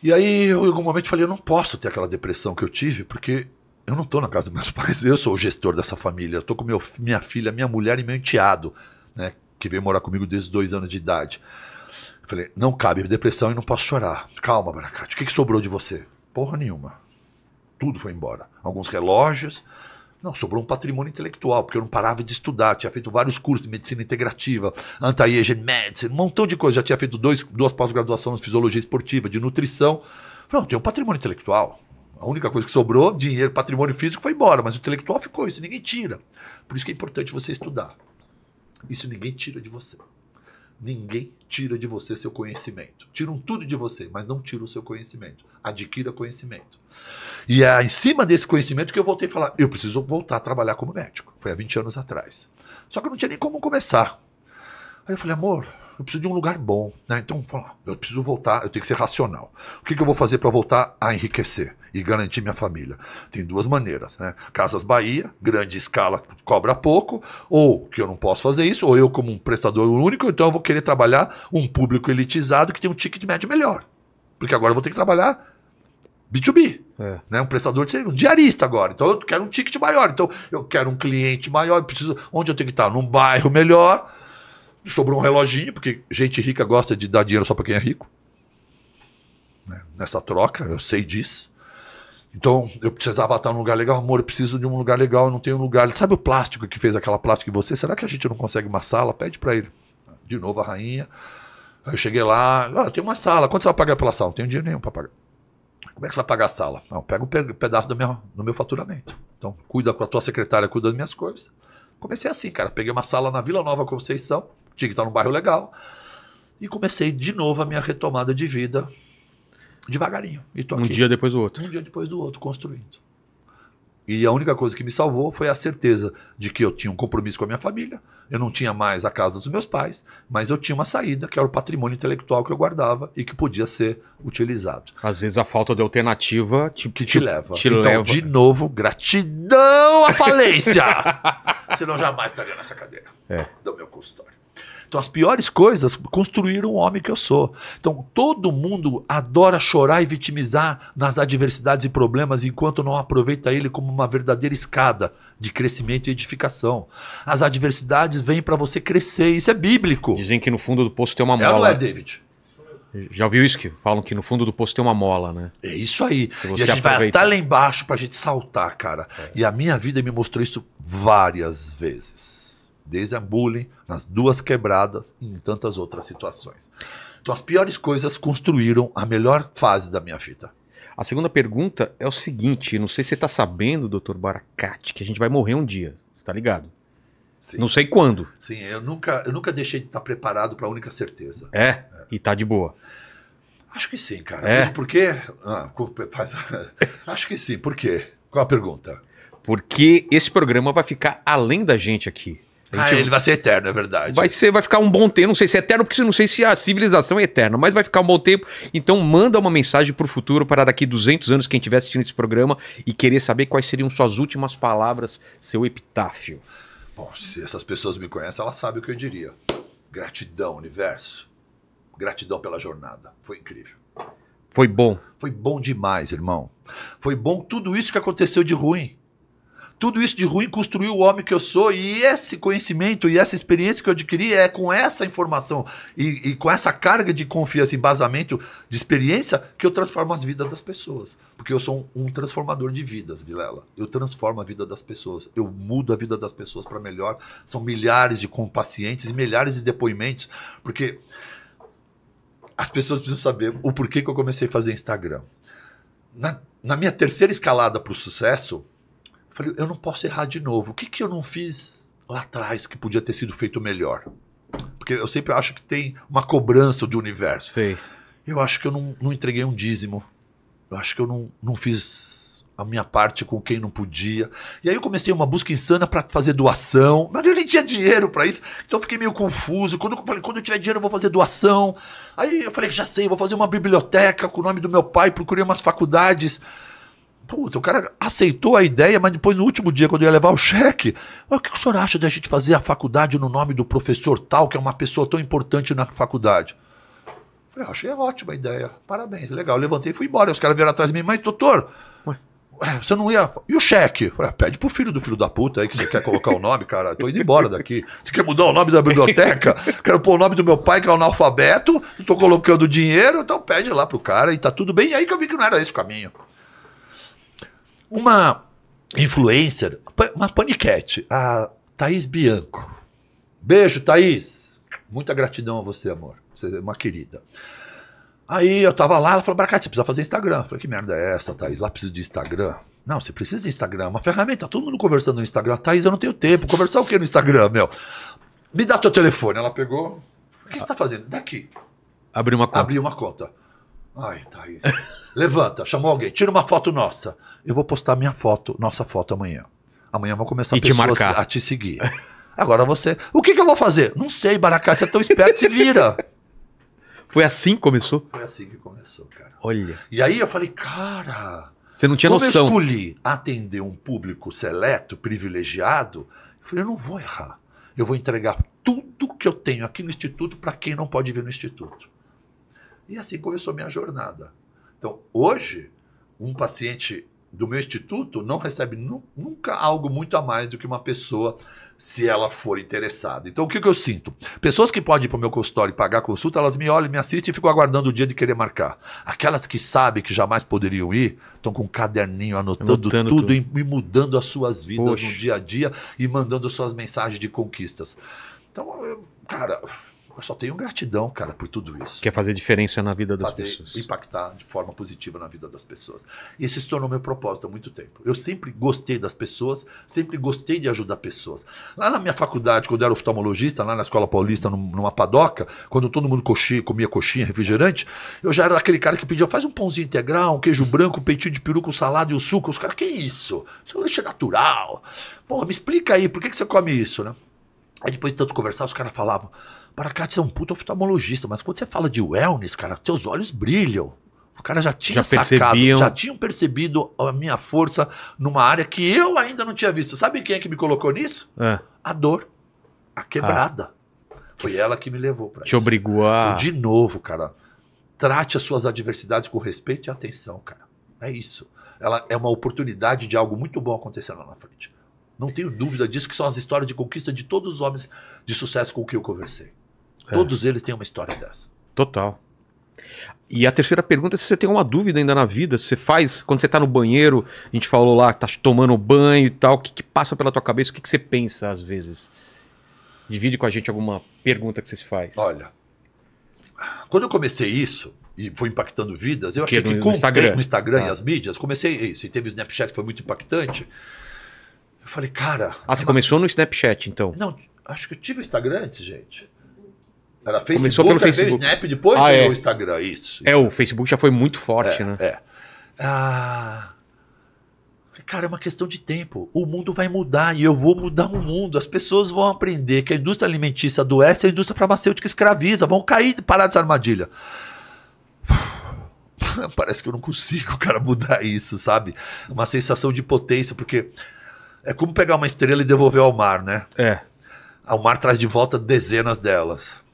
E aí, eu, em algum momento, falei: Eu não posso ter aquela depressão que eu tive, porque eu não estou na casa dos meus pais, eu sou o gestor dessa família. Eu estou com meu, minha filha, minha mulher e meu enteado, né? Que veio morar comigo desde dois anos de idade. Eu falei, não cabe depressão e não posso chorar. Calma, Baracate, o que, que sobrou de você? Porra nenhuma. Tudo foi embora. Alguns relógios, não, sobrou um patrimônio intelectual, porque eu não parava de estudar, tinha feito vários cursos de medicina integrativa, anti-aging medicine, um montão de coisa. Já tinha feito dois, duas pós-graduações de fisiologia esportiva, de nutrição. Não, tem um patrimônio intelectual. A única coisa que sobrou, dinheiro, patrimônio físico, foi embora, mas o intelectual ficou, isso ninguém tira. Por isso que é importante você estudar. Isso ninguém tira de você. Ninguém tira de você seu conhecimento. Tiram tudo de você, mas não tiram o seu conhecimento. Adquira conhecimento. E é em cima desse conhecimento que eu voltei a falar: eu preciso voltar a trabalhar como médico. Foi há 20 anos atrás. Só que eu não tinha nem como começar. Aí eu falei, amor, eu preciso de um lugar bom. Né? Então, eu preciso voltar, eu tenho que ser racional. O que, que eu vou fazer para voltar a enriquecer? e garantir minha família? Tem duas maneiras, né? Casas Bahia, grande escala, cobra pouco, ou que eu não posso fazer isso, ou eu como um prestador único, então eu vou querer trabalhar um público elitizado que tem um ticket médio melhor. Porque agora eu vou ter que trabalhar B2B. É. Né? Um prestador de serviço, um diarista agora. Então eu quero um ticket maior. Então eu quero um cliente maior. Preciso, onde eu tenho que estar? Num bairro melhor. Sobrou um reloginho, porque gente rica gosta de dar dinheiro só para quem é rico. Né? Nessa troca, eu sei disso. Então, eu precisava estar num lugar legal, amor, eu preciso de um lugar legal, eu não tenho lugar. Ele sabe o plástico que fez aquela plástica em você? Será que a gente não consegue uma sala? Pede para ele. De novo a rainha. Aí eu cheguei lá, ah, tem uma sala, quanto você vai pagar pela sala? Não tenho dinheiro nenhum para pagar. Como é que você vai pagar a sala? Não, pega um pedaço do meu, do meu faturamento. Então, cuida com a tua secretária, cuida das minhas coisas. Comecei assim, cara. Peguei uma sala na Vila Nova Conceição, tinha que estar num bairro legal. E comecei de novo a minha retomada de vida Devagarinho. E tô um dia depois do outro. Um dia depois do outro, construindo. E a única coisa que me salvou foi a certeza de que eu tinha um compromisso com a minha família, eu não tinha mais a casa dos meus pais, mas eu tinha uma saída, que era o patrimônio intelectual que eu guardava e que podia ser utilizado. Às vezes a falta de alternativa te, que te, te leva. Te então, leva. de novo, gratidão à falência! Senão jamais estaria nessa cadeira é. do meu consultório. Então, as piores coisas construíram o homem que eu sou. Então, todo mundo adora chorar e vitimizar nas adversidades e problemas, enquanto não aproveita ele como uma verdadeira escada de crescimento e edificação. As adversidades vêm para você crescer, isso é bíblico. Dizem que no fundo do poço tem uma é mola. É, não é, David? Já ouviu isso que falam que no fundo do poço tem uma mola, né? É isso aí. Se você e a gente aproveita... vai até lá embaixo a gente saltar, cara. É. E a minha vida me mostrou isso várias vezes desde a bullying, nas duas quebradas e em tantas outras situações. Então, as piores coisas construíram a melhor fase da minha vida. A segunda pergunta é o seguinte: não sei se você está sabendo, doutor Baracate, que a gente vai morrer um dia. Você está ligado? Sim. Não sei quando. Sim, eu nunca, eu nunca deixei de estar tá preparado para a única certeza. É, é, e está de boa. Acho que sim, cara. É. Mas por quê? Ah, Acho que sim. Por quê? Qual a pergunta? Porque esse programa vai ficar além da gente aqui. Ah, ele vai ser eterno, é verdade. Vai ser, vai ficar um bom tempo. Não sei se é eterno, porque não sei se a civilização é eterna, mas vai ficar um bom tempo. Então manda uma mensagem para o futuro para daqui 200 anos quem estiver assistindo esse programa e querer saber quais seriam suas últimas palavras, seu epitáfio. Bom, se essas pessoas me conhecem, elas sabem o que eu diria. Gratidão, universo. Gratidão pela jornada. Foi incrível. Foi bom. Foi bom demais, irmão. Foi bom tudo isso que aconteceu de ruim tudo isso de ruim construiu o homem que eu sou e esse conhecimento e essa experiência que eu adquiri é com essa informação e, e com essa carga de confiança e basamento de experiência que eu transformo as vidas das pessoas. Porque eu sou um, um transformador de vidas, Vilela. Eu transformo a vida das pessoas, eu mudo a vida das pessoas para melhor. São milhares de compacientes e milhares de depoimentos, porque as pessoas precisam saber o porquê que eu comecei a fazer Instagram. Na, na minha terceira escalada para o sucesso, Falei, eu não posso errar de novo. O que, que eu não fiz lá atrás que podia ter sido feito melhor? Porque eu sempre acho que tem uma cobrança do universo. Sim. Eu acho que eu não, não entreguei um dízimo. Eu acho que eu não, não fiz a minha parte com quem não podia. E aí eu comecei uma busca insana para fazer doação, mas eu nem tinha dinheiro para isso, então eu fiquei meio confuso. Quando eu falei, quando eu tiver dinheiro eu vou fazer doação. Aí eu falei, já sei, vou fazer uma biblioteca com o nome do meu pai, procurei umas faculdades. Puta, o cara aceitou a ideia, mas depois no último dia, quando eu ia levar o cheque, o que o senhor acha a gente fazer a faculdade no nome do professor tal, que é uma pessoa tão importante na faculdade? Eu ah, achei ótima a ideia, parabéns, legal. Eu levantei e fui embora. Os caras vieram atrás de mim, mas doutor, Ué, é, você não ia. E o cheque? Falei, ah, pede pro filho do filho da puta aí que você quer colocar o nome, cara. Tô indo embora daqui. Você quer mudar o nome da biblioteca? Quero pôr o nome do meu pai, que é analfabeto. Tô colocando dinheiro, então pede lá pro cara e tá tudo bem. E aí que eu vi que não era esse o caminho. Uma influencer, uma paniquete, a Thaís Bianco. Beijo, Thaís. Muita gratidão a você, amor. Você é uma querida. Aí eu tava lá, ela falou, Bracate, você precisa fazer Instagram. Eu falei, que merda é essa, Thaís? Lá preciso de Instagram. Não, você precisa de Instagram, uma ferramenta. Todo mundo conversando no Instagram. Thaís, eu não tenho tempo. Conversar o que no Instagram, meu? Me dá teu telefone. Ela pegou. O que você tá fazendo? Daqui. Abriu uma conta. Abriu uma conta. Ai, Thaís. Tá Levanta, chamou alguém, tira uma foto nossa. Eu vou postar minha foto, nossa foto amanhã. Amanhã vão começar e pessoas te a te seguir. Agora você. O que, que eu vou fazer? Não sei, Baracá, você é tão esperto, se vira. Foi assim que começou? Foi assim que começou, cara. Olha. E aí eu falei, cara. Você não tinha como noção. Eu escolhi atender um público seleto, privilegiado. Eu falei, eu não vou errar. Eu vou entregar tudo que eu tenho aqui no Instituto para quem não pode vir no Instituto. E assim começou a minha jornada. Então, hoje, um paciente do meu instituto não recebe nu nunca algo muito a mais do que uma pessoa se ela for interessada. Então, o que, que eu sinto? Pessoas que podem ir para o meu consultório e pagar a consulta, elas me olham, me assistem e ficam aguardando o dia de querer marcar. Aquelas que sabem que jamais poderiam ir, estão com um caderninho anotando, tudo, tudo, E, mudando as suas vidas Poxa. no dia a dia e mandando suas mensagens de conquistas. Então, eu, cara, eu só tenho gratidão, cara, por tudo isso. Quer é fazer diferença na vida das fazer, pessoas. Impactar de forma positiva na vida das pessoas. E esse se tornou meu propósito há muito tempo. Eu sempre gostei das pessoas, sempre gostei de ajudar pessoas. Lá na minha faculdade, quando eu era oftalmologista, lá na Escola Paulista, numa padoca, quando todo mundo coxia, comia coxinha, refrigerante, eu já era aquele cara que pedia, faz um pãozinho integral, um queijo branco, um peitinho de peru com salada e o suco. Os caras, que isso? Isso é leite natural. Porra, me explica aí, por que, que você come isso, né? Aí depois de tanto conversar, os caras falavam, você é um puto oftalmologista, mas quando você fala de wellness, cara, seus olhos brilham. O cara já tinha já sacado, já tinham percebido a minha força numa área que eu ainda não tinha visto. Sabe quem é que me colocou nisso? É. A dor, a quebrada. Ah. Foi ela que me levou para isso. Te obrigou a... Então, de novo, cara, trate as suas adversidades com respeito e atenção, cara. É isso. Ela é uma oportunidade de algo muito bom acontecer lá na frente. Não tenho dúvida disso, que são as histórias de conquista de todos os homens de sucesso com que eu conversei. É. Todos eles têm uma história dessa. Total. E a terceira pergunta é se você tem uma dúvida ainda na vida, se você faz, quando você está no banheiro, a gente falou lá, tá tomando banho e tal, o que, que passa pela tua cabeça, o que, que você pensa às vezes? Divide com a gente alguma pergunta que você se faz. Olha, quando eu comecei isso, e foi impactando vidas, eu achei que com o Instagram, o Instagram e tá. as mídias, comecei isso, e teve o Snapchat que foi muito impactante. Eu falei, cara... Ah, é você uma... começou no Snapchat, então? Não, acho que eu tive o Instagram antes, gente. Era Facebook, Começou pelo Facebook. Snap, depois ah, é. o Instagram, isso, isso, É, o Facebook já foi muito forte, é, né? É. Ah, cara, é uma questão de tempo. O mundo vai mudar e eu vou mudar o mundo. As pessoas vão aprender que a indústria alimentícia adoece e a indústria farmacêutica escraviza. Vão cair e parar dessa armadilha. Parece que eu não consigo, cara, mudar isso, sabe? Uma sensação de potência, porque é como pegar uma estrela e devolver ao mar, né? É. O mar traz de volta dezenas delas.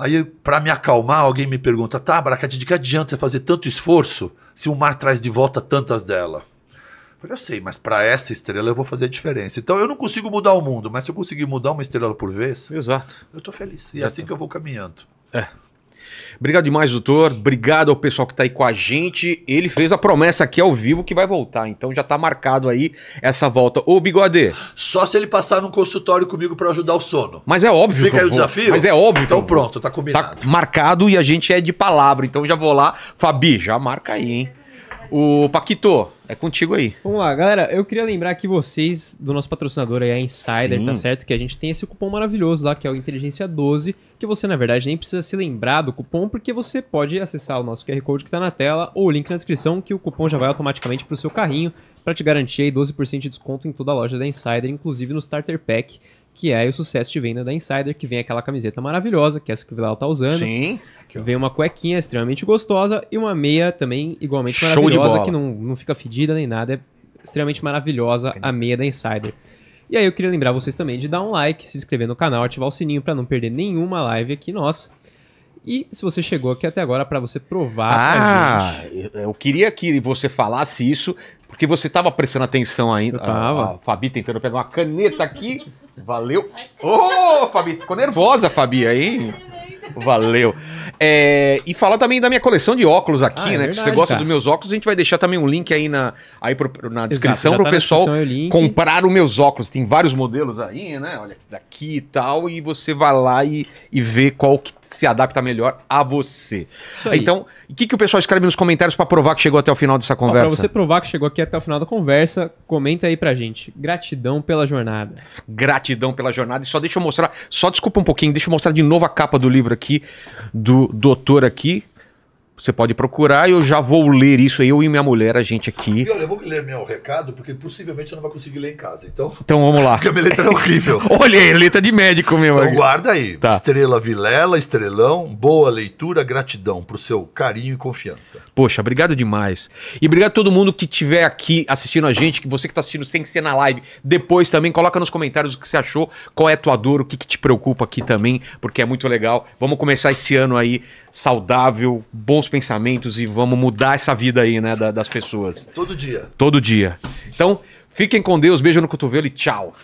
Aí, para me acalmar, alguém me pergunta: tá, Baracate, de que adianta você fazer tanto esforço se o mar traz de volta tantas dela? Eu falei, eu sei, mas para essa estrela eu vou fazer a diferença. Então eu não consigo mudar o mundo, mas se eu conseguir mudar uma estrela por vez, Exato. eu tô feliz. E é Exato. é assim que eu vou caminhando. É. Obrigado demais, doutor. Obrigado ao pessoal que está aí com a gente. Ele fez a promessa aqui ao vivo que vai voltar, então já está marcado aí essa volta. Ô, Bigode. Só se ele passar num consultório comigo para ajudar o sono. Mas é óbvio. Fica aí o desafio? Mas é óbvio. Então pronto, tá, tá combinado. Tá marcado e a gente é de palavra, então já vou lá. Fabi, já marca aí, hein? O Paquito, é contigo aí. Vamos lá, galera. Eu queria lembrar que vocês, do nosso patrocinador aí, a Insider, tá Sim. tá certo? Que a gente tem esse cupom maravilhoso lá, que é o Inteligência 12, que você, na verdade, nem precisa se lembrar do cupom, porque você pode acessar o nosso QR Code que tá na tela ou o link na descrição, que o cupom já vai automaticamente pro seu carrinho para te garantir aí 12% de desconto em toda a loja da Insider, inclusive no Starter Pack que é o sucesso de venda da Insider, que vem aquela camiseta maravilhosa, que é essa que o Vidal tá usando. Sim. Aqui, vem uma cuequinha extremamente gostosa e uma meia também igualmente Show maravilhosa, que não, não fica fedida nem nada, é extremamente maravilhosa a meia da Insider. E aí eu queria lembrar vocês também de dar um like, se inscrever no canal, ativar o sininho para não perder nenhuma live aqui nossa. E se você chegou aqui até agora para você provar ah, pra gente. Eu queria que você falasse isso, porque você estava prestando atenção ainda. tava. A, a Fabi tentando pegar uma caneta aqui. Valeu. Ô, oh, Fabi, ficou nervosa, Fabi, aí. Valeu. É, e falar também da minha coleção de óculos aqui, ah, é né? Verdade, que você gosta cara. dos meus óculos, a gente vai deixar também um link aí na, aí pro, na descrição para tá o tá pessoal comprar os meus óculos. Tem vários modelos aí, né? Olha, daqui e tal. E você vai lá e, e vê qual que se adapta melhor a você. Então, o que, que o pessoal escreve nos comentários para provar que chegou até o final dessa conversa? Para você provar que chegou aqui até o final da conversa, comenta aí pra gente. Gratidão pela jornada. Gratidão pela jornada. E só deixa eu mostrar, só desculpa um pouquinho, deixa eu mostrar de novo a capa do livro aqui aqui do doutor aqui, você pode procurar, eu já vou ler isso aí, eu e minha mulher, a gente aqui. E olha, eu vou ler meu recado, porque possivelmente eu não vai conseguir ler em casa, então. Então vamos lá. porque a minha letra é horrível. olha, letra de médico mesmo. Então guarda aí. Tá. Estrela Vilela, Estrelão, boa leitura, gratidão pro seu carinho e confiança. Poxa, obrigado demais. E obrigado a todo mundo que estiver aqui assistindo a gente, que você que tá assistindo sem ser na live, depois também coloca nos comentários o que você achou, qual é a tua dor, o que, que te preocupa aqui também, porque é muito legal. Vamos começar esse ano aí saudável, bons bons pensamentos e vamos mudar essa vida aí, né, da, das pessoas. Todo dia. Todo dia. Então, fiquem com Deus, beijo no cotovelo e tchau.